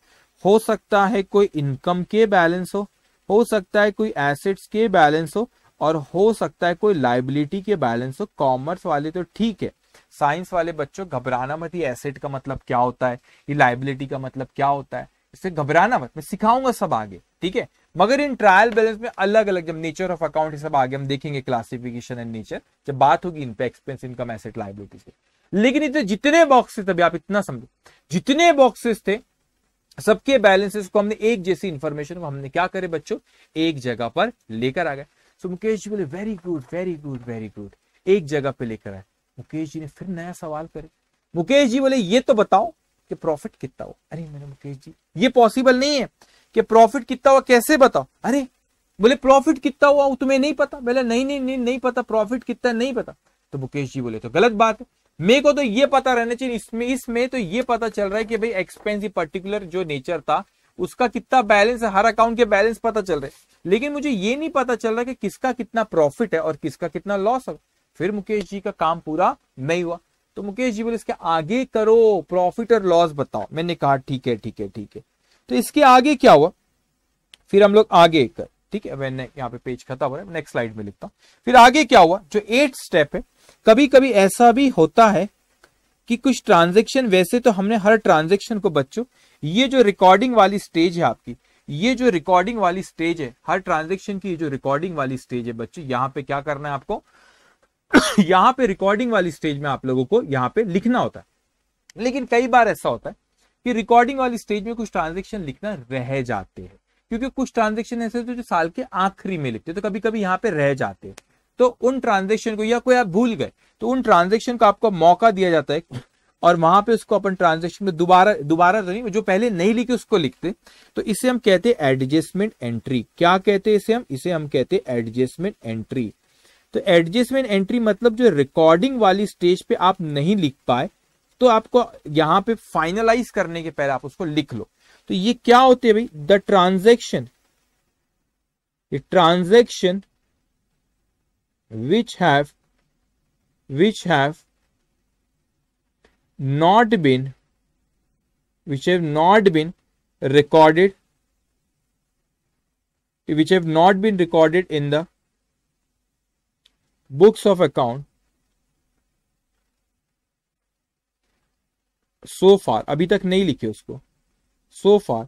हो सकता है कोई इनकम के बैलेंस हो हो सकता है कोई एसेट्स के बैलेंस हो और हो सकता है कोई लाइबिलिटी के बैलेंस हो कॉमर्स वाले तो ठीक है साइंस वाले बच्चों घबराना मत ये एसेट का मतलब क्या होता है ये लाइबिलिटी का मतलब क्या होता है इससे घबराना मत मैं सिखाऊंगा सब आगे ठीक है मगर इन ट्रायल बैलेंस में अलग अलग जब नेचर ऑफ अकाउंट सब आगे हम देखेंगे क्लासिफिकेशन एंड नेचर जब बात होगी इन पे एक्सपेंस इनकम एसेट लाइबिलिटी से लेकिन इतने जितने बॉक्सेस अभी आप इतना समझो जितने बॉक्सेस थे सबके बैलेंसेस को हमने एक जैसी इंफॉर्मेशन को हमने क्या करे बच्चों एक जगह पर लेकर आ गए सो मुकेश जी बोले very good very good very good एक जगह पे लेकर आए मुकेश जी ने फिर नया सवाल करे मुकेश जी बोले ये तो बताओ कि प्रॉफिट कितना हुआ अरे मैंने मुकेश जी ये पॉसिबल नहीं है कि प्रॉफिट कितना हुआ कैसे बताओ अरे बोले प्रॉफिट कितना हुआ तुम्हें नहीं पता बोले नहीं नहीं नहीं नहीं पता प्रॉफिट कितना नहीं पता तो मुकेश जी बोले तो गलत बात है मेरे को तो ये पता रहना चाहिए इसमें इसमें तो ये पता चल रहा है कि भाई एक्सपेंस पर्टिकुलर जो नेचर था उसका कितना बैलेंस है हर अकाउंट के बैलेंस पता चल रहे लेकिन मुझे ये नहीं पता चल रहा कि किसका कितना प्रॉफिट है और किसका कितना लॉस है फिर मुकेश जी का काम पूरा नहीं हुआ तो मुकेश जी बोले इसके आगे करो प्रॉफिट और लॉस बताओ मैंने कहा ठीक है ठीक है ठीक है तो इसके आगे क्या हुआ फिर हम लोग आगे कर ठीक है मैंने यहाँ पे पेज खत्म हो रहा है नेक्स्ट स्लाइड में लिखता हूँ फिर आगे क्या हुआ जो एट स्टेप है कभी कभी ऐसा भी होता है कि कुछ ट्रांजेक्शन वैसे तो हमने हर ट्रांजेक्शन को बच्चों ये जो रिकॉर्डिंग वाली स्टेज है आपकी ये जो रिकॉर्डिंग वाली स्टेज है हर ट्रांजेक्शन की जो रिकॉर्डिंग वाली स्टेज है बच्चों यहाँ पे क्या करना है आपको यहां पे रिकॉर्डिंग वाली स्टेज में आप लोगों को यहां पे लिखना होता है लेकिन कई बार ऐसा होता है कि रिकॉर्डिंग वाली स्टेज में कुछ ट्रांजेक्शन लिखना रह जाते हैं क्योंकि कुछ ट्रांजेक्शन ऐसे होते जो साल के आखिरी में लिखते तो कभी कभी यहाँ पे रह जाते हैं तो उन ट्रांजेक्शन को या कोई आप भूल गए तो उन ट्रांजेक्शन को आपको मौका दिया जाता है और वहां पे उसको अपन ट्रांजेक्शन में दोबारा दोबारा तो नहीं जो पहले नहीं लिखे उसको लिखते तो इसे हम कहते हैं एडजस्टमेंट एंट्री क्या कहते हैं इसे हम इसे हम कहते हैं एडजस्टमेंट एंट्री तो एडजस्टमेंट एंट्री मतलब जो रिकॉर्डिंग वाली स्टेज पे आप नहीं लिख पाए तो आपको यहां पे फाइनलाइज करने के पहले आप उसको लिख लो तो ये क्या होते हैं भाई द ट्रांजेक्शन ये transaction which have which have not been which have not been recorded which have not been recorded in the books of account so far अभी तक नहीं लिखे उसको so far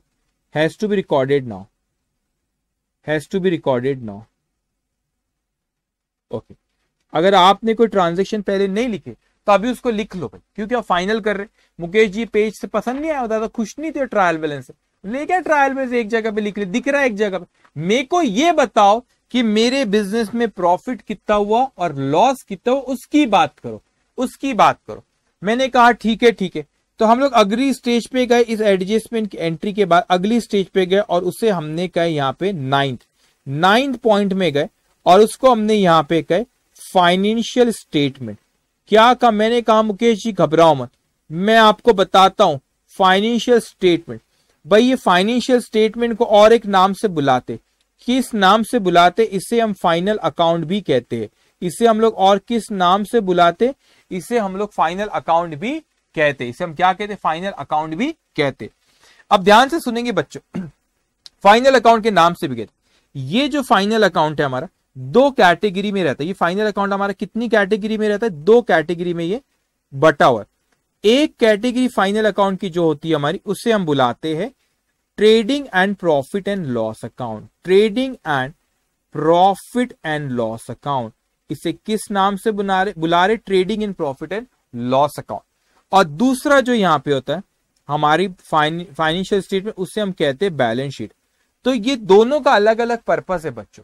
has to be recorded now has to be recorded now okay अगर आपने कोई transaction पहले नहीं लिखे तो अभी उसको लिख लो भाई क्योंकि आप फाइनल कर रहे मुकेश जी पेज से पसंद नहीं आया दादा खुश नहीं थे ट्रायल बैलेंस से ले गया ट्रायल बैलेंस एक जगह पे लिख ले दिख रहा है एक जगह पे मेरे को ये बताओ कि मेरे बिजनेस में प्रॉफिट कितना हुआ और लॉस कितना हुआ उसकी बात करो उसकी बात करो मैंने कहा ठीक है ठीक है तो हम लोग अगली स्टेज पे गए इस एडजस्टमेंट की एंट्री के बाद अगली स्टेज पे गए और उसे हमने कहे यहाँ पे नाइन्थ नाइन्थ पॉइंट में गए और उसको हमने यहाँ पे कहे फाइनेंशियल स्टेटमेंट क्या कहा मैंने कहा मुकेश जी घबराओ मत मैं आपको बताता हूँ फाइनेंशियल स्टेटमेंट भाई ये फाइनेंशियल स्टेटमेंट को और एक नाम से बुलाते किस नाम से बुलाते इसे हम फाइनल अकाउंट भी कहते हैं इसे हम लोग और किस नाम से बुलाते इसे हम लोग फाइनल अकाउंट भी कहते इसे हम क्या कहते फाइनल अकाउंट भी कहते अब ध्यान से सुनेंगे बच्चों फाइनल अकाउंट के नाम से भी कहते ये जो फाइनल अकाउंट है हमारा दो कैटेगरी में रहता है ये फाइनल अकाउंट हमारा कितनी कैटेगरी में रहता है दो कैटेगरी में ये बटा हुआ एक कैटेगरी फाइनल अकाउंट की जो होती है हमारी उसे हम बुलाते हैं trading and profit and loss account trading and profit and loss account इसे किस नाम से बुला रहे बुला रहे trading and profit and loss account और दूसरा जो यहाँ पे होता है हमारी फाइनेंशियल स्टेटमेंट उससे हम कहते हैं बैलेंस शीट तो ये दोनों का अलग अलग पर्पस है बच्चों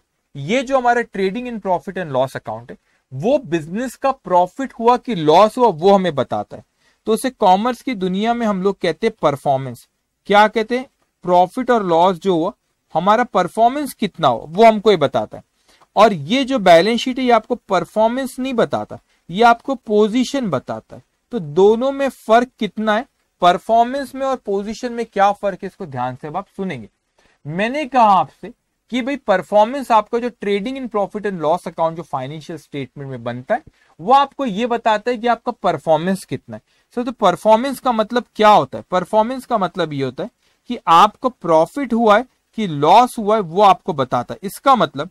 ये जो हमारा trading and profit and loss account है वो बिजनेस का प्रॉफिट हुआ कि लॉस हुआ वो हमें बताता है तो उसे कॉमर्स की दुनिया में हम लोग कहते हैं परफॉर्मेंस क्या कहते हैं प्रॉफिट और लॉस जो हो हमारा परफॉर्मेंस कितना हो वो हमको ये बताता है और ये जो बैलेंस शीट है ये आपको परफॉर्मेंस नहीं बताता ये आपको पोजीशन बताता है तो दोनों में फर्क कितना है परफॉर्मेंस में और पोजीशन में क्या फर्क है इसको ध्यान से अब आप सुनेंगे मैंने कहा आपसे कि भाई परफॉर्मेंस आपका जो trading and profit and loss account जो फाइनेंशियल स्टेटमेंट में बनता है वो आपको ये बताता है कि आपका परफॉर्मेंस कितना है सर so, तो परफॉर्मेंस का मतलब क्या होता है परफॉर्मेंस का मतलब ये होता है कि आपको प्रॉफिट हुआ है कि लॉस हुआ है वो आपको बताता है इसका मतलब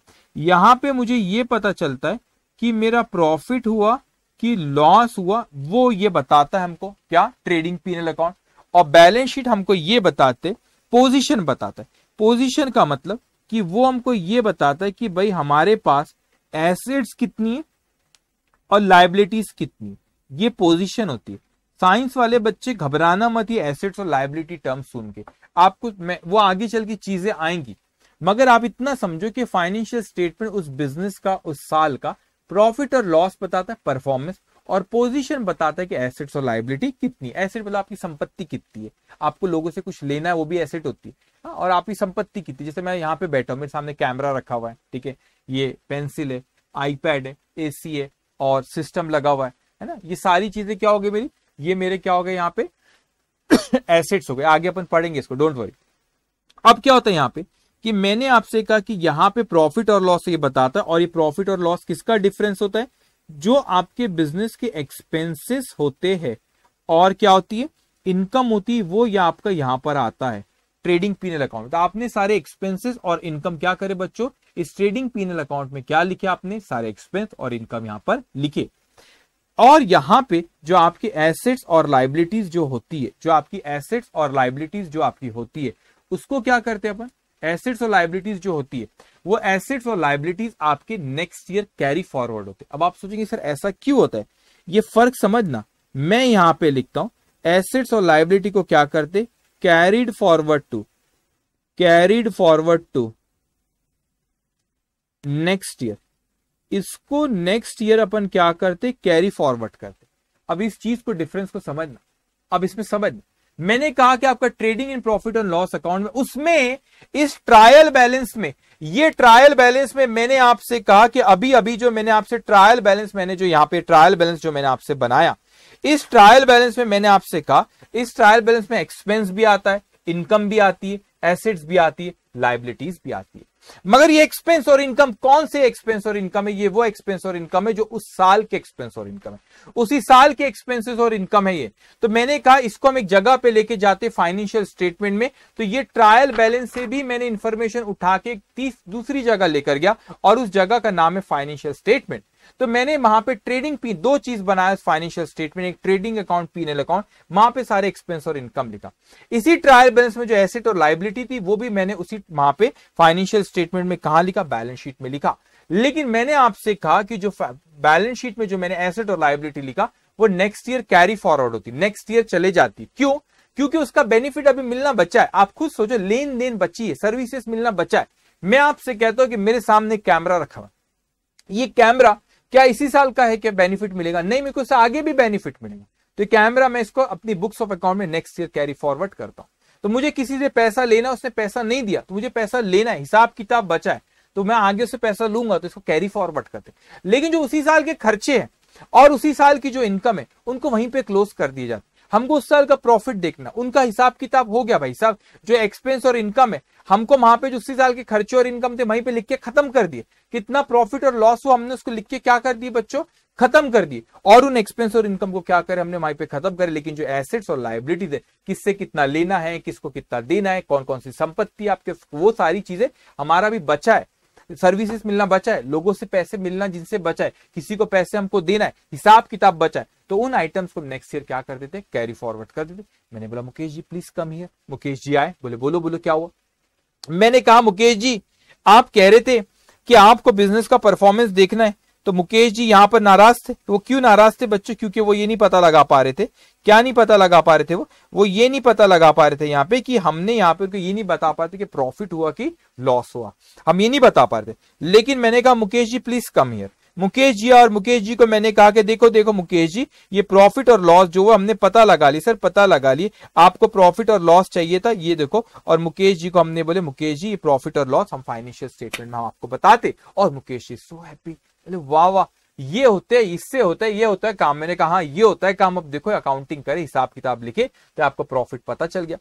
यहां पे मुझे ये पता चलता है कि मेरा प्रॉफिट हुआ कि लॉस हुआ वो ये बताता है हमको क्या ट्रेडिंग पीनल अकाउंट और बैलेंस शीट हमको ये बताते पोजिशन बताता है पोजिशन का मतलब कि वो हमको ये बताता है कि भाई हमारे पास एसेट्स कितनी है और लाइबिलिटीज कितनी ये पोजीशन होती है साइंस वाले बच्चे घबराना मत ये एसेट्स और लाइबिलिटी टर्म सुन के आपको वो आगे चल के चीजें आएंगी मगर आप इतना समझो कि फाइनेंशियल स्टेटमेंट उस बिजनेस का उस साल का प्रॉफिट और लॉस बताता है परफॉर्मेंस और पोजीशन बताता है कि एसेट्स और लाइबिलिटी कितनी एसेट मतलब आपकी संपत्ति कितनी है आपको लोगों से कुछ लेना है वो भी एसेट होती है हाँ, और आपकी संपत्ति कितनी जैसे मैं यहाँ पे बैठा हूँ मेरे सामने कैमरा रखा हुआ है ठीक है ये पेंसिल है आईपैड है एसी है और सिस्टम लगा हुआ है है ना ये सारी चीजें क्या होगी मेरी ये मेरे क्या हो गए यहाँ पे एसेट्स हो गए आगे अपन पढ़ेंगे इसको डोंट वरी अब क्या होता है यहाँ पे कि मैंने आपसे कहा कि यहाँ पे प्रॉफिट और लॉस ये बताता है और ये प्रॉफिट और लॉस किसका डिफरेंस होता है जो आपके बिजनेस के एक्सपेंसेस होते हैं और क्या होती है इनकम होती है वो या आपका यहाँ पर आता है ट्रेडिंग पीनल अकाउंट तो आपने सारे एक्सपेंसेस और इनकम क्या करे बच्चों इस ट्रेडिंग पीनल अकाउंट में क्या लिखे आपने सारे एक्सपेंस और इनकम यहाँ पर लिखे और यहां पे जो आपके एसेट्स और लाइबिलिटीज जो होती है जो आपकी एसेट्स और लाइबिलिटीज जो आपकी होती है उसको क्या करते हैं अपन एसेट्स और लाइबिलिटीज जो होती है वो एसेट्स और लाइबिलिटीज आपके नेक्स्ट ईयर कैरी फॉरवर्ड होते हैं अब आप सोचेंगे सर ऐसा क्यों होता है ये फर्क समझना मैं यहां पे लिखता हूं एसेट्स और लाइबिलिटी को क्या करते carried forward to carried forward to next year इसको नेक्स्ट ईयर अपन क्या करते कैरी फॉरवर्ड करते अब इस चीज को डिफरेंस को समझना अब इसमें समझना मैंने कहा कि आपका ट्रेडिंग इन प्रॉफिट और लॉस अकाउंट में उसमें इस ट्रायल बैलेंस में ये ट्रायल बैलेंस में मैंने आपसे कहा कि अभी अभी जो मैंने आपसे ट्रायल बैलेंस मैंने जो यहां पे ट्रायल बैलेंस जो मैंने आपसे बनाया इस ट्रायल बैलेंस में मैंने आपसे कहा इस ट्रायल बैलेंस में एक्सपेंस भी आता है इनकम भी आती है एसेट्स भी आती है लाइबिलिटीज भी आती है मगर ये एक्सपेंस और इनकम कौन से एक्सपेंस और इनकम है ये वो एक्सपेंस और इनकम है जो उस साल के एक्सपेंस और इनकम है उसी साल के एक्सपेंसेस और इनकम है ये तो मैंने कहा इसको हम एक जगह पे लेके जाते फाइनेंशियल स्टेटमेंट में तो ये ट्रायल बैलेंस से भी मैंने इंफॉर्मेशन उठा के तीस दूसरी जगह लेकर गया और उस जगह का नाम है फाइनेंशियल स्टेटमेंट तो मैंने वहां पे ट्रेडिंग पी दो चीज बनाया फाइनेंशियल स्टेटमेंट एक ट्रेडिंग अकाउंट पीएनएल अकाउंट वहां पे सारे एक्सपेंस और इनकम लिखा इसी ट्रायल बैलेंस में जो एसेट और लाइबिलिटी थी वो भी मैंने उसी वहां पे फाइनेंशियल स्टेटमेंट में कहा लिखा बैलेंस शीट में लिखा लेकिन मैंने आपसे कहा कि जो बैलेंस शीट में जो मैंने एसेट और लाइबिलिटी लिखा वो नेक्स्ट ईयर कैरी फॉरवर्ड होती नेक्स्ट ईयर चले जाती क्यों क्योंकि उसका बेनिफिट अभी मिलना बचा है आप खुद सोचो लेन देन बची है सर्विसेज मिलना बचा है मैं आपसे कहता हूं कि मेरे सामने कैमरा रखा हुआ ये कैमरा क्या इसी साल का है क्या बेनिफिट मिलेगा नहीं मेरे को इससे आगे भी बेनिफिट मिलेगा तो कैमरा मैं इसको अपनी बुक्स ऑफ अकाउंट में नेक्स्ट ईयर कैरी फॉरवर्ड करता हूँ तो मुझे किसी से पैसा लेना उसने पैसा नहीं दिया तो मुझे पैसा लेना है हिसाब किताब बचा है तो मैं आगे उससे पैसा लूंगा तो इसको कैरी फॉरवर्ड करते लेकिन जो उसी साल के खर्चे हैं और उसी साल की जो इनकम है उनको वहीं पे क्लोज कर दिए जाते हमको उस साल का प्रॉफिट देखना उनका हिसाब किताब हो गया भाई साहब जो एक्सपेंस और इनकम है हमको वहां पे जो उसी साल के खर्चे और इनकम थे वहीं पे लिख के खत्म कर दिए कितना प्रॉफिट और लॉस हुआ हमने उसको लिख के क्या कर दिए बच्चों खत्म कर दिए और उन एक्सपेंस और इनकम को क्या करें हमने वहीं पे खत्म करे लेकिन जो एसेट्स और लाइबिलिटीज है किससे कितना लेना है किसको कितना देना है कौन कौन सी संपत्ति आपके वो सारी चीजें हमारा भी बचा है सर्विसेज मिलना बचा है लोगों से पैसे मिलना जिनसे बचा है किसी को पैसे हमको देना है हिसाब किताब बचा है तो उन आइटम्स को नेक्स्ट ईयर क्या कर देते हैं कैरी फॉरवर्ड कर देते मैंने बोला Mukesh ji please come here Mukesh ji आए बोले बोलो बोलो क्या हुआ मैंने कहा मुकेश जी आप कह रहे थे कि आपको बिजनेस का परफॉर्मेंस देखना है तो मुकेश जी यहाँ पर नाराज थे वो क्यों नाराज थे बच्चों क्योंकि वो ये नहीं पता लगा पा रहे थे क्या नहीं पता लगा पा रहे थे वो वो ये नहीं पता लगा पा रहे थे यहाँ पे कि हमने यहाँ पे ये नहीं बता पाते कि प्रॉफिट हुआ कि लॉस हुआ हम ये नहीं बता पा रहे थे लेकिन मैंने कहा Mukesh ji please come here Mukesh ji और मुकेश जी को मैंने कहा कि देखो देखो मुकेश जी ये प्रॉफिट और लॉस जो है हमने पता लगा ली सर पता लगा ली आपको प्रॉफिट और लॉस चाहिए था ये देखो और मुकेश जी को हमने बोले मुकेश जी ये प्रॉफिट और लॉस हम फाइनेंशियल स्टेटमेंट में हम आपको बताते और मुकेश जी सो हैप्पी वाह वाह ये होते है इससे होता है ये होता है काम मैंने कहा ये होता है काम अब देखो अकाउंटिंग करे हिसाब किताब लिखे तो आपको प्रॉफिट पता चल गया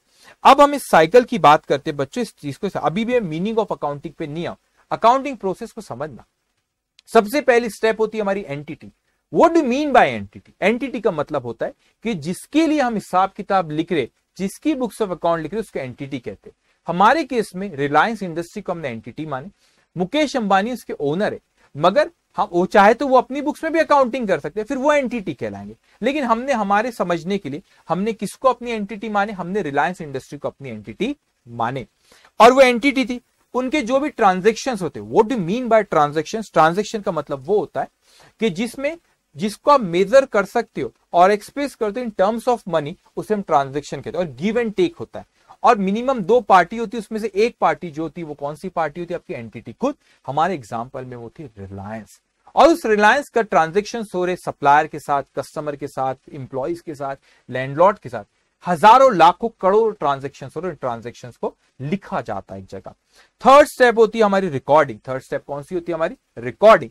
अब हम इस साइकिल की बात करते हैं बच्चों इस चीज को अभी भी मीनिंग ऑफ अकाउंटिंग पे नहीं आऊ अकाउंटिंग प्रोसेस को समझना सबसे पहली स्टेप होती है हमारी entity what do mean by entity entity का मतलब होता है कि जिसके लिए हम हिसाब किताब लिख रहे जिसकी बुक्स ऑफ अकाउंट लिख रहे उसको एंटिटी कहते हैं हमारे केस में रिलायंस इंडस्ट्री को हमने एंटिटी माने मुकेश अंबानी उसके ओनर है मगर हम हाँ, वो चाहे तो वो अपनी बुक्स में भी अकाउंटिंग कर सकते हैं फिर वो एंटिटी कहलाएंगे लेकिन हमने हमारे समझने के लिए हमने किसको अपनी एंटिटी माने हमने रिलायंस इंडस्ट्री को अपनी एंटिटी माने और वो एंटिटी थी उनके जो भी ट्रांजेक्शन होते वो do mean by transaction transaction का मतलब वो होता है कि जिसमें जिसको आप मेजर कर सकते हो और एक्सप्रेस करते हो इन टर्म्स ऑफ मनी उसे हम ट्रांजेक्शन कहते हैं और गिव एंड टेक होता है और मिनिमम दो पार्टी होती है उसमें से एक पार्टी जो होती है वो कौन सी पार्टी होती है आपकी एंटिटी खुद हमारे एग्जाम्पल में वो थी रिलायंस और उस रिलायंस का ट्रांजेक्शन हो रहे सप्लायर के साथ कस्टमर के साथ इंप्लॉयज के साथ लैंडलॉर्ड के साथ हजारों लाखों करोड़ ट्रांजेक्शन हो रहे ट्रांजेक्शन को लिखा जाता है एक जगह थर्ड स्टेप होती है हमारी रिकॉर्डिंग थर्ड स्टेप कौन सी होती है हमारी रिकॉर्डिंग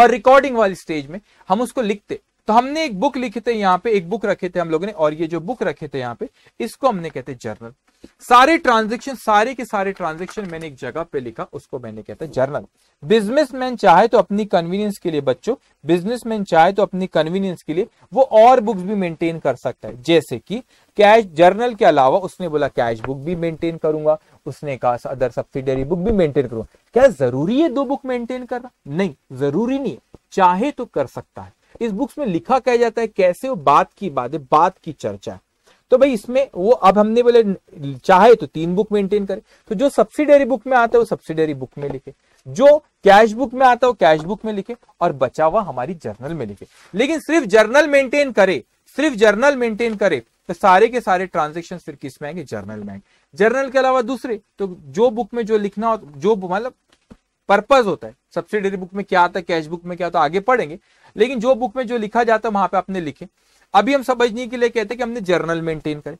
और रिकॉर्डिंग वाली स्टेज में हम उसको लिखते तो हमने एक बुक लिखे थे यहाँ पे एक बुक रखे थे हम लोगों ने और ये जो बुक रखे थे यहाँ पे इसको हमने कहते जर्नल सारे ट्रांजेक्शन सारे के सारे ट्रांजेक्शन मैंने एक जगह पे लिखा उसको मैंने कहता है जर्नल बिजनेसमैन चाहे तो अपनी कन्वीनियंस के लिए बच्चों बिजनेसमैन चाहे तो अपनी कन्वीनियंस के लिए वो और बुक्स भी मेंटेन कर सकता है जैसे कि कैश जर्नल के अलावा उसने बोला कैश बुक भी मेंटेन करूंगा उसने कहा अदर सब्सिडरी बुक भी मेंटेन करूंगा क्या जरूरी है दो बुक मेंटेन करना नहीं जरूरी नहीं चाहे तो कर सकता है इस बुक्स में लिखा कह जाता है कैसे वो बात की बात है बात की चर्चा है तो भाई इसमें वो अब हमने बोले चाहे तो तीन बुक मेंटेन करे तो जो सब्सिडरी बुक में आता है वो सब्सिडरी बुक में लिखे जो कैश बुक में आता है वो कैश बुक में लिखे और बचा हुआ हमारी जर्नल में लिखे लेकिन सिर्फ जर्नल मेंटेन करे सिर्फ जर्नल मेंटेन करे तो सारे के सारे ट्रांजेक्शन फिर किस में आएंगे जर्नल में आएंगे जर्नल के अलावा दूसरे तो जो बुक में जो लिखना हो जो मतलब पर्पज होता है सब्सिडरी बुक में क्या आता है कैश बुक में क्या होता है आगे पढ़ेंगे लेकिन जो बुक में जो लिखा जाता है वहां पे आपने लिखे अभी हम समझने के लिए कहते हैं कि हमने जर्नल मेंटेन करे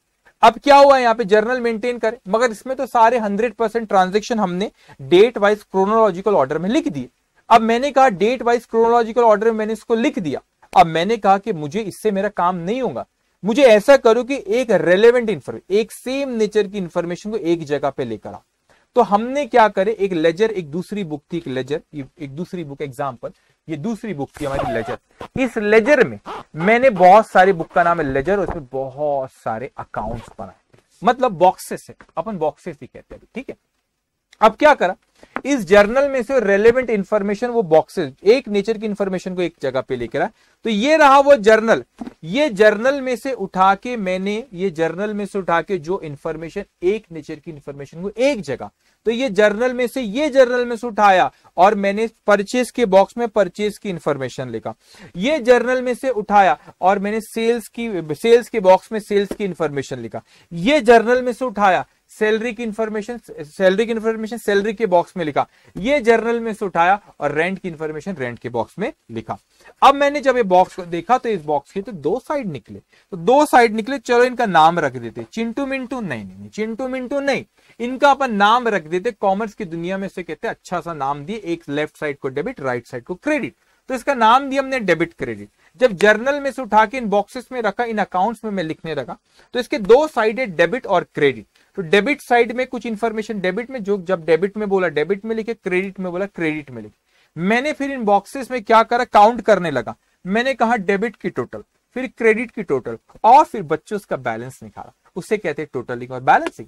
अब क्या हुआ यहाँ पे जर्नल मेंटेन करे मगर इसमें तो सारे हंड्रेड परसेंट ट्रांजेक्शन हमने डेट वाइज क्रोनोलॉजिकल ऑर्डर में लिख दिए अब मैंने कहा डेट वाइज क्रोनोलॉजिकल ऑर्डर में मैंने इसको लिख दिया अब मैंने कहा कि मुझे इससे मेरा काम नहीं होगा मुझे ऐसा करो कि एक रेलिवेंट इंफॉर्मेशन एक सेम नेचर की इंफॉर्मेशन को एक जगह पे लेकर आओ तो हमने क्या करे एक लेजर एक दूसरी बुक थी एक लेजर एक दूसरी बुक एग्जाम्पल ये दूसरी बुक थी हमारी लेजर इस लेजर में मैंने बहुत सारी बुक का नाम है लेजर और इसमें बहुत सारे अकाउंट्स बनाए मतलब बॉक्सेस है अपन बॉक्सेस भी कहते हैं ठीक है अब क्या करा इस जर्नल में से रेलेवेंट इंफॉर्मेशन वो बॉक्सेस एक नेचर की इंफॉर्मेशन को एक जगह पे लेकर आया तो ये रहा वो जर्नल ये जर्नल में से उठा के मैंने ये जर्नल में से उठा के जो इंफॉर्मेशन एक नेचर की इंफॉर्मेशन को एक जगह तो ये जर्नल में से ये जर्नल में से उठाया और मैंने परचेस के बॉक्स में परचेस की इंफॉर्मेशन लिखा ये जर्नल में से उठाया और मैंने सेल्स की सेल्स के बॉक्स में सेल्स की इंफॉर्मेशन लिखा ये जर्नल में से उठाया सैलरी की इंफॉर्मेशन सैलरी की इंफॉर्मेशन सैलरी के बॉक्स में लिखा ये जर्नल में से उठाया और रेंट की इंफॉर्मेशन रेंट के बॉक्स में लिखा अब मैंने जब ये बॉक्स को देखा तो इस बॉक्स के तो दो साइड निकले तो दो साइड निकले चलो इनका नाम रख देते चिंटू मिंटू नहीं नहीं चिंटू मिंटू नहीं इनका अपन नाम रख देते कॉमर्स की दुनिया में से कहते अच्छा सा नाम दिए एक लेफ्ट साइड को डेबिट राइट साइड को क्रेडिट तो इसका नाम दिया हमने डेबिट क्रेडिट जब जर्नल में से उठा के इन बॉक्सेस में रखा इन अकाउंट्स में मैं लिखने लगा तो इसके दो साइड है डेबिट और क्रेडिट तो डेबिट साइड में कुछ इन्फॉर्मेशन डेबिट में जो जब डेबिट में बोला डेबिट में लिखे क्रेडिट में बोला क्रेडिट में लिखे मैंने फिर इन बॉक्सेस में क्या करा काउंट करने लगा मैंने कहा डेबिट की टोटल फिर क्रेडिट की टोटल और फिर बच्चों उसका बैलेंस निकाला उससे कहते हैं टोटलिंग और बैलेंसिंग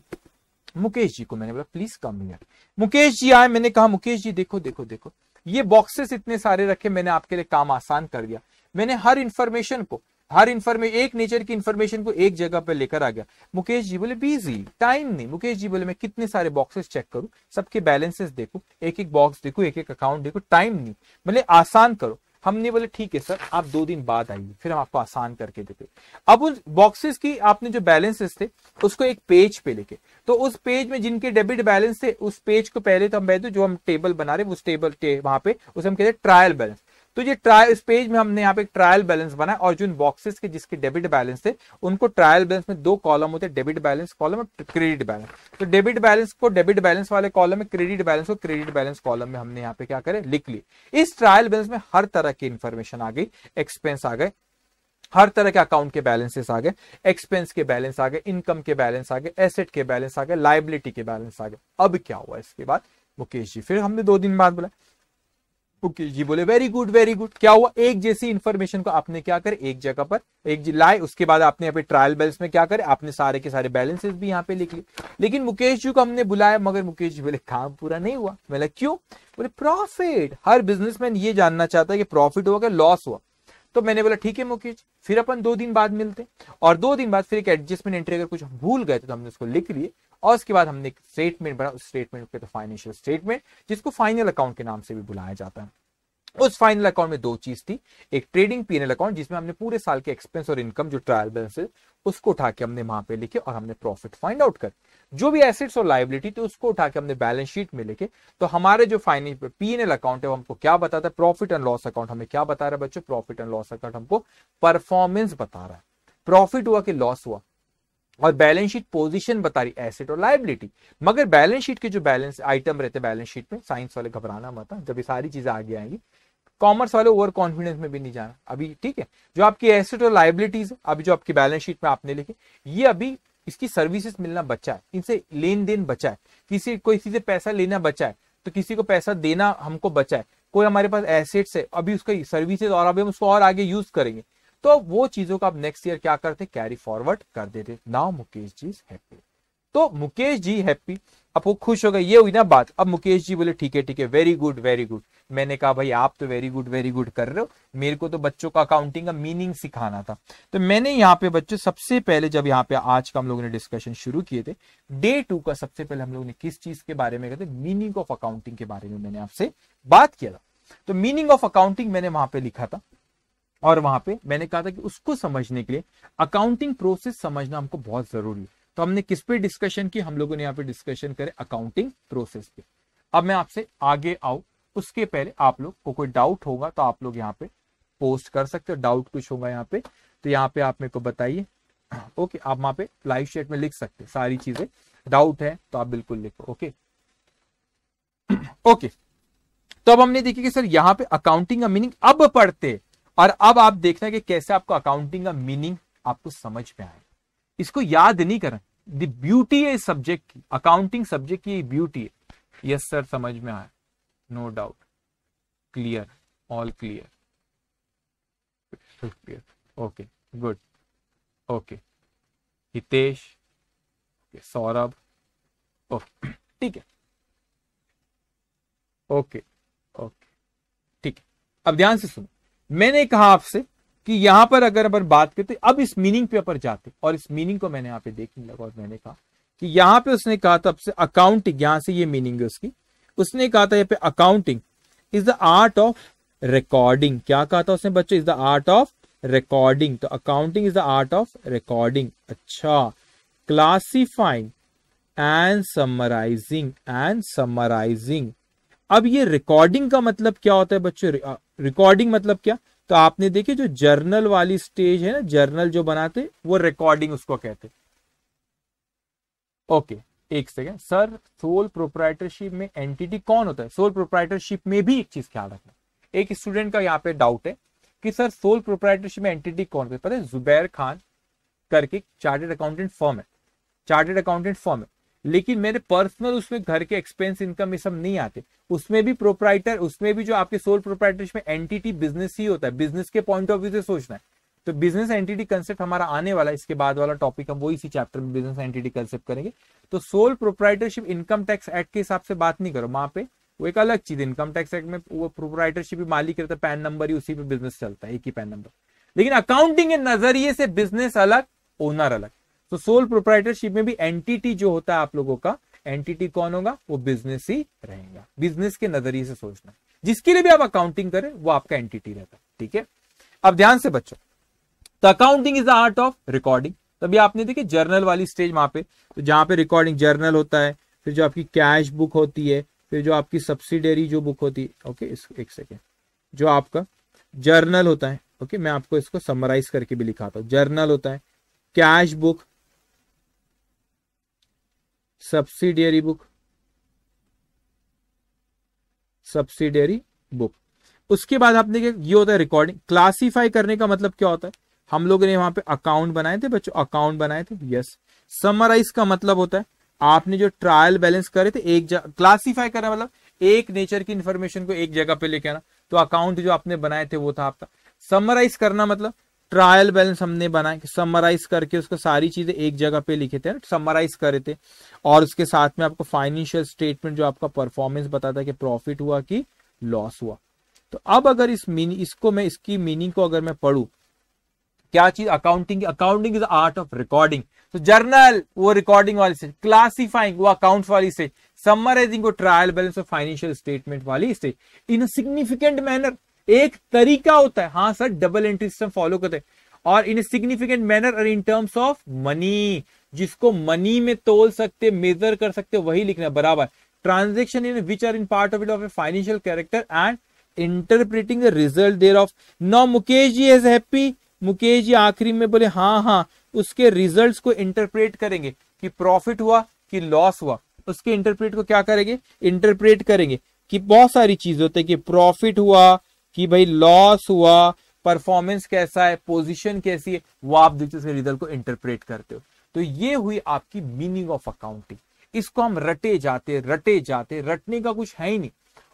मुकेश जी को मैंने बोला please come here Mukesh ji आए मैंने कहा मुकेश जी देखो देखो देखो ये बॉक्सेस इतने सारे रखे मैंने आपके लिए काम आसान कर दिया मैंने हर इंफॉर्मेशन को हर इंफॉर्मेशन एक नेचर की इंफॉर्मेशन को एक जगह पर लेकर आ गया मुकेश जी बोले बिजी टाइम नहीं मुकेश जी बोले मैं कितने सारे बॉक्सेस चेक करूं सबके बैलेंसेस देखो एक एक बॉक्स देखो एक एक अकाउंट देखो टाइम नहीं बोले आसान करो हमने बोले ठीक है सर आप दो दिन बाद आइए फिर हम आपको आसान करके देते अब उन बॉक्सेस की आपने जो बैलेंसेस थे उसको एक पेज पे लेके तो उस पेज में जिनके डेबिट बैलेंस थे उस पेज को पहले तो हम बैठे जो हम टेबल बना रहे उस टेबल टे, वहां पे उसे हम कहते हैं ट्रायल बैलेंस तो ये ट्रायल इस पेज में हमने यहाँ पे ट्रायल बैलेंस बनाया और जो इन बॉक्सेस के जिसके डेबिट बैलेंस थे उनको ट्रायल बैलेंस में दो कॉलम होते हैं डेबिट बैलेंस कॉलम और क्रेडिट बैलेंस तो डेबिट बैलेंस को डेबिट बैलेंस वाले कॉलम में क्रेडिट बैलेंस को क्रेडिट बैलेंस कॉलम में हमने यहाँ पे क्या करे लिख ली इस ट्रायल बैलेंस में हर तरह की इन्फॉर्मेशन आ गई एक्सपेंस आ गए हर तरह के अकाउंट के बैलेंसेस आ गए एक्सपेंस के बैलेंस आ गए इनकम के बैलेंस आ गए एसेट के बैलेंस आ गए लाइबिलिटी के बैलेंस आ गए अब क्या हुआ इसके बाद मुकेश जी फिर हमने दो दिन बाद बोला पुकेश जी बोले वेरी गुड वेरी गुड क्या हुआ एक जैसी इन्फॉर्मेशन को आपने क्या कर एक जगह पर एक लाए उसके बाद आपने यहाँ पे ट्रायल बैलेंस में क्या करे आपने सारे के सारे बैलेंसेस भी यहाँ पे लिख लिए लेकिन मुकेश जी को हमने बुलाया मगर मुकेश जी बोले काम पूरा नहीं हुआ मैंने क्यों बोले प्रॉफिट हर बिजनेसमैन ये जानना चाहता है कि प्रॉफिट हुआ क्या लॉस हुआ तो मैंने बोला ठीक है मुकेश फिर अपन दो दिन बाद मिलते और दो दिन बाद फिर एक एडजस्टमेंट एंट्री अगर कुछ भूल गए तो हमने उसको लिख लिए और उसके बाद हमने एक स्टेटमेंट बना उस स्टेटमेंट के तो फाइनेंशियल स्टेटमेंट जिसको फाइनल अकाउंट के नाम से भी बुलाया जाता है उस फाइनल अकाउंट में दो चीज थी एक ट्रेडिंग पीएनएल अकाउंट जिसमें हमने पूरे साल के एक्सपेंस और इनकम जो ट्रायल बैलेंस उसको उठा के हमने वहां पे लिखे और हमने प्रॉफिट फाइंड आउट कर जो भी एसेट्स और लाइबिलिटी थी उसको उठा के हमने बैलेंस शीट में लिखे तो हमारे जो फाइनेंस पीएनएल अकाउंट है वो हमको क्या बताता है प्रॉफिट एंड लॉस अकाउंट हमें क्या बता रहा है बच्चों प्रॉफिट एंड लॉस अकाउंट हमको परफॉर्मेंस बता रहा है प्रॉफिट हुआ कि लॉस हुआ और बैलेंस शीट पोजीशन बता रही एसेट और लाइबिलिटी मगर बैलेंस शीट के जो बैलेंस आइटम रहते हैं बैलेंस शीट में साइंस वाले घबराना मत हाँ, जब ये सारी चीजें आगे आएंगी कॉमर्स वाले ओवर कॉन्फिडेंस में भी नहीं जाना अभी ठीक है जो आपकी एसेट और लाइबिलिटीज अभी जो आपकी बैलेंस शीट में आपने लिखी ये अभी इसकी सर्विसेज मिलना बचा है इनसे लेन देन बचा है किसी को इसी से पैसा लेना बचा है तो किसी को पैसा देना हमको बचा है कोई हमारे पास एसेट्स है अभी उसका सर्विसेज और अभी हम उसको और आगे यूज करेंगे तो वो चीजों का आप नेक्स्ट ईयर क्या करते कैरी फॉरवर्ड कर देते now Mukesh ji is happy तो मुकेश जी हैप्पी अब वो खुश हो गए ये हुई ना बात अब मुकेश जी बोले ठीक है ठीक है वेरी गुड वेरी गुड मैंने कहा भाई आप तो वेरी गुड वेरी गुड कर रहे हो मेरे को तो बच्चों का अकाउंटिंग का मीनिंग सिखाना था तो मैंने यहाँ पे बच्चों सबसे पहले जब यहाँ पे आज का हम लोगों ने डिस्कशन शुरू किए थे डे टू का सबसे पहले हम लोगों ने किस चीज के बारे में कहते मीनिंग ऑफ अकाउंटिंग के बारे में मैंने आपसे बात किया था तो मीनिंग ऑफ अकाउंटिंग मैंने वहां पे लिखा था और वहां पे मैंने कहा था कि उसको समझने के लिए अकाउंटिंग प्रोसेस समझना हमको बहुत जरूरी है तो हमने किस पे डिस्कशन की हम लोगों ने यहाँ पे डिस्कशन करे अकाउंटिंग प्रोसेस पे अब मैं आपसे आगे आऊ उसके पहले आप लोग को कोई डाउट होगा तो आप लोग यहाँ पे पोस्ट कर सकते हो डाउट कुछ होगा यहाँ पे तो यहाँ पे आप मेरे को बताइए ओके आप वहां पे लाइव शेट में लिख सकते सारी चीजें डाउट है तो आप बिल्कुल लिखो ओके ओके तो अब हमने देखी कि सर यहाँ पे अकाउंटिंग का मीनिंग अब पढ़ते और अब आप देखना है कि कैसे आपको अकाउंटिंग का मीनिंग आपको समझ में आए इसको याद नहीं करें द ब्यूटी है इस सब्जेक्ट की अकाउंटिंग सब्जेक्ट की ब्यूटी है यस सर समझ में आया no doubt clear all clear okay good okay Hitesh Saurabh okay ठीक है ओके ओके ठीक है अब ध्यान से सुनो मैंने कहा आपसे कि यहां पर अगर अपन बात करते अब इस मीनिंग पे अपन जाते और इस मीनिंग को मैंने यहां पे देखने लगा और मैंने कहा कि यहां पे उसने कहा था आपसे अकाउंटिंग यहां से ये मीनिंग है उसकी उसने कहा था यहाँ पे accounting is the art of recording क्या कहा था उसने बच्चों is the art of recording तो accounting is the art of recording अच्छा classifying and summarising and summarising अब ये रिकॉर्डिंग का मतलब क्या होता है बच्चों रिकॉर्डिंग uh, मतलब क्या तो आपने देखिए जो जर्नल वाली स्टेज है ना जर्नल जो बनाते वो रिकॉर्डिंग उसको कहते ओके एक सेकेंड सर सोल प्रोप्राइटरशिप में एंटिटी कौन होता है सोल प्रोप्राइटरशिप में भी एक चीज ख्याल रखना एक स्टूडेंट का यहाँ पे डाउट है कि सर सोल प्रोप्राइटरशिप में एंटिटी कौन होता है पता है जुबैर खान करके चार्टेड अकाउंटेंट फॉर्म है चार्टेड अकाउंटेंट फॉर्म है लेकिन मेरे पर्सनल उसमें घर के एक्सपेंस इनकम ये सब नहीं आते उसमें भी प्रोपराइटर उसमें भी जो आपके सोल प्रोपराइटर में एंटिटी बिजनेस ही होता है बिजनेस के पॉइंट ऑफ व्यू से सोचना है तो बिजनेस एंटिटी कंसेप्ट हमारा आने वाला इसके बाद वाला टॉपिक हम वो इसी चैप्टर में बिजनेस एंटिटी कंसेप्ट करेंगे तो sole proprietorship income tax act के हिसाब से बात नहीं करो वहां पे वो एक अलग चीज इनकम टैक्स एक्ट में वो प्रोपराइटरशिप भी मालिक रहता है पैन नंबर ही उसी पे बिजनेस चलता है एक ही पैन नंबर लेकिन अकाउंटिंग के नजरिए से बिजनेस अलग ओनर अलग तो सोल प्रोप्राइटरशिप में भी एंटिटी जो होता है आप लोगों का एंटिटी कौन होगा वो बिजनेस ही रहेगा बिजनेस के नजरिए से सोचना जिसके लिए भी आप अकाउंटिंग करें वो आपका एंटिटी रहता है ठीक है अब ध्यान से बच्चो तो accounting is the art of recording तभी आपने देखिए जर्नल वाली स्टेज वहां पे तो जहां पे रिकॉर्डिंग जर्नल होता है फिर जो आपकी कैश बुक होती है फिर जो आपकी सब्सिडरी जो बुक होती है ओके इस एक सेकेंड जो आपका जर्नल होता है ओके मैं आपको इसको समराइज करके भी लिखाता हूँ जर्नल होता है cash book subsidiary book subsidiary book उसके बाद आपने ये होता है रिकॉर्डिंग क्लासीफाई करने का मतलब क्या होता है हम लोगों ने वहां पे अकाउंट बनाए थे बच्चों अकाउंट बनाए थे यस समराइज का मतलब होता है आपने जो ट्रायल बैलेंस करे थे एक क्लासीफाई करना मतलब एक नेचर की इंफॉर्मेशन को एक जगह पे लेके आना तो अकाउंट जो आपने बनाए थे वो था आपका समराइज करना मतलब ट्रायल बैलेंस हमने बनाया समराइज करके उसको सारी चीजें एक जगह पे लिखे थे समराइज करे थे और उसके साथ में आपको फाइनेंशियल स्टेटमेंट जो आपका परफॉर्मेंस बताता है कि प्रॉफिट हुआ कि लॉस हुआ तो अब अगर इस मीन इसको मैं इसकी मीनिंग को अगर मैं पढ़ू क्या चीज accounting accounting is art of recording तो जर्नल वो रिकॉर्डिंग वाली स्टेज क्लासिफाइंग वो अकाउंट वाली स्टेज समराइजिंग वो trial balance of financial statement वाली स्टेज इन सिग्निफिकेंट मैनर एक तरीका होता है हाँ sir double entry system follow करते हैं और इन सिग्निफिकेंट मैनर और इन टर्म्स ऑफ मनी जिसको मनी में तोल सकते मेजर कर सकते वही लिखना बराबर transaction in which are in part of it of a financial character and interpreting result thereof now Mukesh ji is happy Mukesh ji आखिरी में बोले हाँ हाँ उसके रिजल्ट को इंटरप्रेट करेंगे कि प्रॉफिट हुआ कि लॉस हुआ उसके इंटरप्रेट को क्या करेंगे इंटरप्रेट करेंगे कि बहुत सारी चीजें होती है कि प्रॉफिट हुआ कि भाई लॉस हुआ परफॉर्मेंस कैसा है पोजीशन कैसी है वो आप देखते रिजल्ट को इंटरप्रेट करते हो तो ये हुई आपकी मीनिंग ऑफ अकाउंटिंग इसको हम रटे जाते रटे जाते रटने का कुछ है ही नहीं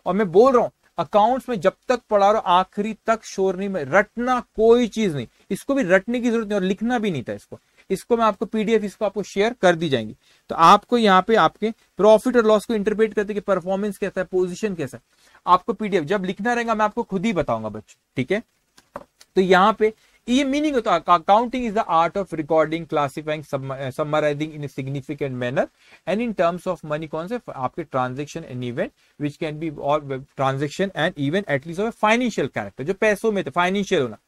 और मैं बोल रहा हूं अकाउंट्स में जब तक पढ़ा रहा आखिरी तक शोर नहीं में रटना कोई चीज नहीं इसको भी रटने की जरूरत नहीं और लिखना भी नहीं था इसको इसको मैं आपको पीडीएफ इसको आपको शेयर कर दी जाएंगी तो आपको यहाँ पे आपके प्रॉफिट और लॉस को इंटरप्रेट करते कि परफॉर्मेंस कैसा है पोजिशन कैसा है आपको पीडीएफ जब लिखना रहेगा मैं आपको खुद ही बताऊंगा बच्चों ठीक है तो यहाँ पे ये मीनिंग होता है accounting is the art of recording classifying summarising in significant manner and in terms of money कौन से आपके transaction and event which can be और transaction and event at least of financial character जो पैसों में थे फाइनेंशियल होना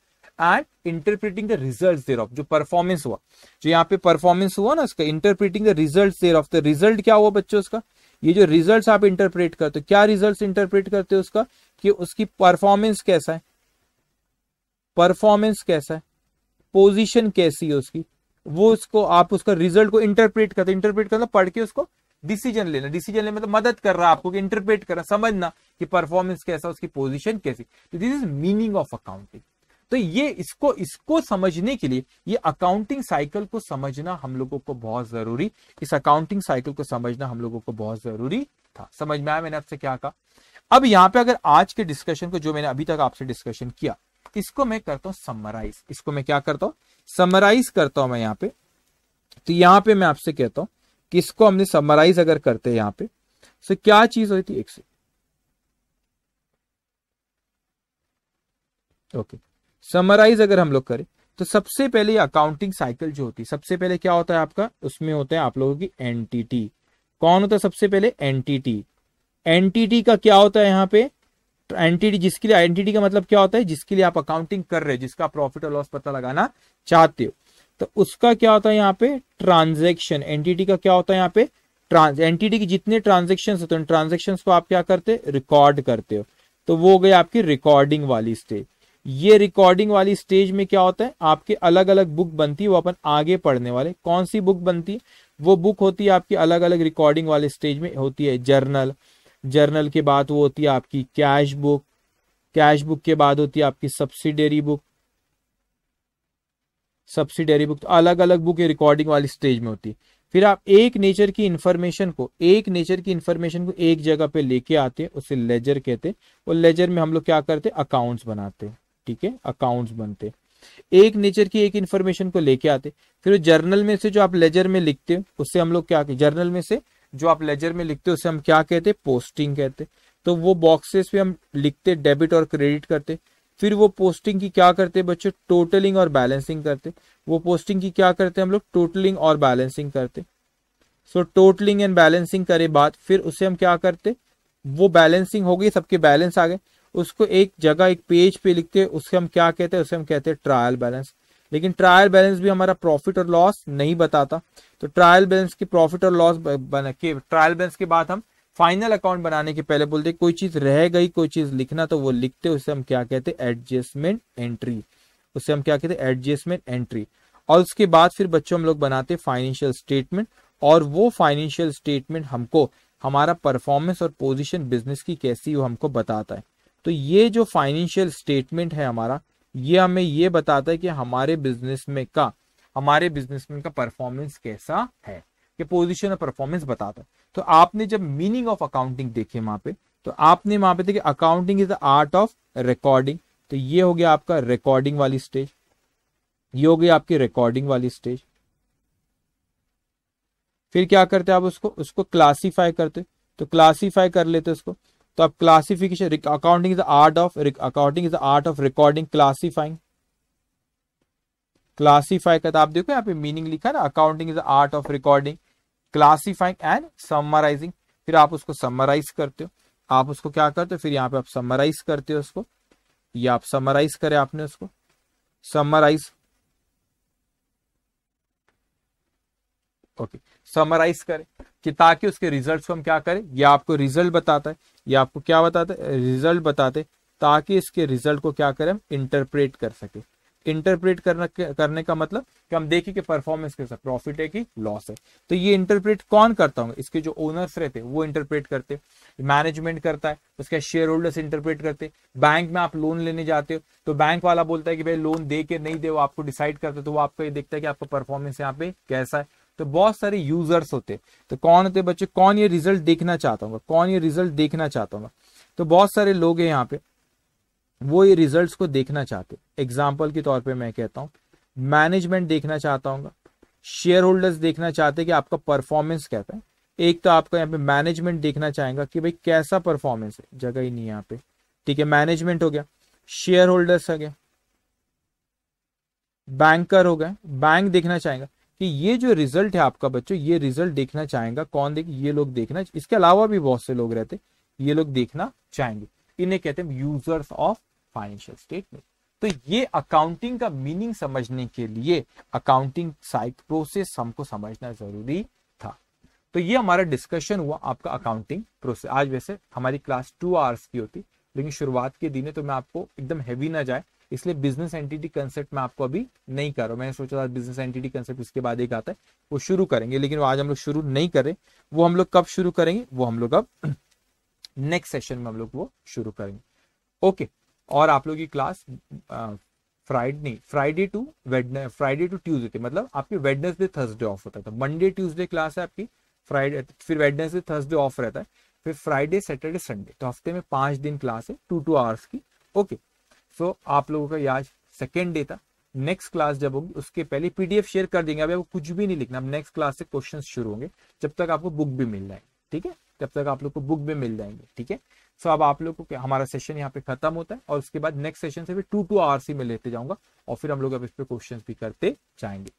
and interpreting the result thereof जो परफॉर्मेंस हुआ जो यहाँ पे परफॉर्मेंस हुआ ना उसका interpreting the result thereof the result क्या हुआ बच्चों उसका ये जो रिजल्ट आप इंटरप्रेट करते हो क्या रिजल्ट इंटरप्रेट करते हो उसका कि उसकी परफॉर्मेंस कैसा है परफॉर्मेंस कैसा है पोजिशन कैसी है उसकी वो उसको आप उसका रिजल्ट को इंटरप्रेट करते इंटरप्रेट करना पढ़ के उसको डिसीजन लेना डिसीजन लेने में तो मदद कर रहा है आपको कि इंटरप्रेट करना समझना कि परफॉर्मेंस कैसा उसकी पोजीशन कैसी तो this is meaning of accounting तो ये इसको इसको समझने के लिए ये अकाउंटिंग साइकिल को समझना हम लोगों को बहुत जरूरी इस अकाउंटिंग साइकिल को समझना हम लोगों को बहुत जरूरी था समझ में आया मैंने आपसे क्या कहा अब यहां पे अगर आज के डिस्कशन को जो मैंने अभी तक आपसे डिस्कशन किया इसको मैं करता हूं समराइज इसको मैं क्या करता हूं समराइज करता हूं मैं यहां पर तो यहां पर मैं आपसे कहता हूं कि इसको हमने समराइज अगर करते यहां पर तो क्या चीज होती थी एक से ओके okay. समराइज अगर हम लोग करें तो सबसे पहले अकाउंटिंग साइकिल जो होती है सबसे पहले क्या होता है आपका उसमें होता है आप लोगों की एनटीटी कौन होता है सबसे पहले एनटीटी एनटीटी का क्या होता है यहाँ पे एनटीटी जिसके लिए एनटीटी का मतलब क्या होता है जिसके लिए आप अकाउंटिंग कर रहे हो जिसका प्रॉफिट और लॉस पता लगाना चाहते हो तो उसका क्या होता है यहाँ पे ट्रांजेक्शन एनटीटी का क्या होता है यहाँ पे ट्रांस एनटीटी की जितने ट्रांजेक्शन होते हैं ट्रांजेक्शन को आप क्या करते रिकॉर्ड करते हो तो वो हो गई आपकी रिकॉर्डिंग वाली स्टेज ये रिकॉर्डिंग वाली स्टेज में क्या होता है आपके अलग अलग बुक बनती है वो अपन आगे पढ़ने वाले कौन सी बुक बनती है वो बुक होती है आपकी अलग अलग रिकॉर्डिंग वाले स्टेज में होती है जर्नल जर्नल के बाद वो होती है आपकी कैश बुक कैश बुक के बाद होती है आपकी सब्सिडरी बुक सब्सिडरी बुक तो अलग अलग बुक रिकॉर्डिंग वाली स्टेज में होती है फिर आप एक नेचर की इंफॉर्मेशन को एक नेचर की इंफॉर्मेशन को एक जगह पे लेके आते हैं उसे लेजर कहते हैं और लेजर में हम लोग क्या करते हैं अकाउंट्स बनाते हैं ठीक है अकाउंट्स बनते एक नेचर की एक इंफॉर्मेशन को लेके आते फिर जर्नल में से जो आप लेजर में लिखते हो उससे हम लोग क्या जर्नल में से जो आप लेजर में लिखते हो उससे हम क्या कहते पोस्टिंग कहते तो वो बॉक्सेस पे हम लिखते डेबिट और क्रेडिट करते फिर वो पोस्टिंग की क्या करते बच्चों टोटलिंग और बैलेंसिंग करते वो पोस्टिंग की क्या करते हम लोग टोटलिंग और बैलेंसिंग करते सो टोटलिंग एंड बैलेंसिंग करे बात फिर उसे हम क्या करते वो बैलेंसिंग हो गई सबके बैलेंस आ गए उसको एक जगह एक पेज पे लिखते हैं उसके हम क्या कहते हैं उसे हम कहते हैं ट्रायल बैलेंस लेकिन ट्रायल बैलेंस भी हमारा प्रॉफिट और लॉस नहीं बताता तो ट्रायल बैलेंस की प्रॉफिट और लॉस के ट्रायल बैलेंस के बाद हम फाइनल अकाउंट बनाने के पहले बोलते कोई चीज रह गई कोई चीज लिखना तो वो लिखते उसे हम क्या कहते हैं एडजस्टमेंट एंट्री उसे हम क्या कहते हैं एडजस्टमेंट एंट्री और उसके बाद फिर बच्चों हम लोग बनाते फाइनेंशियल स्टेटमेंट और वो फाइनेंशियल स्टेटमेंट हमको हमारा परफॉर्मेंस और पोजीशन बिजनेस की कैसी वो हमको बताता है तो ये जो फाइनेंशियल स्टेटमेंट है हमारा ये हमें ये बताता है कि हमारे बिजनेस में का हमारे बिजनेसमैन का परफॉर्मेंस कैसा है कि पोजीशन और परफॉर्मेंस बताता है तो आपने जब मीनिंग ऑफ अकाउंटिंग देखी वहां पे तो आपने वहां पे देखिए accounting is the art of recording तो ये हो गया आपका रिकॉर्डिंग वाली स्टेज ये हो गई आपकी रिकॉर्डिंग वाली स्टेज फिर क्या करते हैं आप उसको उसको क्लासीफाई करते तो क्लासीफाई कर लेते उसको तो आप classification accounting is the art of accounting is the art of recording classifying classify का तो आप देखो यहाँ पे मीनिंग लिखा ना accounting is the art of recording classifying and summarising फिर आप उसको समराइज करते हो आप उसको क्या करते हो फिर यहाँ पे आप समराइज करते हो उसको या आप समराइज करें आपने उसको समराइज ओके समराइज करें कि ताकि उसके रिजल्ट को हम क्या करें ये आपको रिजल्ट बताता है ये आपको क्या बताता है रिजल्ट बताते ताकि इसके रिजल्ट को क्या करें हम इंटरप्रेट कर सके इंटरप्रेट करना करने का मतलब कि हम देखें कि परफॉर्मेंस कैसा प्रॉफिट है कि लॉस है तो ये इंटरप्रेट कौन करता होगा इसके जो ओनर्स रहते हैं वो इंटरप्रेट करते मैनेजमेंट करता है उसके शेयर होल्डर्स इंटरप्रेट करते बैंक में आप लोन लेने जाते हो तो बैंक वाला बोलता है कि भाई लोन दे के नहीं दे वो आपको डिसाइड करते तो वो आपको ये देखता है कि आपका परफॉर्मेंस यहाँ पे कैसा है तो बहुत सारे यूजर्स होते तो कौन होते बच्चे कौन ये रिजल्ट देखना चाहता हूँ कौन ये रिजल्ट देखना चाहता हूँ तो बहुत सारे लोग हैं यहाँ पे वो ये रिजल्ट्स को देखना चाहते एग्जाम्पल के तौर पे मैं कहता हूँ मैनेजमेंट देखना चाहता हूँ शेयर होल्डर्स देखना चाहते कि आपका परफॉर्मेंस कहता है एक तो आपका यहाँ पे मैनेजमेंट देखना चाहेगा कि भाई कैसा परफॉर्मेंस है जगह ही नहीं यहाँ पे ठीक है मैनेजमेंट हो गया शेयर होल्डर्स हो गया बैंकर हो गए बैंक देखना चाहेगा कि ये जो रिजल्ट है आपका बच्चों ये रिजल्ट देखना चाहेगा कौन देख ये लोग देखना इसके अलावा भी बहुत से लोग रहते ये लोग देखना चाहेंगे इन्हें कहते हैं यूजर्स ऑफ फाइनेंशियल स्टेटमेंट तो ये अकाउंटिंग का मीनिंग समझने के लिए अकाउंटिंग साइट प्रोसेस हमको समझना जरूरी था तो ये हमारा डिस्कशन हुआ आपका अकाउंटिंग प्रोसेस आज वैसे हमारी क्लास टू आवर्स की होती लेकिन शुरुआत के दिन तो मैं आपको एकदम हैवी ना जाए इसलिए बिजनेस एंटिटी कंसेप्ट में आपको अभी नहीं कर रहा मैंने सोचा था बिजनेस एंटिटी कंसेप्ट उसके बाद एक आता है वो शुरू करेंगे लेकिन आज हम लोग शुरू नहीं करें वो हम लोग कब शुरू करेंगे वो हम लोग अब नेक्स्ट सेशन में हम लोग वो शुरू करेंगे ओके और आप लोग की क्लास फ्राइडे नहीं Friday to Wednesday Friday to Tuesday थे मतलब आपकी वेडनेसडे थर्सडे ऑफ होता था मंडे ट्यूजडे क्लास है आपकी फ्राइडे फिर वेडनेसडे थर्सडे ऑफ रहता है फिर फ्राइडे सैटरडे संडे तो हफ्ते में पांच दिन क्लास है टू टू आवर्स की ओके सो so, आप लोगों का ये आज सेकेंड डे था नेक्स्ट क्लास जब होगी उसके पहले पीडीएफ शेयर कर देंगे अभी आपको कुछ भी नहीं लिखना अब नेक्स्ट क्लास से क्वेश्चन शुरू होंगे जब तक आपको बुक भी मिल जाएंगे ठीक है तब तक आप लोग को बुक भी मिल जाएंगे ठीक है सो अब आप लोग को हमारा सेशन यहाँ पे खत्म होता है और उसके बाद नेक्स्ट सेशन से भी टू टू आवर्स ही मैं लेते जाऊंगा और फिर हम लोग अब इस पर क्वेश्चन भी करते जाएंगे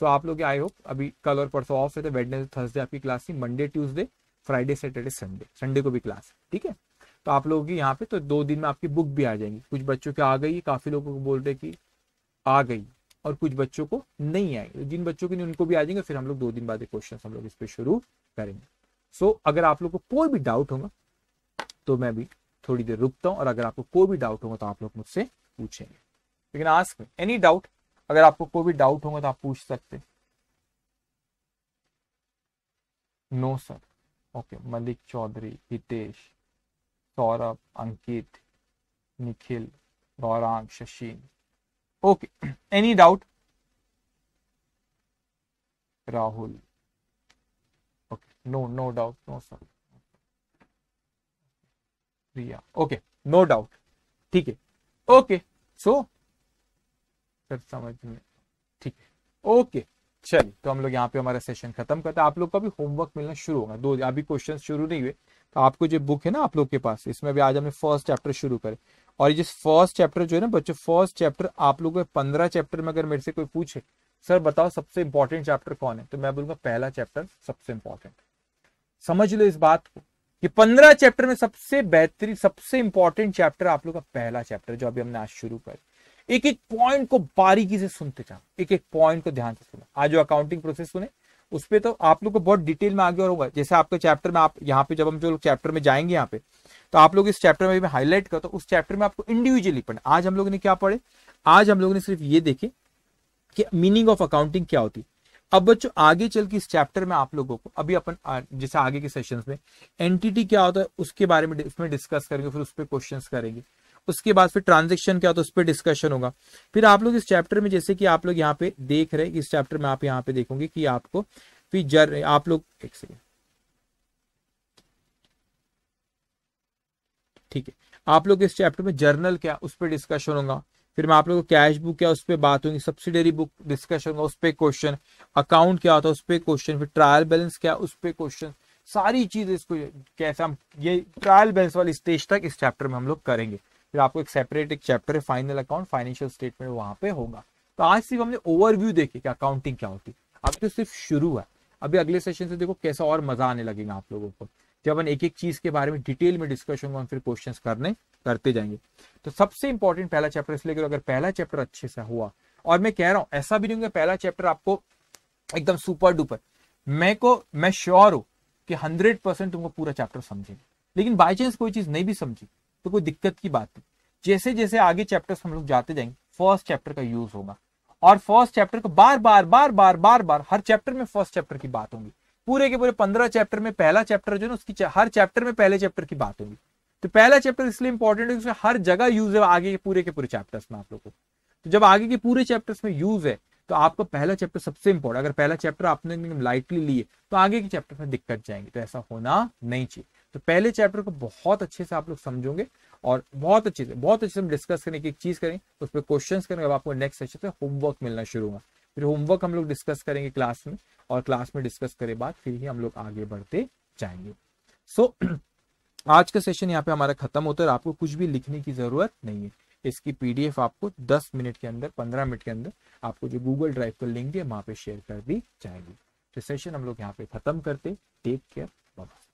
सो आप लोग आई होप अभी कल और परसों ऑफ है वेडनेसडे तो थर्सडे आपकी क्लास थी Monday Tuesday Friday Saturday Sunday Sunday को भी क्लास ठीक है तो आप लोगों की यहाँ पे तो दो दिन में आपकी बुक भी आ जाएंगी कुछ बच्चों की आ गई काफ़ी लोगों को बोल रहे कि आ गई और कुछ बच्चों को नहीं आएगी तो जिन बच्चों की नहीं उनको भी आ जाएंगे फिर हम लोग दो दिन बाद क्वेश्चन हम लोग इस पर शुरू करेंगे सो so, अगर आप लोग को कोई भी डाउट होगा तो मैं भी थोड़ी देर रुकता हूँ और अगर आपको कोई भी डाउट होगा तो आप लोग मुझसे पूछेंगे लेकिन आज एनी डाउट अगर आपको कोई भी डाउट होगा तो आप पूछ सकते no sir okay Malik Chaudhary Hitesh Saurabh Ankit Nikhil Gaurang Shashin okay any doubt Rahul okay no no doubt no sir Priya okay no doubt ठीक है ओके सो सर समझ में ठीक है ओके चलिए तो हम लोग यहाँ पे हमारा सेशन खत्म करते हैं आप लोग का भी होमवर्क मिलना शुरू होगा दो अभी क्वेश्चन शुरू नहीं हुए तो आपको जो बुक है ना आप लोग के पास इसमें भी आज हमने फर्स्ट चैप्टर शुरू करें और ये फर्स्ट चैप्टर जो है ना बच्चों फर्स्ट चैप्टर आप लोग पंद्रह चैप्टर में अगर मेरे से कोई पूछे सर बताओ सबसे इंपॉर्टेंट चैप्टर कौन है तो मैं बोलूंगा पहला चैप्टर सबसे इंपॉर्टेंट समझ लो इस बात को कि पंद्रह चैप्टर में सबसे बेहतरीन सबसे इंपॉर्टेंट चैप्टर आप लोग का पहला चैप्टर जो अभी हमने आज शुरू कर एक एक पॉइंट को बारीकी से सुनते जाओ एक एक पॉइंट को ध्यान से सुनो आज जो अकाउंटिंग प्रोसेस सुने उस पर तो आप लोग को बहुत डिटेल में आगे और होगा जैसे आपके चैप्टर में आप यहाँ पे जब हम जो चैप्टर में जाएंगे यहाँ पे तो आप लोग इस चैप्टर में भी हाईलाइट करो तो उस चैप्टर में आपको इंडिविजुअली पढ़ना आज हम लोग ने क्या पढ़े आज हम लोग ने सिर्फ ये देखे कि मीनिंग ऑफ अकाउंटिंग क्या होती है अब बच्चों आगे चल के इस चैप्टर में आप लोगों को अभी अपन जैसे आगे के सेशंस में एंटिटी क्या होता है उसके बारे में उसमें डिस्कस करेंगे फिर उस पर क्वेश्चन करेंगे उसके बाद फिर ट्रांजेक्शन क्या होता है उस पर डिस्कशन होगा फिर आप लोग इस चैप्टर में जैसे कि आप लोग यहाँ पे देख रहे हैं इस चैप्टर में आप यहाँ पे देखोगे कि आपको फिर जर आप लोग एक सेकेंड ठीक है आप लोग इस चैप्टर में जर्नल क्या उस पर डिस्कशन होगा फिर मैं आप लोग को कैश बुक क्या उस पर बात होगी सब्सिडरी बुक डिस्कशन होगा उस पर क्वेश्चन अकाउंट क्या होता है उस पर क्वेश्चन फिर ट्रायल बैलेंस क्या उस पर क्वेश्चन सारी चीज इसको कैसे हम ये ट्रायल बैलेंस वाली स्टेज तक इस चैप्टर में हम लोग करेंगे फिर आपको एक सेपरेट एक चैप्टर है फाइनल अकाउंट फाइनेंशियल स्टेटमेंट वहां पे होगा तो आज सिर्फ हमने ओवरव्यू देखे कि अकाउंटिंग क्या होती है अब तो सिर्फ शुरू है अभी अगले सेशन से देखो कैसा और मजा आने लगेगा आप लोगों को जब हम एक एक चीज के बारे में डिटेल में डिस्कशन हम फिर क्वेश्चन करने करते जाएंगे तो सबसे इंपॉर्टेंट पहला चैप्टर इसलिए करो अगर पहला चैप्टर अच्छे से हुआ और मैं कह रहा हूं ऐसा भी नहीं होगा पहला चैप्टर आपको एकदम सुपर डुपर मैं को मैं श्योर हूं कि हंड्रेड परसेंट तुमको पूरा चैप्टर समझेंगे लेकिन बाई चांस कोई चीज नहीं भी समझी तो कोई दिक्कत की बात नहीं जैसे जैसे आगे चैप्टर्स हम लोग जाते जाएंगे फर्स्ट चैप्टर का यूज होगा और फर्स्ट चैप्टर को बार बार बार बार बार बार हर चैप्टर में फर्स्ट चैप्टर की बात होगी पूरे के पूरे पंद्रह चैप्टर में पहला चैप्टर जो है ना उसकी हर चैप्टर में पहले चैप्टर की बात होगी तो पहला चैप्टर इसलिए इंपॉर्टेंट है हर जगह यूज है आगे के पूरे के पूरे चैप्टर्स में आप लोग को तो जब आगे के पूरे चैप्टर्स में यूज है तो आपका पहला चैप्टर सबसे इंपॉर्टेंट अगर पहला चैप्टर आपने लाइटली लिए तो आगे के चैप्टर में दिक्कत जाएंगे तो ऐसा होना नहीं चाहिए तो पहले चैप्टर को बहुत अच्छे से आप लोग समझोगे और बहुत अच्छे से बहुत अच्छे से हम डिस्कस करें एक चीज करें उस पर क्वेश्चन करेंगे अब आपको नेक्स्ट सेशन से होमवर्क मिलना शुरू होगा फिर होमवर्क हम लोग डिस्कस करेंगे क्लास में और क्लास में डिस्कस करे बाद फिर ही हम लोग आगे बढ़ते जाएंगे सो so, आज का सेशन यहाँ पे हमारा खत्म होता है आपको कुछ भी लिखने की जरूरत नहीं है इसकी पीडीएफ आपको 10 मिनट के अंदर 15 मिनट के अंदर आपको जो गूगल ड्राइव पर लिंक है वहां पे शेयर कर दी जाएगी तो सेशन हम लोग यहाँ पे खत्म करते टेक केयर बाय